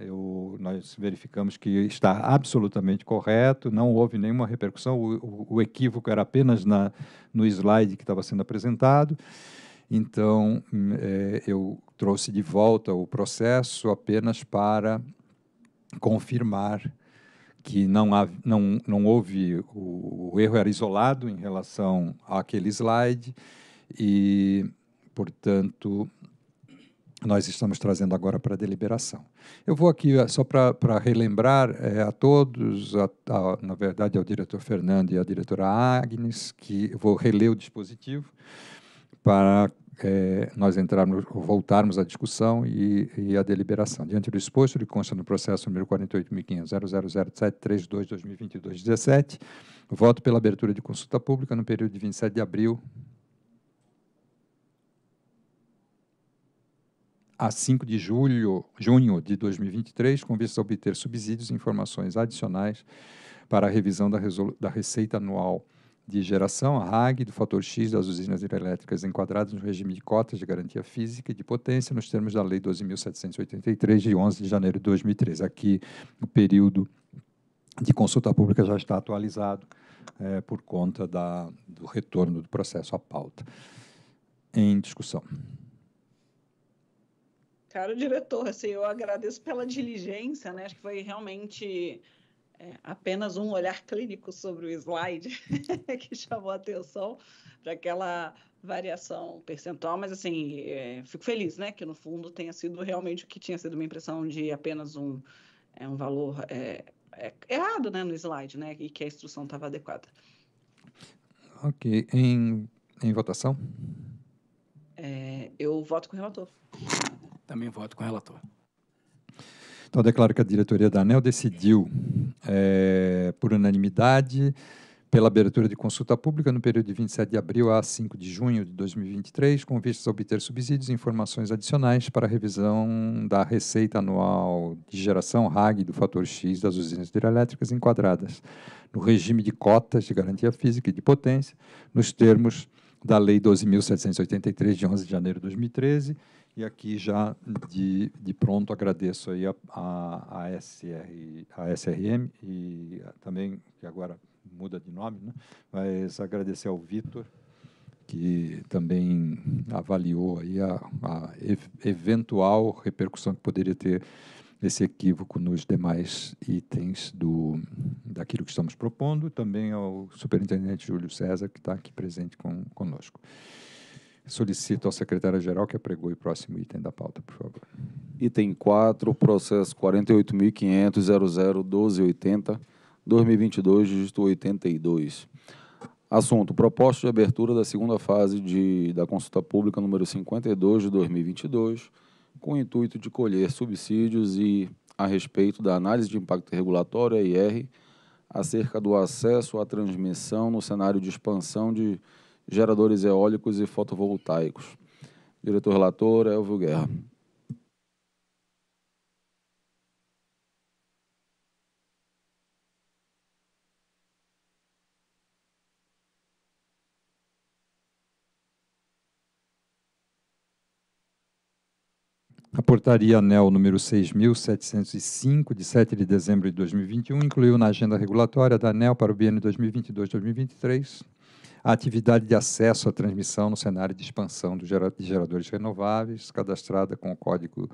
eu, nós verificamos que está absolutamente correto, não houve nenhuma repercussão, o, o, o equívoco era apenas na, no slide que estava sendo apresentado. Então, hum, é, eu trouxe de volta o processo apenas para confirmar que não, há, não, não houve, o, o erro era isolado em relação àquele slide e, portanto, nós estamos trazendo agora para deliberação. Eu vou aqui eh, só para relembrar é, a todos, a, a, na verdade ao diretor Fernando e à diretora Agnes, que vou reler o dispositivo para é, nós entrarmos, voltarmos à discussão e, e, à deliberação. Diante do exposto, ele consta no processo número 48.500.000732.2022.17, voto pela abertura de consulta pública no período de 27 de abril a 5 de julho, junho de 2023, com vista a obter subsídios e informações adicionais para a revisão da, da Receita Anual de Geração, a RAG, do fator X das usinas hidrelétricas enquadradas no regime de cotas de garantia física e de potência, nos termos da Lei 12.783, de 11 de janeiro de 2013. Aqui, o período de consulta pública já está atualizado é, por conta da, do retorno do processo à pauta em discussão. Cara, diretor, assim, eu agradeço pela diligência, né? Acho que foi realmente é, apenas um olhar clínico sobre o slide [LAUGHS] que chamou a atenção para aquela variação percentual, mas assim, é, fico feliz, né, que no fundo tenha sido realmente o que tinha sido uma impressão de apenas um, é, um valor é, é, errado, né, no slide, né, e que a instrução estava adequada. Ok, em, em votação? É, eu voto com o relator também voto com o relator. Então, declaro que a diretoria da ANEL decidiu, é, por unanimidade, pela abertura de consulta pública no período de 27 de abril a 5 de junho de 2023, com vistas a obter subsídios e informações adicionais para a revisão da receita anual de geração RAG do fator X das usinas hidrelétricas enquadradas no regime de cotas de garantia física e de potência, nos termos da Lei 12.783, de 11 de janeiro de 2013, e aqui já de, de pronto agradeço aí a, a, a, SR, a SRM e também, que agora muda de nome, né? mas agradecer ao Vitor, que também avaliou aí a, a eventual repercussão que poderia ter esse equívoco nos demais itens do, daquilo que estamos propondo, também ao superintendente Júlio César, que está aqui presente com, conosco. Solicito ao secretário-geral que apregoe o próximo item da pauta, por favor. Item 4, processo 48.500.001280, 2022, dígito 82. Assunto: proposta de abertura da segunda fase de, da consulta pública número 52 de 2022, com o intuito de colher subsídios e a respeito da análise de impacto regulatório, AIR, acerca do acesso à transmissão no cenário de expansão de geradores eólicos e fotovoltaicos. Diretor relator, Elvio Guerra. A portaria ANEL número 6.705, de 7 de dezembro de 2021, incluiu na agenda regulatória da ANEL para o biênio 2022-2023 a atividade de acesso à transmissão no cenário de expansão dos geradores renováveis, cadastrada com o código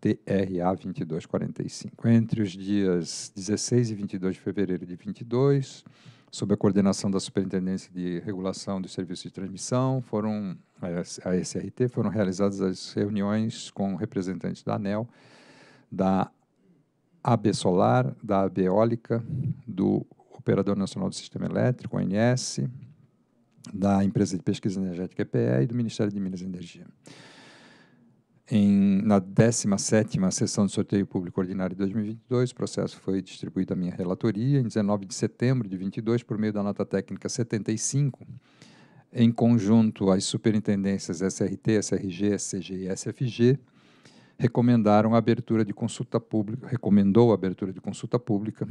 TRA 2245. Entre os dias 16 e 22 de fevereiro de 22, sob a coordenação da Superintendência de Regulação dos Serviços de Transmissão, foram a SRT, foram realizadas as reuniões com representantes da ANEL, da AB Solar, da AB Eólica, do Operador Nacional do Sistema Elétrico, ONS, da Empresa de Pesquisa Energética EPE e do Ministério de Minas e Energia. Em, na 17ª sessão de sorteio público ordinário de 2022, o processo foi distribuído à minha relatoria em 19 de setembro de 22 por meio da nota técnica 75, em conjunto às superintendências SRT, SRG, SCG e SFG, recomendaram a abertura de consulta pública, recomendou a abertura de consulta pública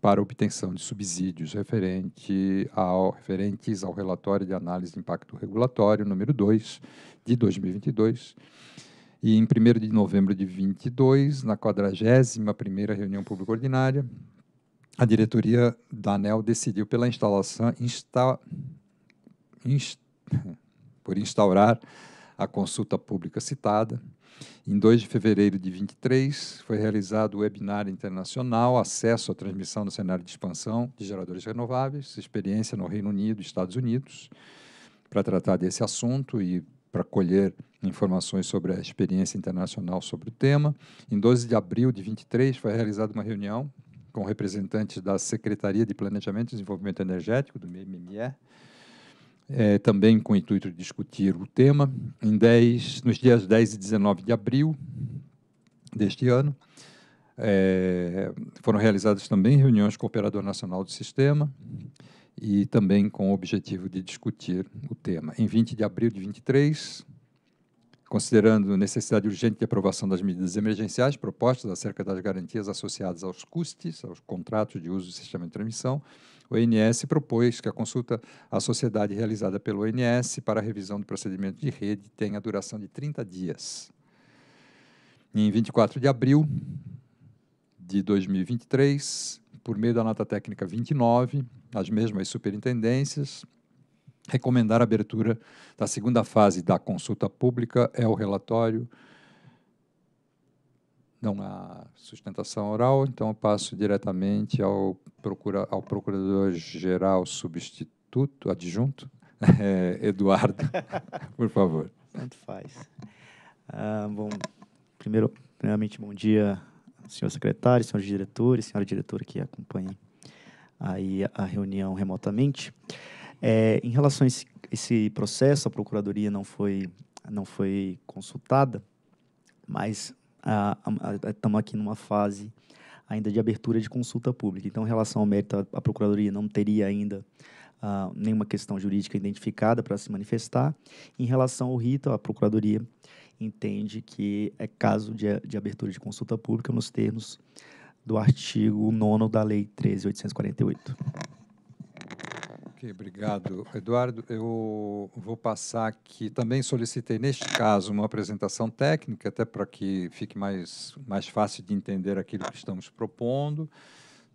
para obtenção de subsídios referente ao, referentes ao relatório de análise de impacto regulatório número 2 de 2022. E em 1 de novembro de 22, na 41ª reunião pública ordinária, a diretoria da ANEL decidiu pela instalação insta, [LAUGHS] por instaurar a consulta pública citada em 2 de fevereiro de 23, foi realizado o webinar internacional Acesso à Transmissão no Cenário de Expansão de Geradores Renováveis, experiência no Reino Unido e Estados Unidos, para tratar desse assunto e para colher informações sobre a experiência internacional sobre o tema. Em 12 de abril de 23, foi realizada uma reunião com representantes da Secretaria de Planejamento e Desenvolvimento Energético, do MME, é, também com o intuito de discutir o tema, em 10, nos dias 10 e 19 de abril deste ano. É, foram realizadas também reuniões com o Operador Nacional do Sistema e também com o objetivo de discutir o tema. Em 20 de abril de 23, considerando necessidade urgente de aprovação das medidas emergenciais propostas acerca das garantias associadas aos custos, aos contratos de uso do sistema de transmissão, o ONS propôs que a consulta à sociedade realizada pelo ONS para a revisão do procedimento de rede tenha duração de 30 dias. Em 24 de abril de 2023, por meio da nota técnica 29, as mesmas superintendências recomendar a abertura da segunda fase da consulta pública é o relatório não há sustentação oral, então passo diretamente ao, procura, ao procurador-geral substituto, adjunto, [LAUGHS] é, Eduardo, [LAUGHS] por favor. Tanto faz. Ah, bom, primeiro, primeiramente, bom dia, senhor secretário, senhores diretores, senhora diretora que acompanha aí a reunião remotamente. É, em relação a esse, esse processo, a procuradoria não foi, não foi consultada, mas estamos aqui numa fase ainda de abertura de consulta pública. Então, em relação ao mérito, a Procuradoria não teria ainda ah, nenhuma questão jurídica identificada para se manifestar. Em relação ao rito, a Procuradoria entende que é caso de, de abertura de consulta pública nos termos do artigo 9 da Lei 13.848 obrigado, Eduardo. Eu vou passar que também solicitei, neste caso, uma apresentação técnica, até para que fique mais, mais fácil de entender aquilo que estamos propondo.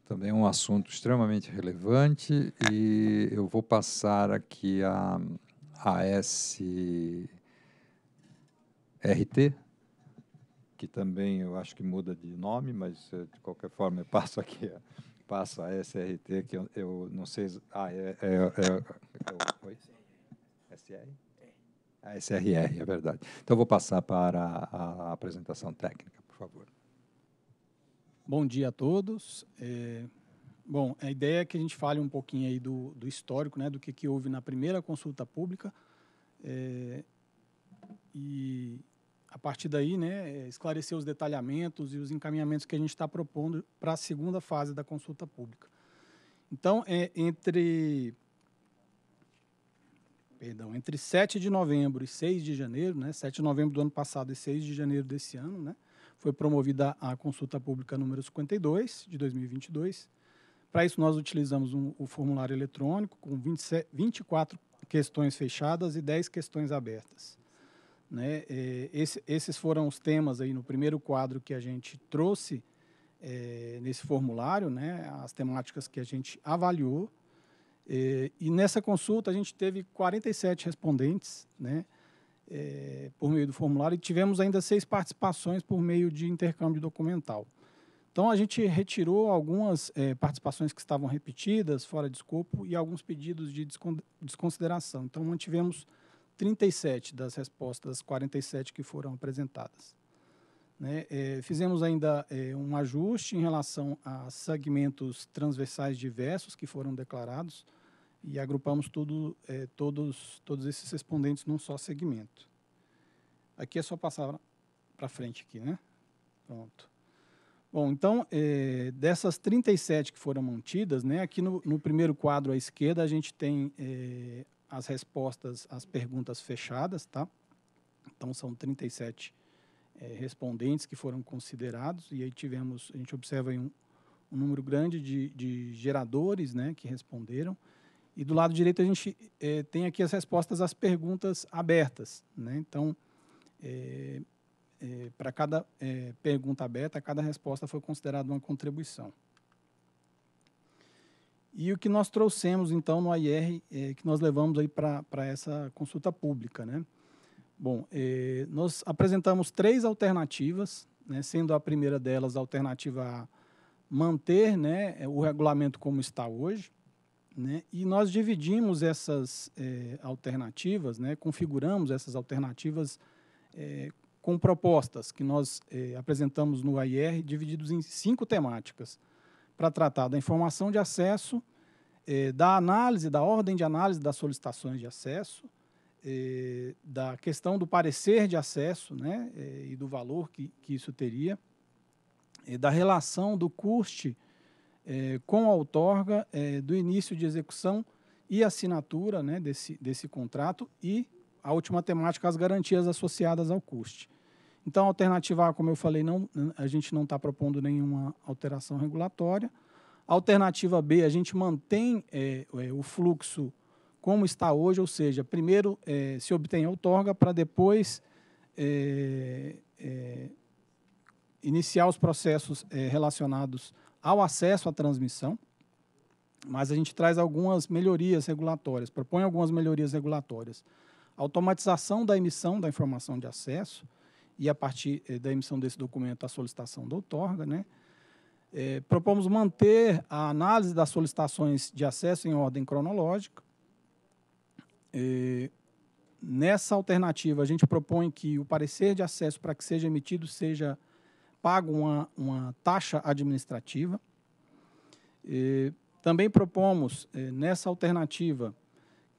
Também é um assunto extremamente relevante e eu vou passar aqui a, a SRT, que também eu acho que muda de nome, mas eh, de qualquer forma eu passo aqui a passa a SRT, que eu, eu não sei. Ah, é. é, é, é oi? SR? É. A SRR, é verdade. Então, vou passar para a, a apresentação técnica, por favor. Bom dia a todos. É, bom, a ideia é que a gente fale um pouquinho aí do, do histórico, né, do que, que houve na primeira consulta pública. É, e a partir daí, né, é, esclarecer os detalhamentos e os encaminhamentos que a gente está propondo para a segunda fase da consulta pública. Então, é entre perdão, entre 7 de novembro e 6 de janeiro, né, 7 de novembro do ano passado e 6 de janeiro desse ano, né, foi promovida a consulta pública número 52 de 2022. Para isso, nós utilizamos um, o formulário eletrônico com 27, 24 questões fechadas e 10 questões abertas. Né? É, esse, esses foram os temas aí no primeiro quadro que a gente trouxe é, nesse formulário, né? as temáticas que a gente avaliou. É, e nessa consulta a gente teve 47 respondentes né? É, por meio do formulário e tivemos ainda seis participações por meio de intercâmbio documental. Então, a gente retirou algumas é, participações que estavam repetidas, fora de escopo, e alguns pedidos de desconsideração. Então, mantivemos 37 das respostas, das 47 que foram apresentadas. Né? É, fizemos ainda é, um ajuste em relação a segmentos transversais diversos que foram declarados e agrupamos tudo, é, todos, todos esses respondentes num só segmento. Aqui é só passar para frente aqui, né? Pronto. Bom, então, é, dessas 37 que foram mantidas, né, aqui no, no, primeiro quadro à esquerda a gente tem é, as respostas às perguntas fechadas, tá? Então são 37 é, eh, respondentes que foram considerados e aí tivemos, a gente observa um, um, número grande de, de geradores, né, que responderam. E do lado direito a gente é, tem aqui as respostas às perguntas abertas, né? Então é, para cada pergunta aberta, cada resposta foi considerada uma contribuição. E o que nós trouxemos, então, no AIR, é, que nós levamos aí para essa consulta pública, né? Bom, é, nós apresentamos três alternativas, né, sendo a primeira delas a alternativa A, manter né, é, o regulamento como está hoje, né, e nós dividimos essas é, alternativas, né, configuramos essas alternativas é, com propostas que nós é, apresentamos no AIR, divididos em cinco temáticas para tratar da informação de acesso, eh, da análise, da ordem de análise das solicitações de acesso, eh, da questão do parecer de acesso né, eh, e do valor que, que isso teria, eh, da relação do custe eh, com a outorga, eh, do início de execução e assinatura né, desse, desse contrato e a última temática, as garantias associadas ao custe. Então, a alternativa A, como eu falei, não, a gente não está propondo nenhuma alteração regulatória. A alternativa B, a gente mantém é, é, o fluxo como está hoje, ou seja, primeiro é, se obtém a outorga para depois é, é iniciar os processos é, relacionados ao acesso à transmissão, mas a gente traz algumas melhorias regulatórias, propõe algumas melhorias regulatórias. automatização da emissão da informação de acesso, e a partir eh, da emissão desse documento a solicitação da outorga, né? É, propomos manter a análise das solicitações de acesso em ordem cronológica. É, nessa alternativa, a gente propõe que o parecer de acesso para que seja emitido seja pago uma, uma taxa administrativa. É, também propomos, é, nessa alternativa,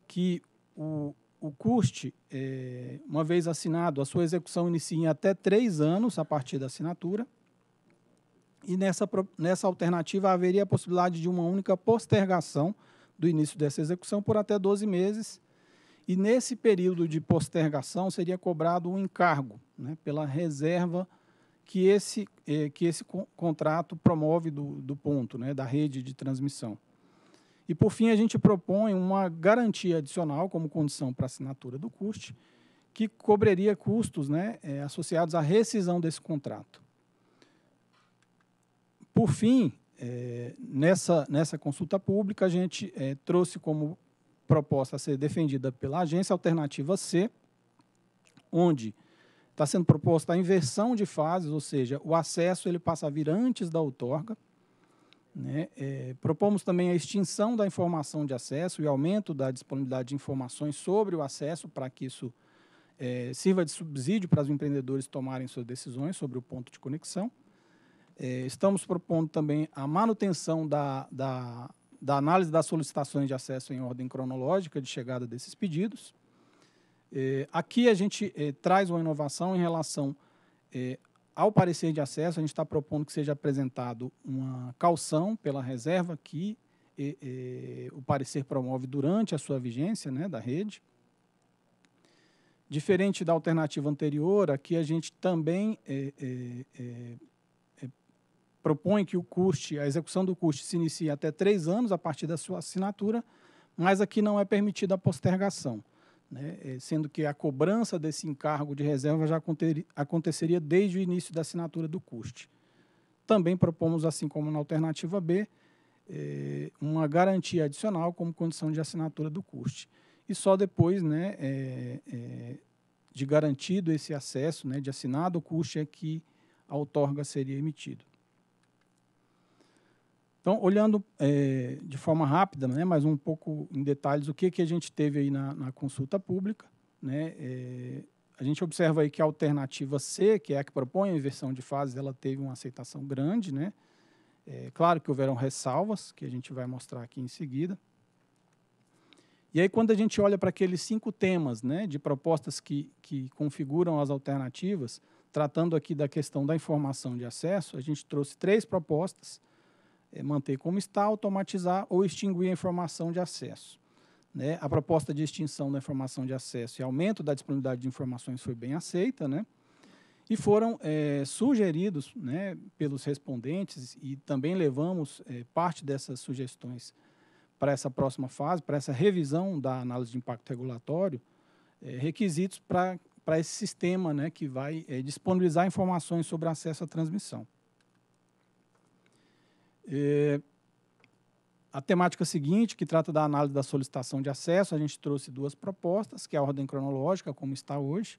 que o, o CUST, é, eh, uma vez assinado, a sua execução inicia em até três anos a partir da assinatura, e nessa, nessa alternativa haveria a possibilidade de uma única postergação do início dessa execução por até 12 meses, e nesse período de postergação seria cobrado um encargo né, pela reserva que esse, eh, que esse co contrato promove do, do ponto, né, da rede de transmissão. E, por fim, a gente propõe uma garantia adicional como condição para assinatura do CUST, que cobriria custos né, é, associados à rescisão desse contrato. Por fim, é, nessa, nessa consulta pública, a gente é, trouxe como proposta a ser defendida pela agência alternativa C, onde está sendo proposta a inversão de fases, ou seja, o acesso ele passa a vir antes da outorga, né? É, propomos também a extinção da informação de acesso e aumento da disponibilidade de informações sobre o acesso para que isso é, sirva de subsídio para os empreendedores tomarem suas decisões sobre o ponto de conexão. É, estamos propondo também a manutenção da, da, da, análise das solicitações de acesso em ordem cronológica de chegada desses pedidos. É, aqui a gente é, traz uma inovação em relação é, ao parecer de acesso, a gente está propondo que seja apresentado uma calção pela reserva que e, e, o parecer promove durante a sua vigência né, da rede. Diferente da alternativa anterior, aqui a gente também é, é, é, é propõe que o custe, a execução do custe se inicie até três anos a partir da sua assinatura, mas aqui não é permitida a postergação né? Eh, sendo que a cobrança desse encargo de reserva já aconteceria desde o início da assinatura do custe. Também propomos, assim como na alternativa B, eh, uma garantia adicional como condição de assinatura do custe. E só depois né, eh, de garantido esse acesso, né, de assinado o custe, é que a outorga seria emitido. Então, olhando é, de forma rápida, né, mas um pouco em detalhes, o que, que a gente teve aí na, na consulta pública, né, é, a gente observa aí que a alternativa C, que é a que propõe a inversão de fases, ela teve uma aceitação grande, né, é, claro que houveram ressalvas, que a gente vai mostrar aqui em seguida. E aí, quando a gente olha para aqueles cinco temas né, de propostas que, que configuram as alternativas, tratando aqui da questão da informação de acesso, a gente trouxe três propostas é, manter como está, automatizar ou extinguir a informação de acesso. Né? A proposta de extinção da informação de acesso e aumento da disponibilidade de informações foi bem aceita, né? e foram é, sugeridos né, pelos respondentes, e também levamos é, parte dessas sugestões para essa próxima fase, para essa revisão da análise de impacto regulatório, é, requisitos para esse sistema né, que vai é, disponibilizar informações sobre acesso à transmissão. É, a temática seguinte, que trata da análise da solicitação de acesso, a gente trouxe duas propostas, que é a ordem cronológica, como está hoje,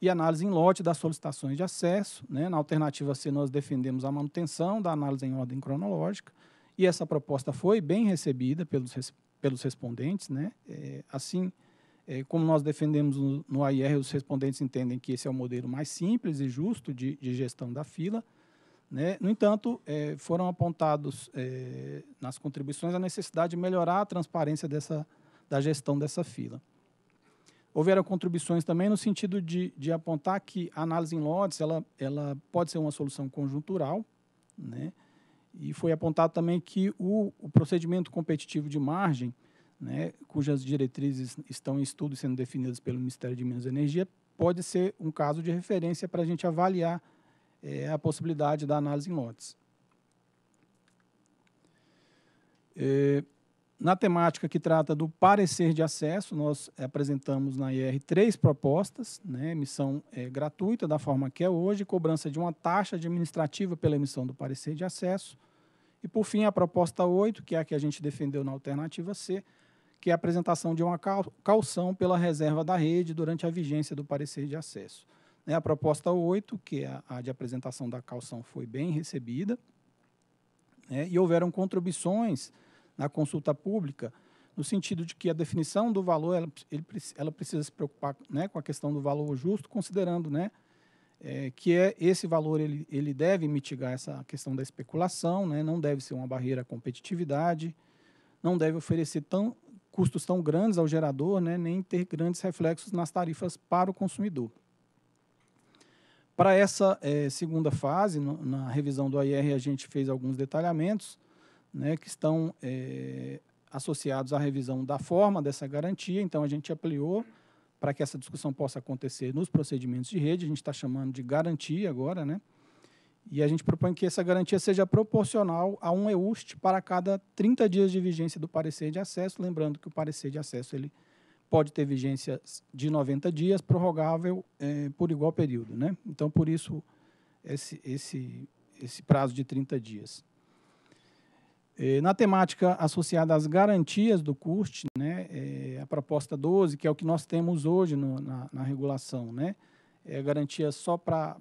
e análise em lote das solicitações de acesso. Né? Na alternativa C, nós defendemos a manutenção da análise em ordem cronológica, e essa proposta foi bem recebida pelos, pelos respondentes. Né? É, assim, é, como nós defendemos no, no AIR, os respondentes entendem que esse é o modelo mais simples e justo de, de gestão da fila, né? No entanto, é, foram apontados é, nas contribuições a necessidade de melhorar a transparência dessa, da gestão dessa fila. Houveram contribuições também no sentido de, de apontar que a análise em lotes ela, ela pode ser uma solução conjuntural, né? e foi apontado também que o, o procedimento competitivo de margem, né, cujas diretrizes estão em estudo e sendo definidas pelo Ministério de Minas e Energia, pode ser um caso de referência para a gente avaliar é, a possibilidade da análise em lotes. É, na temática que trata do parecer de acesso, nós apresentamos na IR três propostas, né, emissão é, gratuita da forma que é hoje, cobrança de uma taxa administrativa pela emissão do parecer de acesso, e, por fim, a proposta 8, que é a que a gente defendeu na alternativa C, que é a apresentação de uma caução pela reserva da rede durante a vigência do parecer de acesso. Né, a proposta 8, que é a, a de apresentação da calção foi bem recebida, né, e houveram contribuições na consulta pública, no sentido de que a definição do valor ela, ele, ela precisa se preocupar né, com a questão do valor justo, considerando né, é, que é esse valor ele, ele deve mitigar essa questão da especulação, né, não deve ser uma barreira à competitividade, não deve oferecer tão, custos tão grandes ao gerador, né, nem ter grandes reflexos nas tarifas para o consumidor. Para essa é, segunda fase, no, na revisão do AIR, a gente fez alguns detalhamentos né, que estão é, associados à revisão da forma dessa garantia. Então, a gente ampliou para que essa discussão possa acontecer nos procedimentos de rede. A gente está chamando de garantia agora, né? E a gente propõe que essa garantia seja proporcional a um EUST para cada 30 dias de vigência do parecer de acesso, lembrando que o parecer de acesso ele pode ter vigência de 90 dias, prorrogável é, por igual período. Né? Então, por isso, esse, esse, esse prazo de 30 dias. É, na temática associada às garantias do CUST, né, é, a proposta 12, que é o que nós temos hoje no, na, na, regulação, né, é garantia só para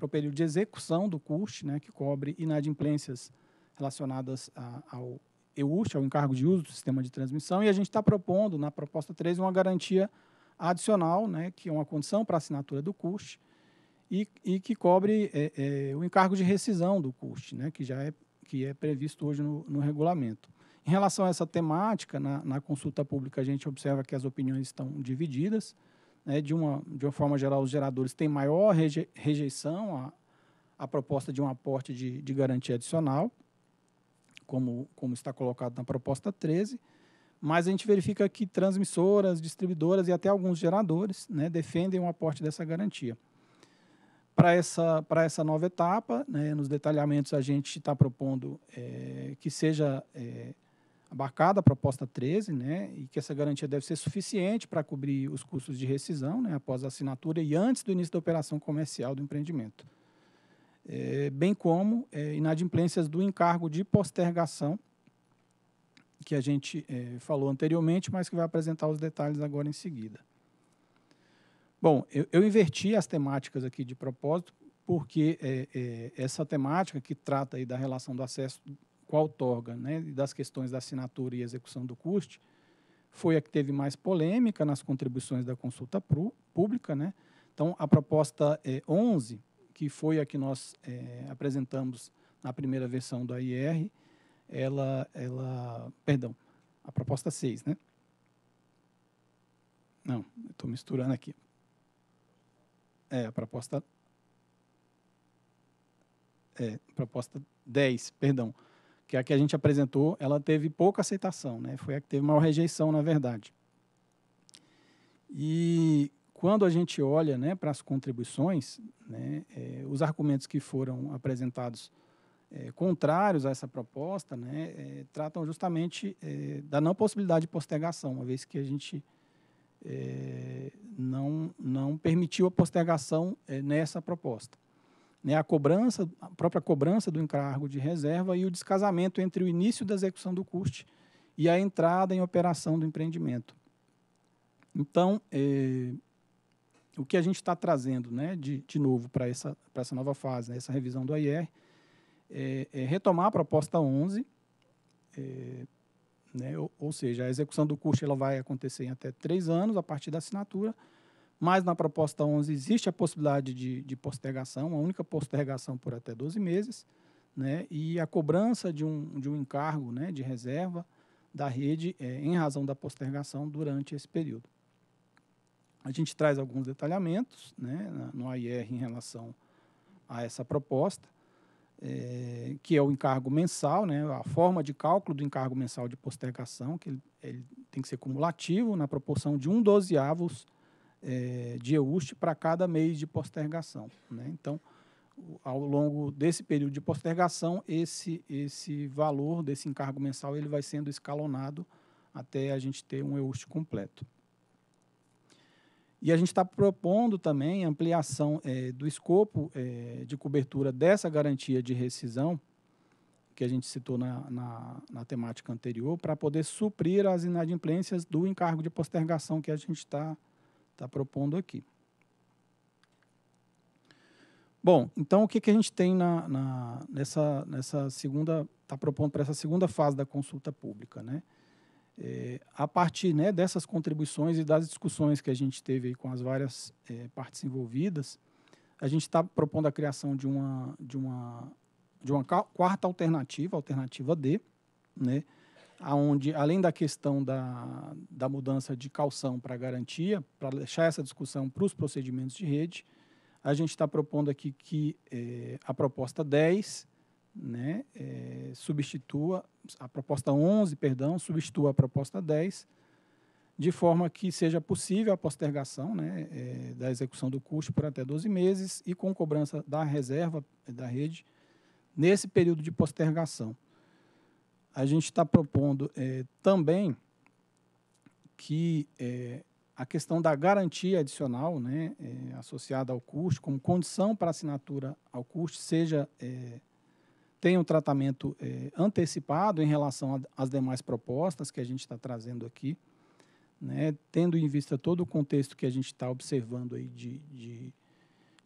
o período de execução do CUST, né, que cobre inadimplências relacionadas a, ao, EUST, é o encargo de uso do sistema de transmissão, e a gente está propondo, na proposta 3, uma garantia adicional, né, que é uma condição para assinatura do CUST, e, e que cobre é, é, o encargo de rescisão do CUST, né, que já é, que é previsto hoje no, no regulamento. Em relação a essa temática, na, na, consulta pública a gente observa que as opiniões estão divididas. Né, de, uma, de uma forma geral, os geradores têm maior reje, rejeição à, à proposta de um aporte de, de garantia adicional como, como está colocado na proposta 13, mas a gente verifica que transmissoras, distribuidoras e até alguns geradores né, defendem o aporte dessa garantia. Para essa, essa nova etapa, né, nos detalhamentos, a gente está propondo é, que seja é, abarcada a proposta 13, né, e que essa garantia deve ser suficiente para cobrir os custos de rescisão né, após a assinatura e antes do início da operação comercial do empreendimento é, bem como é, inadimplências do encargo de postergação, que a gente é, falou anteriormente, mas que vai apresentar os detalhes agora em seguida. Bom, eu, eu inverti as temáticas aqui de propósito, porque é, é, essa temática que trata aí da relação do acesso com a outorga, né, das questões da assinatura e execução do custe, foi a que teve mais polêmica nas contribuições da consulta pública. Né? Então, a proposta 11 é, que foi a que nós é, apresentamos na primeira versão da IR, ela, ela, perdão, a proposta 6, né? Não, estou misturando aqui. É, a proposta é, proposta 10, perdão, que é a que a gente apresentou, ela teve pouca aceitação, né? Foi a que teve maior rejeição, na verdade. E quando a gente olha né, para as contribuições, né, é, os argumentos que foram apresentados é, contrários a essa proposta né, é, tratam justamente é, da não possibilidade de postergação, uma vez que a gente é, não, não permitiu a postergação é, nessa proposta. Né, a cobrança, a própria cobrança do encargo de reserva e o descasamento entre o início da execução do custe e a entrada em operação do empreendimento. Então, o que a gente está trazendo né, de, de novo para essa, essa nova fase, né, essa revisão do AIR, é, é retomar a proposta 11, é, né, ou, ou, seja, a execução do curso ela vai acontecer em até três anos a partir da assinatura, mas na proposta 11 existe a possibilidade de, de postergação, a única postergação por até 12 meses, né, e a cobrança de um, de um encargo né, de reserva da rede é, em razão da postergação durante esse período. A gente traz alguns detalhamentos né, no AIR em relação a essa proposta, é, que é o encargo mensal, né, a forma de cálculo do encargo mensal de postergação, que ele, ele tem que ser cumulativo na proporção de um dozeavos é, de EUST para cada mês de postergação. Né? Então, ao longo desse período de postergação, esse, esse valor desse encargo mensal ele vai sendo escalonado até a gente ter um EUST completo. E a gente está propondo também ampliação é, do escopo é, de cobertura dessa garantia de rescisão, que a gente citou na, na, na temática anterior, para poder suprir as inadimplências do encargo de postergação que a gente está tá propondo aqui. Bom, então o que, que a gente tem na, na nessa, nessa segunda, está propondo para essa segunda fase da consulta pública, né? É, a partir né, dessas contribuições e das discussões que a gente teve com as várias é, partes envolvidas, a gente está propondo a criação de uma, de uma, de uma quarta alternativa, alternativa D, né, onde, além da questão da, da mudança de calção para garantia, para deixar essa discussão para os procedimentos de rede, a gente está propondo aqui que é, a proposta 10 né, é, substitua a proposta 11, perdão, substitua a proposta 10, de forma que seja possível a postergação né, é, da execução do custo por até 12 meses e com cobrança da reserva é, da rede nesse período de postergação. A gente está propondo é, também que é, a questão da garantia adicional né, é, associada ao custo, como condição para assinatura ao custo, seja tem um tratamento é, antecipado em relação às demais propostas que a gente está trazendo aqui, né, tendo em vista todo o contexto que a gente está observando aí de, de,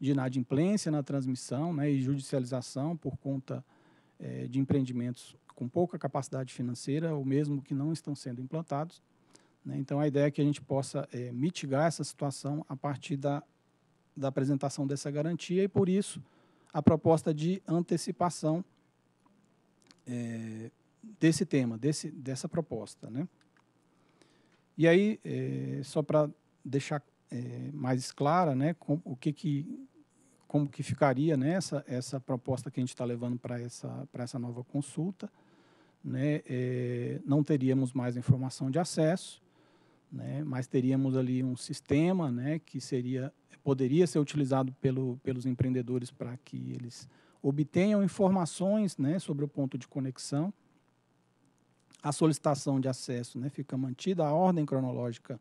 de inadimplência na transmissão né, e judicialização por conta é, de empreendimentos com pouca capacidade financeira ou mesmo que não estão sendo implantados. Né, então, a ideia é que a gente possa é, mitigar essa situação a partir da, da apresentação dessa garantia e, por isso, a proposta de antecipação é, desse tema, desse, dessa proposta. Né? E aí, é, só para deixar é, mais clara né, com, o que, que como que ficaria né, essa, essa proposta que a gente está levando para essa, essa nova consulta. Né, é, não teríamos mais informação de acesso, né, mas teríamos ali um sistema né, que seria, poderia ser utilizado pelo, pelos empreendedores para que eles obtenham informações né, sobre o ponto de conexão. A solicitação de acesso né, fica mantida, a ordem cronológica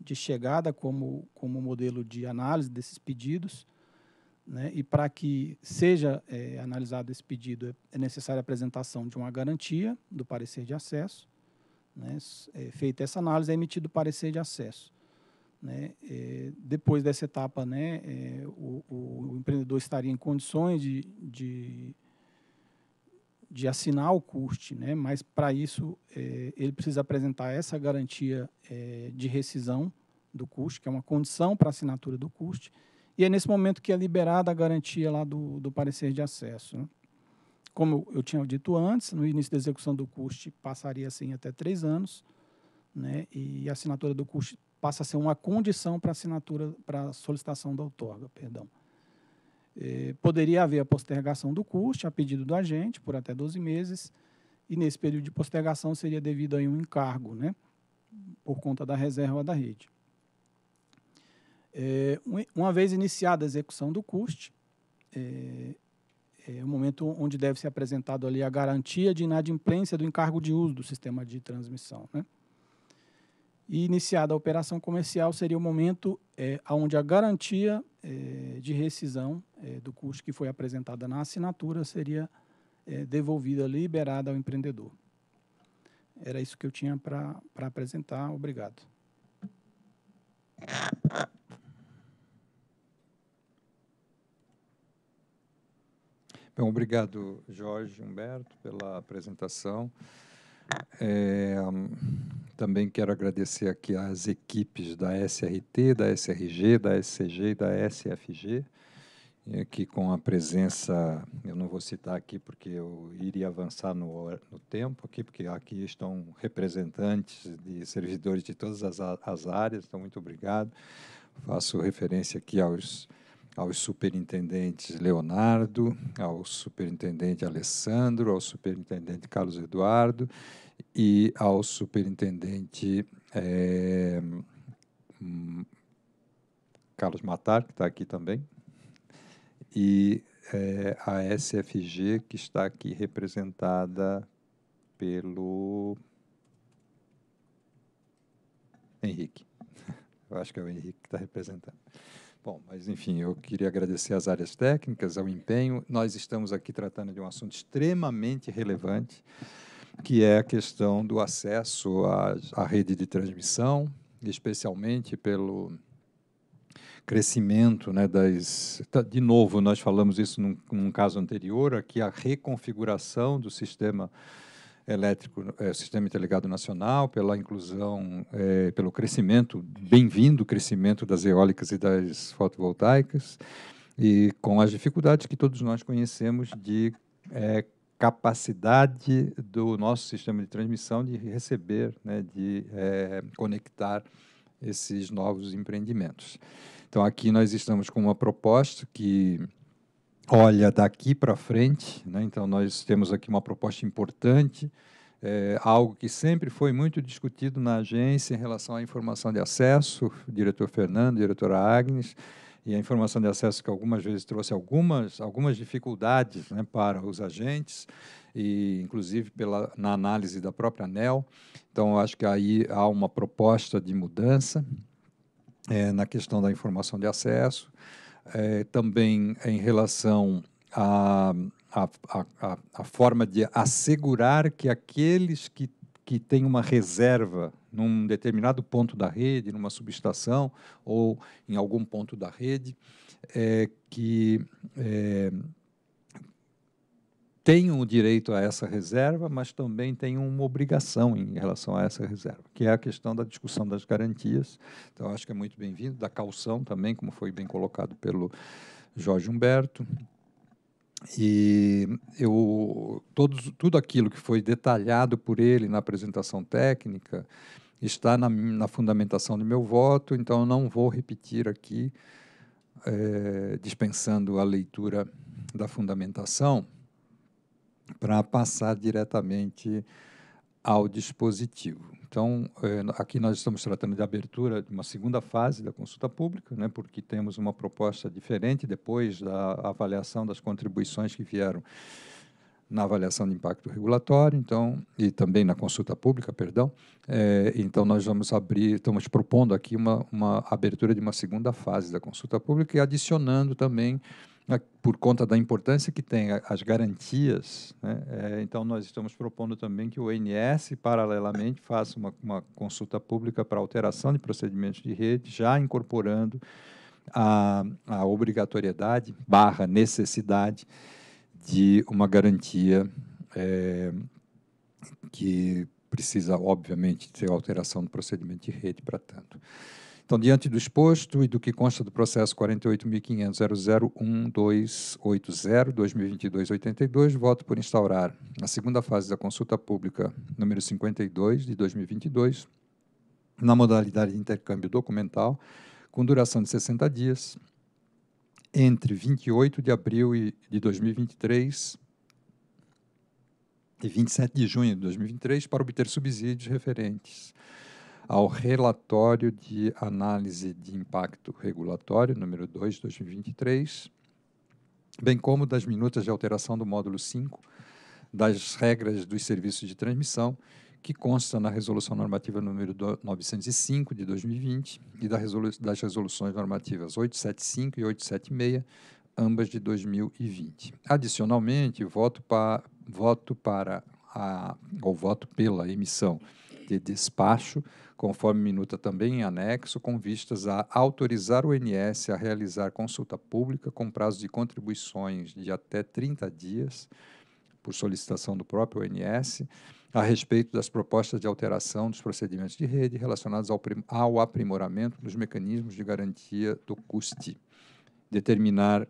de chegada como, como modelo de análise desses pedidos. Né, e para que seja é, analisado esse pedido, é necessária a apresentação de uma garantia do parecer de acesso. Né, é, feita essa análise, é emitido o parecer de acesso. Né? É, depois dessa etapa, né, é, o, o, empreendedor estaria em condições de, de, de assinar o CUST, né? mas para isso é, ele precisa apresentar essa garantia é, de rescisão do CUST, que é uma condição para assinatura do CUST, e é nesse momento que é liberada a garantia lá do, do parecer de acesso. Né? Como eu tinha dito antes, no início da execução do CUST passaria assim até três anos, né? e a assinatura do CUST passa a ser uma condição para assinatura, para solicitação da outorga, perdão. É, poderia haver a postergação do custo a pedido do agente por até 12 meses, e nesse período de postergação seria devido a um encargo, né, por conta da reserva da rede. É, uma vez iniciada a execução do custo, é, é o momento onde deve ser apresentado ali a garantia de inadimplência do encargo de uso do sistema de transmissão, né? e iniciada a operação comercial seria o momento é, onde a garantia é, de rescisão é, do custo que foi apresentada na assinatura seria é, devolvida, liberada ao empreendedor. Era isso que eu tinha para apresentar. Obrigado. bem obrigado, Jorge Humberto, pela apresentação. É, também quero agradecer aqui às equipes da SRT, da SRG, da SCG e da SFG, eh, que aqui com a presença, eu não vou citar aqui porque eu iria avançar no, no tempo aqui, porque aqui estão representantes de servidores de todas as, as áreas, então muito obrigado. Faço referência aqui aos aos superintendentes Leonardo, ao superintendente Alessandro, ao superintendente Carlos Eduardo e ao superintendente é, Carlos Matar, que está aqui também, e é, a SFG, que está aqui representada pelo Henrique. Eu acho que é o Henrique que está representando. Bom, mas enfim, eu queria agradecer às áreas técnicas, ao empenho. Nós estamos aqui tratando de um assunto extremamente relevante que é a questão do acesso à, à rede de transmissão, especialmente pelo crescimento né, das. Tá, de novo, nós falamos isso num, num caso anterior, aqui a reconfiguração do sistema elétrico, é, sistema interligado nacional, pela inclusão, é, pelo crescimento, bem-vindo crescimento das eólicas e das fotovoltaicas, e com as dificuldades que todos nós conhecemos de é, capacidade do nosso sistema de transmissão de receber, né, de é, conectar esses novos empreendimentos. Então, aqui nós estamos com uma proposta que olha daqui para frente, né? então nós temos aqui uma proposta importante, é, algo que sempre foi muito discutido na agência em relação à informação de acesso, o diretor Fernando, diretora Agnes, e a informação de acesso que algumas vezes trouxe algumas, algumas dificuldades né, para os agentes, e inclusive pela, na análise da própria ANEL. Então, acho que aí há uma proposta de mudança é, na questão da informação de acesso, é, também em relação à a, a, a, a forma de assegurar que aqueles que, que têm uma reserva num determinado ponto da rede, numa subestação ou em algum ponto da rede, é, que é, tenham o direito a essa reserva, mas também tem uma obrigação em relação a essa reserva, que é a questão da discussão das garantias. Então, acho que é muito bem-vindo, da calção também, como foi bem colocado pelo Jorge Humberto. E eu, todos, tudo aquilo que foi detalhado por ele na apresentação técnica, está na, na fundamentação do meu voto, então não vou repetir aqui, é, dispensando a leitura da fundamentação, para passar diretamente ao dispositivo. Então, é, aqui nós estamos tratando de abertura de uma segunda fase da consulta pública, né, porque temos uma proposta diferente depois da avaliação das contribuições que vieram na avaliação de impacto regulatório, então, e também na consulta pública, perdão. É, então, nós vamos abrir, estamos propondo aqui uma, uma abertura de uma segunda fase da consulta pública e adicionando também né, por conta da importância que tem as garantias, né? é, então nós estamos propondo também que o INS, paralelamente, faça uma, uma, consulta pública para alteração de procedimentos de rede, já incorporando a, a obrigatoriedade barra necessidade de uma garantia é, que precisa, obviamente, ter alteração do procedimento de rede para tanto. Então, diante do exposto e do que consta do processo 48.500.001.280.2022.82, voto por instaurar a segunda fase da consulta pública número 52 de 2022, na modalidade de intercâmbio documental, com duração de 60 dias, entre 28 de abril de 2023 e 27 de junho de 2023 para obter subsídios referentes ao relatório de análise de impacto regulatório número 2 de 2023, bem como das minutas de alteração do módulo 5 das regras dos serviços de transmissão que consta na Resolução Normativa número 905 de 2020 e das resoluções normativas 875 e 876, ambas de 2020. Adicionalmente, voto, pa, voto para a, ou voto pela emissão de despacho, conforme minuta também em anexo, com vistas a autorizar o INS a realizar consulta pública com prazo de contribuições de até 30 dias, por solicitação do próprio INS, a respeito das propostas de alteração dos procedimentos de rede relacionados ao, ao aprimoramento dos mecanismos de garantia do CUST. Determinar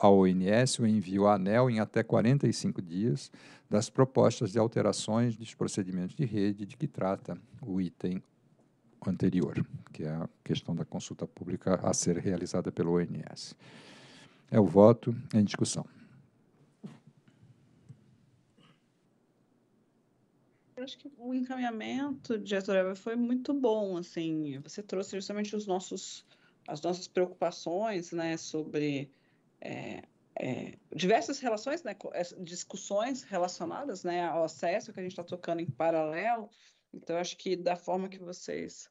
a ONS o envio à ANEL em até 45 dias das propostas de alterações dos procedimentos de rede de que trata o item anterior, que é a questão da consulta pública a ser realizada pelo ONS. É o voto em discussão. eu acho que o encaminhamento, diretora, foi muito bom, assim, você trouxe justamente os nossos, as nossas preocupações, né, sobre é, é, diversas relações, né, discussões relacionadas, né, ao acesso que a gente está tocando em paralelo, então acho que da forma que vocês,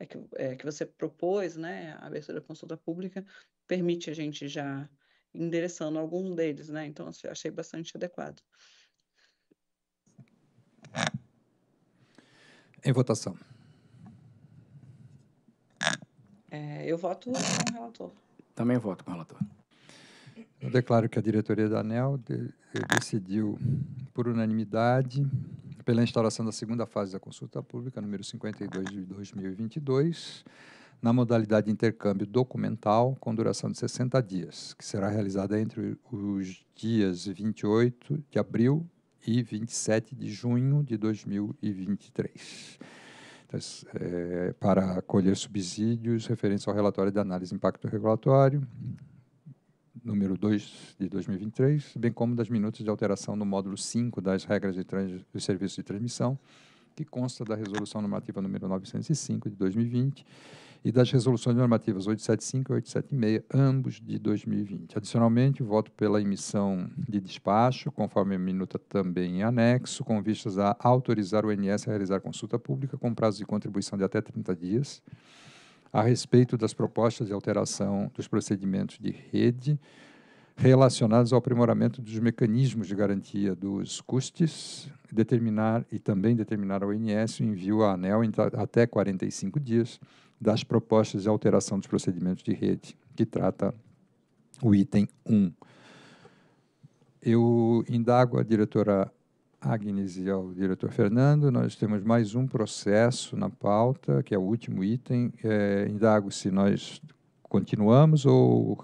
é, que, é, que você propôs, né, a abertura da consulta pública, permite a gente já endereçando algum deles, né, então achei bastante adequado. Em votação. É, eu voto com o relator. Também voto com o relator. Eu declaro que a diretoria da ANEL de, eh, decidiu, por unanimidade, pela instauração da segunda fase da consulta pública, número 52 de 2022, na modalidade de intercâmbio documental, com duração de 60 dias, que será realizada entre os dias 28 de abril e 27 de junho de 2023. Então, é, para colher subsídios, referência ao relatório de análise de impacto regulatório, número 2 de 2023, bem como das minutas de alteração no módulo 5 das regras de dos serviços de transmissão, que consta da resolução normativa número 905 de 2020 e das resoluções normativas 875 e 876, ambos de 2020. Adicionalmente, voto pela emissão de despacho, conforme a minuta também em anexo, com vistas a autorizar o INS a realizar consulta pública com prazo de contribuição de até 30 dias, a respeito das propostas de alteração dos procedimentos de rede relacionados ao aprimoramento dos mecanismos de garantia dos custos, determinar e também determinar ao INS o envio à ANEL até 45 dias das propostas de alteração dos procedimentos de rede, que trata o item 1. Eu indago a diretora Agnes e ao diretor Fernando, nós temos mais um processo na pauta, que é o último item. É, indago se nós continuamos ou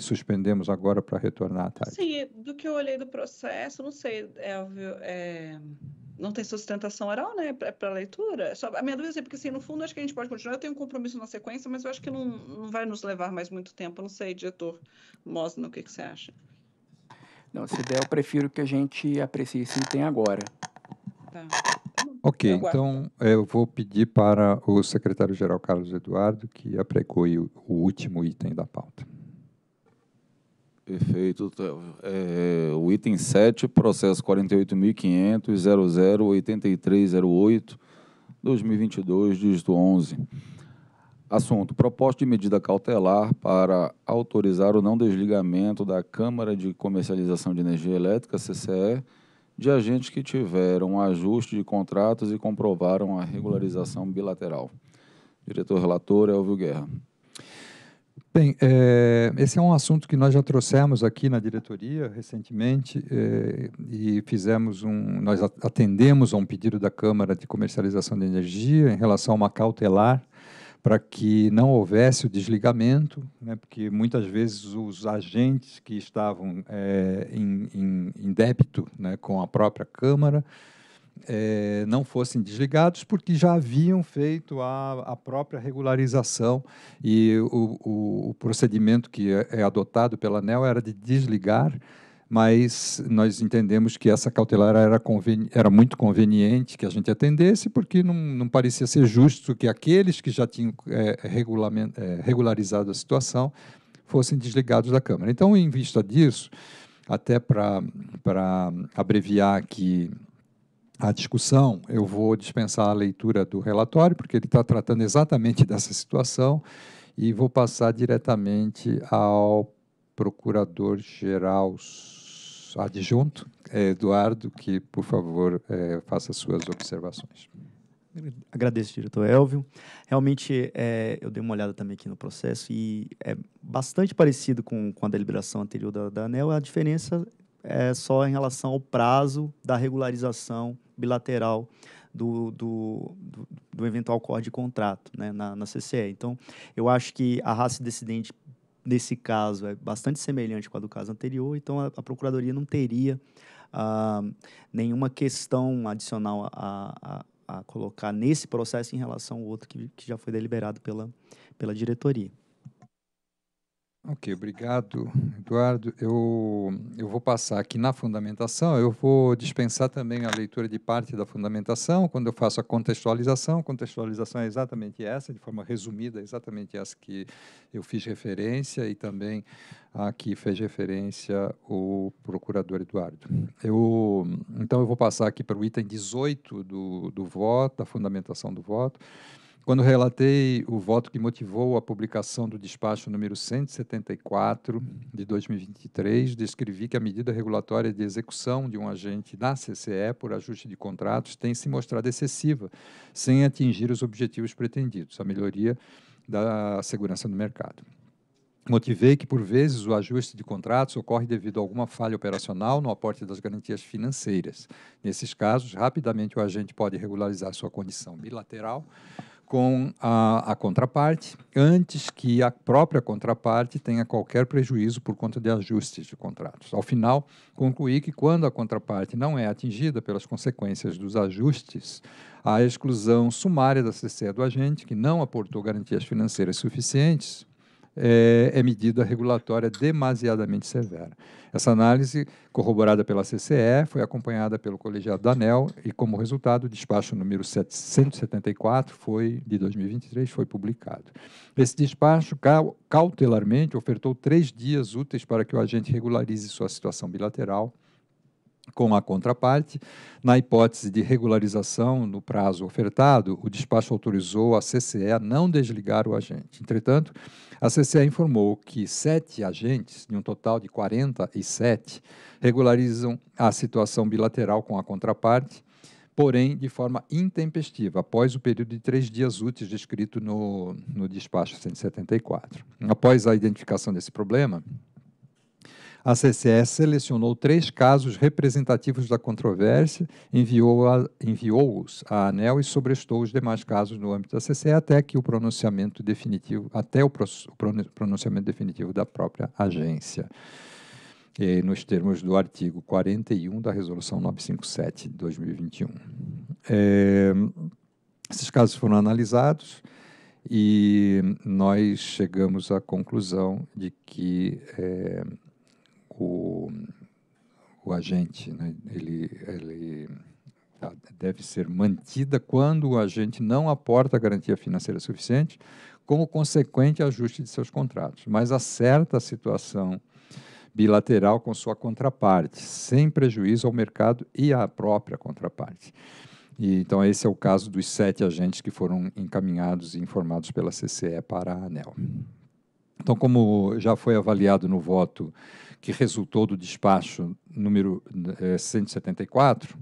suspendemos agora para retornar à tarde? Sim, do que eu olhei do processo, não sei, Elvio, é, não tem sustentação oral, né, para leitura. Só, a minha dúvida é porque, assim, no fundo, acho que a gente pode continuar. Eu tenho um compromisso na sequência, mas eu acho que não, não vai nos levar mais muito tempo. Eu não sei, diretor Mosna, o que, que você acha? Não, se der, eu prefiro que a gente aprecie esse tem agora. Tá. Ok, eu então eu vou pedir para o secretário-geral Carlos Eduardo que apregoe o último item da pauta. Perfeito. Tá, é, o item 7, processo 48.500.008308-2022, dígito 11. Assunto: proposta de medida cautelar para autorizar o não desligamento da Câmara de Comercialização de Energia Elétrica, CCE, de agentes que tiveram ajuste de contratos e comprovaram a regularização bilateral. Diretor relator Elvio Guerra. Bem, é, esse é um assunto que nós já trouxemos aqui na diretoria recentemente é, e fizemos um, nós atendemos a um pedido da Câmara de Comercialização de Energia em relação a uma cautelar para que não houvesse o desligamento, né, porque muitas vezes os agentes que estavam é, em, em, em, débito né, com a própria Câmara é, não fossem desligados, porque já haviam feito a, a própria regularização e o, o, o procedimento que é, é adotado pela ANEL era de desligar, mas nós entendemos que essa cautelar era, era muito conveniente que a gente atendesse, porque não, não parecia ser justo que aqueles que já tinham é, é regularizado a situação fossem desligados da Câmara. Então, em vista disso, até para abreviar aqui a discussão, eu vou dispensar a leitura do relatório, porque ele está tratando exatamente [LAUGHS] dessa situação, e vou passar diretamente ao procurador-geral adjunto, é, Eduardo, que, por favor, é, faça suas observações. Agradeço, diretor Elvio. Realmente, é, eu dei uma olhada também aqui no processo e é bastante parecido com, com a deliberação anterior da, da ANEL. A diferença é só em relação ao prazo da regularização bilateral do, do, do, do eventual acordo de contrato né, na, na CCE. Então, eu acho que a raça decidente nesse caso é bastante semelhante com a do caso anterior, então a, a Procuradoria não teria ah, nenhuma questão adicional a, a, a, colocar nesse processo em relação ao outro que, que já foi deliberado pela, pela diretoria. Ok, obrigado, Eduardo. Eu, eu vou passar aqui na fundamentação, eu vou dispensar também a leitura de parte da fundamentação, quando eu faço a contextualização. Contextualização é exatamente essa, de forma resumida, é exatamente essa que eu fiz referência e também a que fez referência o procurador Eduardo. Eu, então, eu vou passar aqui para o item 18 do, do voto, da fundamentação do voto. Quando relatei o voto que motivou a publicação do despacho número 174 de 2023, descrevi que a medida regulatória de execução de um agente da CCE por ajuste de contratos tem se mostrado excessiva, sem atingir os objetivos pretendidos, a melhoria da segurança do mercado. Motivei que, por vezes, o ajuste de contratos ocorre devido a alguma falha operacional no aporte das garantias financeiras. Nesses casos, rapidamente o agente pode regularizar sua condição bilateral com a, a, contraparte antes que a própria contraparte tenha qualquer prejuízo por conta de ajustes de contratos. Ao final, concluí que quando a contraparte não é atingida pelas consequências dos ajustes, a exclusão sumária da CC do agente, que não aportou garantias financeiras suficientes, é, é, medida regulatória demasiadamente severa. Essa análise, corroborada pela CCE, foi acompanhada pelo colegiado da ANEL e, como resultado, o despacho número 774 foi, de 2023 foi publicado. Esse despacho, cautelarmente, ofertou três dias úteis para que o agente regularize sua situação bilateral com a contraparte. Na hipótese de regularização no prazo ofertado, o despacho autorizou a CCE a não desligar o agente. Entretanto, a CCE informou que sete agentes, de um total de 47, regularizam a situação bilateral com a contraparte, porém de forma intempestiva, após o período de três dias úteis descrito no, no despacho 174. Após a identificação desse problema, a CCS selecionou três casos representativos da controvérsia, enviou-os enviou à ANEL e sobrestou os demais casos no âmbito da CCE até que o pronunciamento definitivo, até o pronunciamento definitivo da própria agência. E nos termos do artigo 41 da Resolução 957 de 2021. É, esses casos foram analisados e nós chegamos à conclusão de que é, o, o agente, né, ele, ele tá, deve ser mantida quando o agente não aporta garantia financeira suficiente, com o consequente ajuste de seus contratos, mas acerta a situação bilateral com sua contraparte, sem prejuízo ao mercado e à própria contraparte. E, então, esse é o caso dos sete agentes que foram encaminhados e informados pela CCE para a ANEL. Então, como já foi avaliado no voto que resultou do despacho número 174,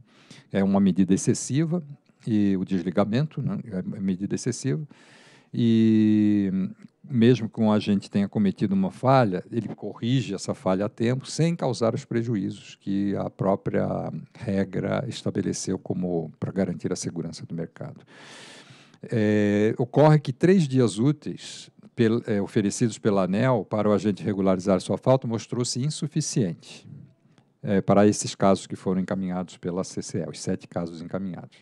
eh, é uma medida excessiva, e o desligamento né, é, é medida excessiva, e mesmo que um agente tenha cometido uma falha, ele corrige essa falha a tempo, sem causar os prejuízos que a própria regra estabeleceu como para garantir a segurança do mercado. É, ocorre que três dias úteis pel, é, oferecidos pela ANEL para o agente regularizar sua falta mostrou-se insuficiente é, para esses casos que foram encaminhados pela CCE, os sete casos encaminhados.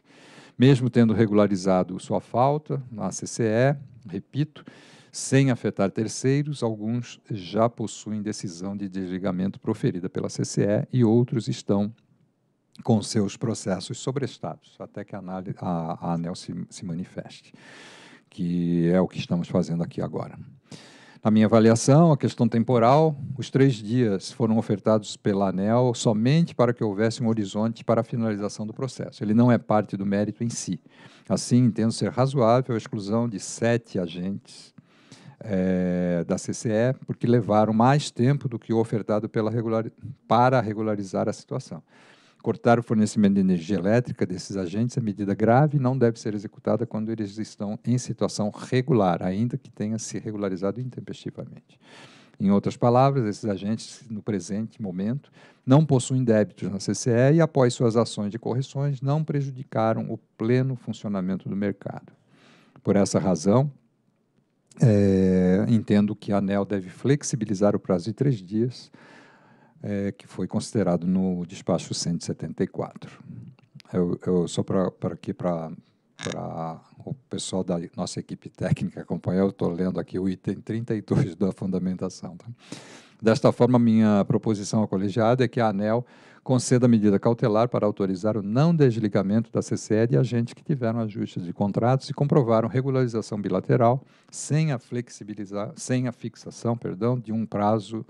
Mesmo tendo regularizado sua falta na CCE, repito, sem afetar terceiros, alguns já possuem decisão de desligamento proferida pela CCE e outros estão com seus processos sobrestados, até que a, a, a ANEL se, se manifeste que é o que estamos fazendo aqui agora. Na minha avaliação, a questão temporal, os três dias foram ofertados pela ANEL somente para que houvesse um horizonte para a finalização do processo. Ele não é parte do mérito em si. Assim, entendo ser razoável a exclusão de sete agentes é, da CCE, porque levaram mais tempo do que o ofertado pela regular, para regularizar a situação cortar o fornecimento de energia elétrica desses agentes é medida grave e não deve ser executada quando eles estão em situação regular, ainda que tenha se regularizado intempestivamente. Em outras palavras, esses agentes, no presente momento, não possuem débitos na CCE e, após suas ações de correções, não prejudicaram o pleno funcionamento do mercado. Por essa razão, é, entendo que a ANEL deve flexibilizar o prazo de três dias é, que foi considerado no despacho 174. Eu, eu só para aqui para o pessoal da nossa equipe técnica acompanhar, eu estou lendo aqui o item 32 da fundamentação. Tá? Desta forma, minha proposição ao colegiado é que a ANEL conceda medida cautelar para autorizar o não desligamento da CCE de agentes que tiveram ajustes de contratos e comprovaram regularização bilateral sem a flexibilizar, sem a fixação, perdão, de um prazo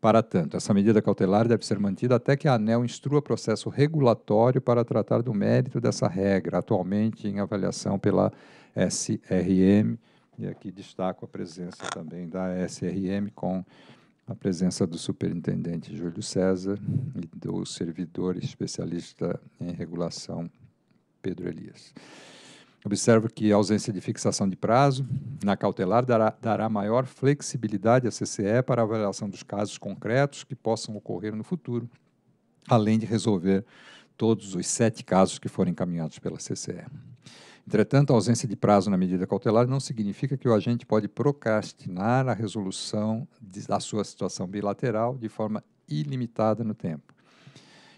para tanto, essa medida cautelar deve ser mantida até que a ANEL instrua processo regulatório para tratar do mérito dessa regra, atualmente em avaliação pela SRM. E aqui destaco a presença também da SRM com a presença do superintendente Júlio César e do servidor especialista em regulação Pedro Elias. Observo que a ausência de fixação de prazo na cautelar dará, dará maior flexibilidade à CCE para a avaliação dos casos concretos que possam ocorrer no futuro, além de resolver todos os sete casos que forem encaminhados pela CCE. Entretanto, a ausência de prazo na medida cautelar não significa que o agente pode procrastinar a resolução de, da sua situação bilateral de forma ilimitada no tempo.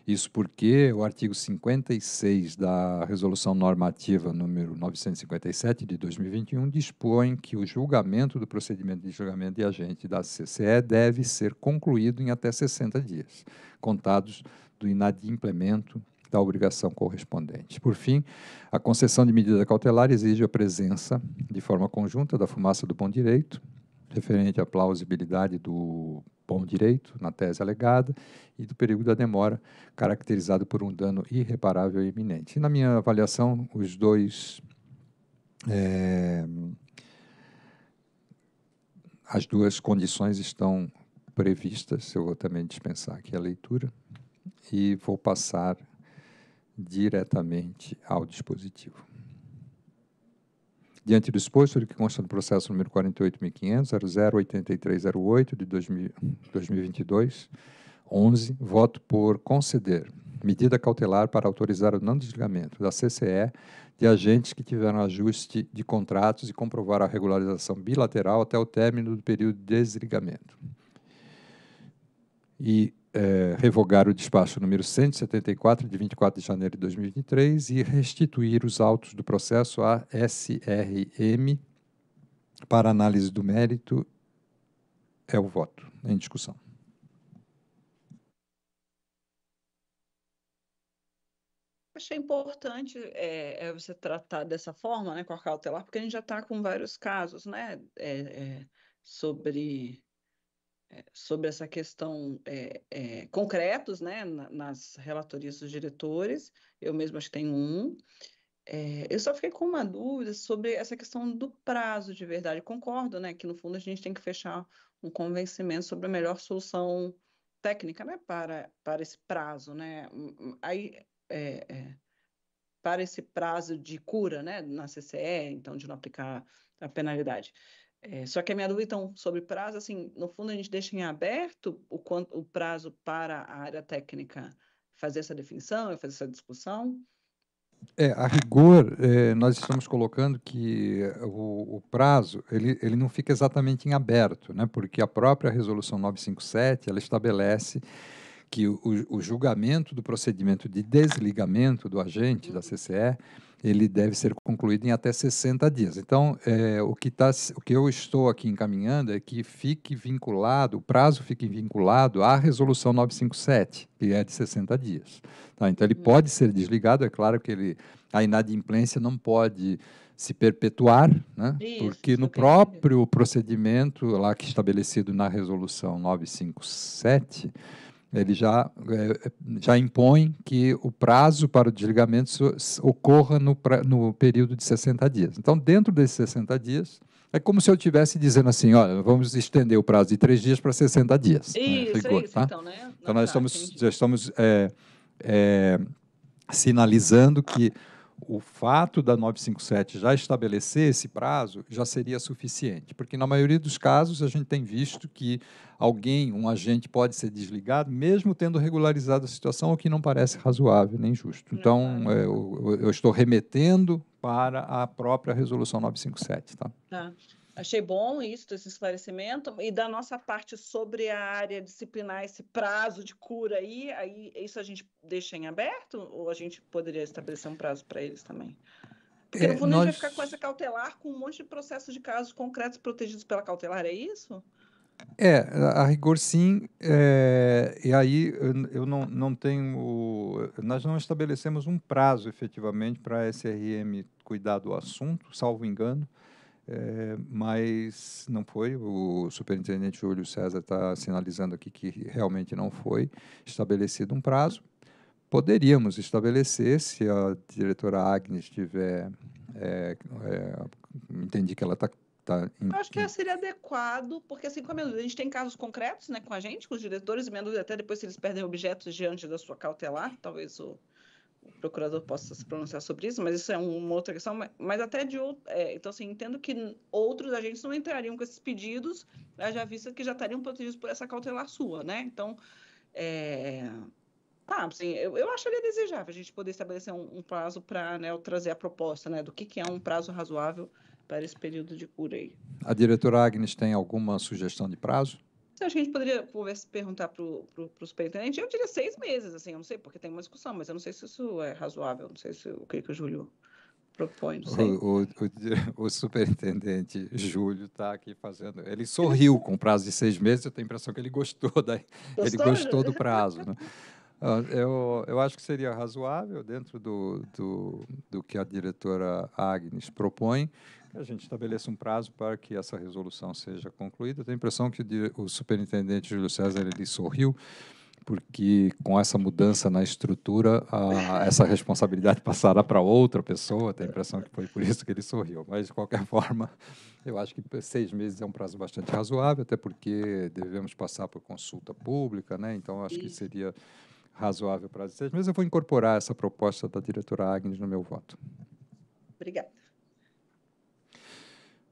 Isso porque o artigo 56 da Resolução Normativa número 957 de 2021 dispõe que o julgamento do procedimento de julgamento de agente da CCE deve ser concluído em até 60 dias, contados do inadimplemento da obrigação correspondente. Por fim, a concessão de medida cautelar exige a presença, de forma conjunta, da fumaça do bom direito, referente à plausibilidade do bom direito, na tese alegada, e do perigo da demora, caracterizado por um dano irreparável e iminente. E, na minha avaliação, os dois. É, as duas condições estão previstas, eu vou também dispensar aqui a leitura, e vou passar diretamente ao dispositivo. Diante do exposto do que consta no processo número 48.500.008308 de 2022, 11, voto por conceder medida cautelar para autorizar o não desligamento da CCE de agentes que tiveram ajuste de contratos e comprovar a regularização bilateral até o término do período de desligamento. E é, revogar o despacho número 174, de 24 de janeiro de 2023, e restituir os autos do processo à SRM para análise do mérito. É o voto em discussão. achei importante é, é você tratar dessa forma, né, com a cautelar, porque a gente já está com vários casos, né, é, é, sobre eh, sobre essa questão é, é, concretos, né, nas relatorias dos diretores, eu mesmo acho que tenho um. É, eu só fiquei com uma dúvida sobre essa questão do prazo de verdade. Concordo, né, que no fundo a gente tem que fechar um convencimento sobre a melhor solução técnica, né, para, para esse prazo, né, hum, hum, aí, para esse prazo de cura, né, na CCE, então de não aplicar a penalidade. É, só que a minha dúvida, então, sobre prazo, assim, no fundo a gente deixa em aberto o, quanto, o prazo para a área técnica fazer essa definição e fazer essa discussão? É, a rigor, é, nós estamos colocando que o, o, prazo, ele, ele não fica exatamente em aberto, né? porque a própria Resolução 957, ela estabelece que o, o, julgamento do procedimento de desligamento do agente da CCE ele deve ser concluído em até 60 dias. Então, é, o, que tá, o que eu estou aqui encaminhando é que fique vinculado, o prazo fique vinculado à resolução 957, que é de 60 dias. Tá? Então, ele uhum. pode ser desligado, é claro que ele, a inadimplência não pode se perpetuar, né? Isso, porque no próprio procedimento lá que estabelecido na resolução 957, ele já, é, já impõe que o prazo para o desligamento ocorra no, pra, no período de 60 dias. Então, dentro desses 60 dias, é como se eu estivesse dizendo assim, olha, vamos estender o prazo de três dias para 60 dias. Isso, né? Ficou, isso tá? então, né? Não então, nós tá, estamos, já estamos é, é, sinalizando que o fato da 957 já estabelecer esse prazo já seria suficiente, porque na maioria dos casos a gente tem visto que alguém, um agente, pode ser desligado, mesmo tendo regularizado a situação, o que não parece razoável nem justo. Então, é, eu, eu, estou remetendo para a própria resolução 957. Tá. tá. Achei bom isso, esse esclarecimento. E da nossa parte sobre a área disciplinar, esse prazo de cura aí, aí isso a gente deixa em aberto ou a gente poderia estabelecer um prazo para eles também? Porque o no é, fundo nós... a gente vai ficar com essa cautelar com um monte de processos de casos concretos protegidos pela cautelar, é isso? É, a rigor sim, é, e aí eu não, não tenho. Nós não estabelecemos um prazo efetivamente para a SRM cuidar do assunto, salvo engano. É, mas não foi. O superintendente Júlio César está sinalizando aqui que realmente não foi estabelecido um prazo. Poderíamos estabelecer, se a diretora Agnes tiver. É, é, entendi que ela está. Tá, tá acho que seria adequado, porque assim como a gente tem casos concretos né, com a gente, com os diretores, e até depois se eles perdem objetos diante da sua cautelar, talvez o, procurador possa se pronunciar sobre isso, mas isso é uma outra questão. Mas, mas até de outro. É, então, assim, entendo que outros agentes não entrariam com esses pedidos, já visto que já estariam protegidos por essa cautelar sua, né? Então, é, tá, assim, eu, eu acharia desejável a gente poder estabelecer um, um prazo para né, trazer a proposta né, do que, que é um prazo razoável para esse período de cura aí. A diretora Agnes tem alguma sugestão de prazo? acho que a gente poderia perguntar para o pro, pro superintendente, eu diria seis meses, assim, eu não sei, porque tem uma discussão, mas eu não sei se isso é razoável, não sei se o que, que o Júlio propõe, não sei. O, o, o, [LAUGHS] o superintendente Júlio está aqui fazendo, ele sorriu com o prazo de seis meses, eu tenho a impressão que ele gostou, [LAUGHS] da, gostou, ele gostou do prazo, né? Ah, eu, eu acho que seria razoável, dentro do, do, do que a diretora Agnes propõe, a gente estabelece um prazo para que essa resolução seja concluída. tenho a impressão que o superintendente Júlio César ele sorriu, porque com essa mudança na estrutura, a, essa responsabilidade [LAUGHS] passará para outra pessoa. Tenho a impressão que foi por isso que ele sorriu. Mas, de qualquer [LAUGHS] forma, eu acho que seis meses é um prazo bastante razoável, até porque devemos passar por consulta pública, né? então acho que seria razoável prazo de seis meses. Eu vou incorporar essa proposta da diretora Agnes no meu voto. Obrigada.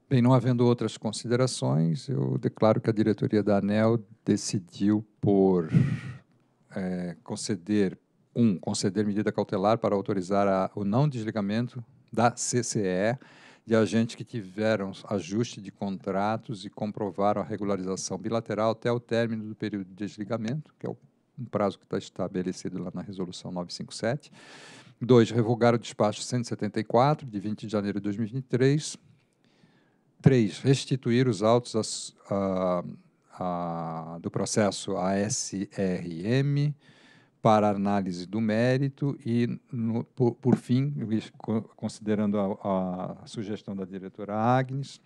Bem, não havendo outras considerações, eu declaro que a diretoria da ANEL decidiu por é, conceder, um, conceder medida cautelar para autorizar a, o não desligamento da CCE de agentes que tiveram ajuste de contratos e comprovaram a regularização bilateral até o término do período de desligamento, que é um prazo que está estabelecido lá na Resolução 957. Dois, revogar o despacho 174, de 20 de janeiro de 2023, 3. Restituir os autos a, a, a, do processo ASRM para análise do mérito e, no, por, por, fim, considerando a, sugestão da diretora Agnes,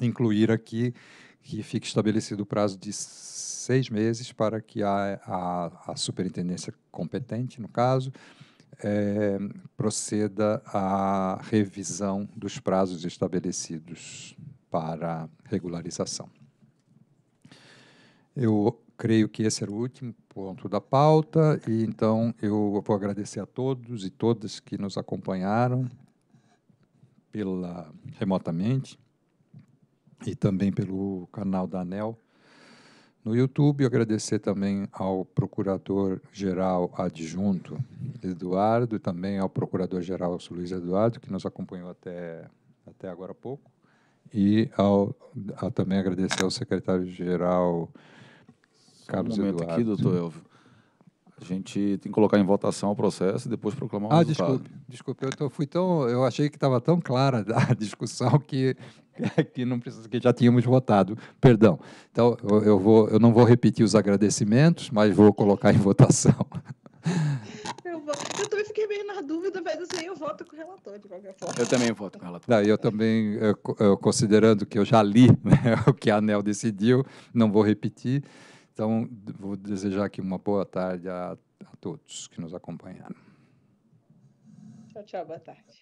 incluir aqui que fique estabelecido o prazo de seis meses para que a, a superintendência competente, no caso, é, proceda à revisão dos prazos estabelecidos para regularização. Eu creio que esse era o último ponto da pauta, e então eu vou agradecer a todos e todas que nos acompanharam pela remotamente e também pelo canal da ANEL no YouTube. Agradecer também ao Procurador-Geral Adjunto Eduardo, também ao Procurador-Geral Luiz Eduardo, que nos acompanhou até, até agora há pouco, e ao, a, também agradecer ao Secretário-Geral Carlos um Eduardo. aqui, doutor Elvio. A gente tem que colocar em votação o processo e depois proclamar o ah, resultado. desculpe, desculpe, eu tô, fui tão, eu achei que estava tão clara [LAUGHS] a discussão que [LAUGHS] que não precisa, que já tínhamos votado. Perdão. Então, eu, eu, vou, eu não vou repetir os agradecimentos, mas vou colocar em [LAUGHS] votação. Eu, eu também fiquei meio na dúvida, mas assim, eu voto com o relator, de qualquer forma. Eu também voto com o relator. Não, eu também, eu, eh, eu, eh, considerando que eu já li [LAUGHS] né, o que a ANEL decidiu, não vou repetir. Então, vou desejar aqui uma boa tarde a, a todos que nos acompanharam. Tchau, tchau, boa tarde.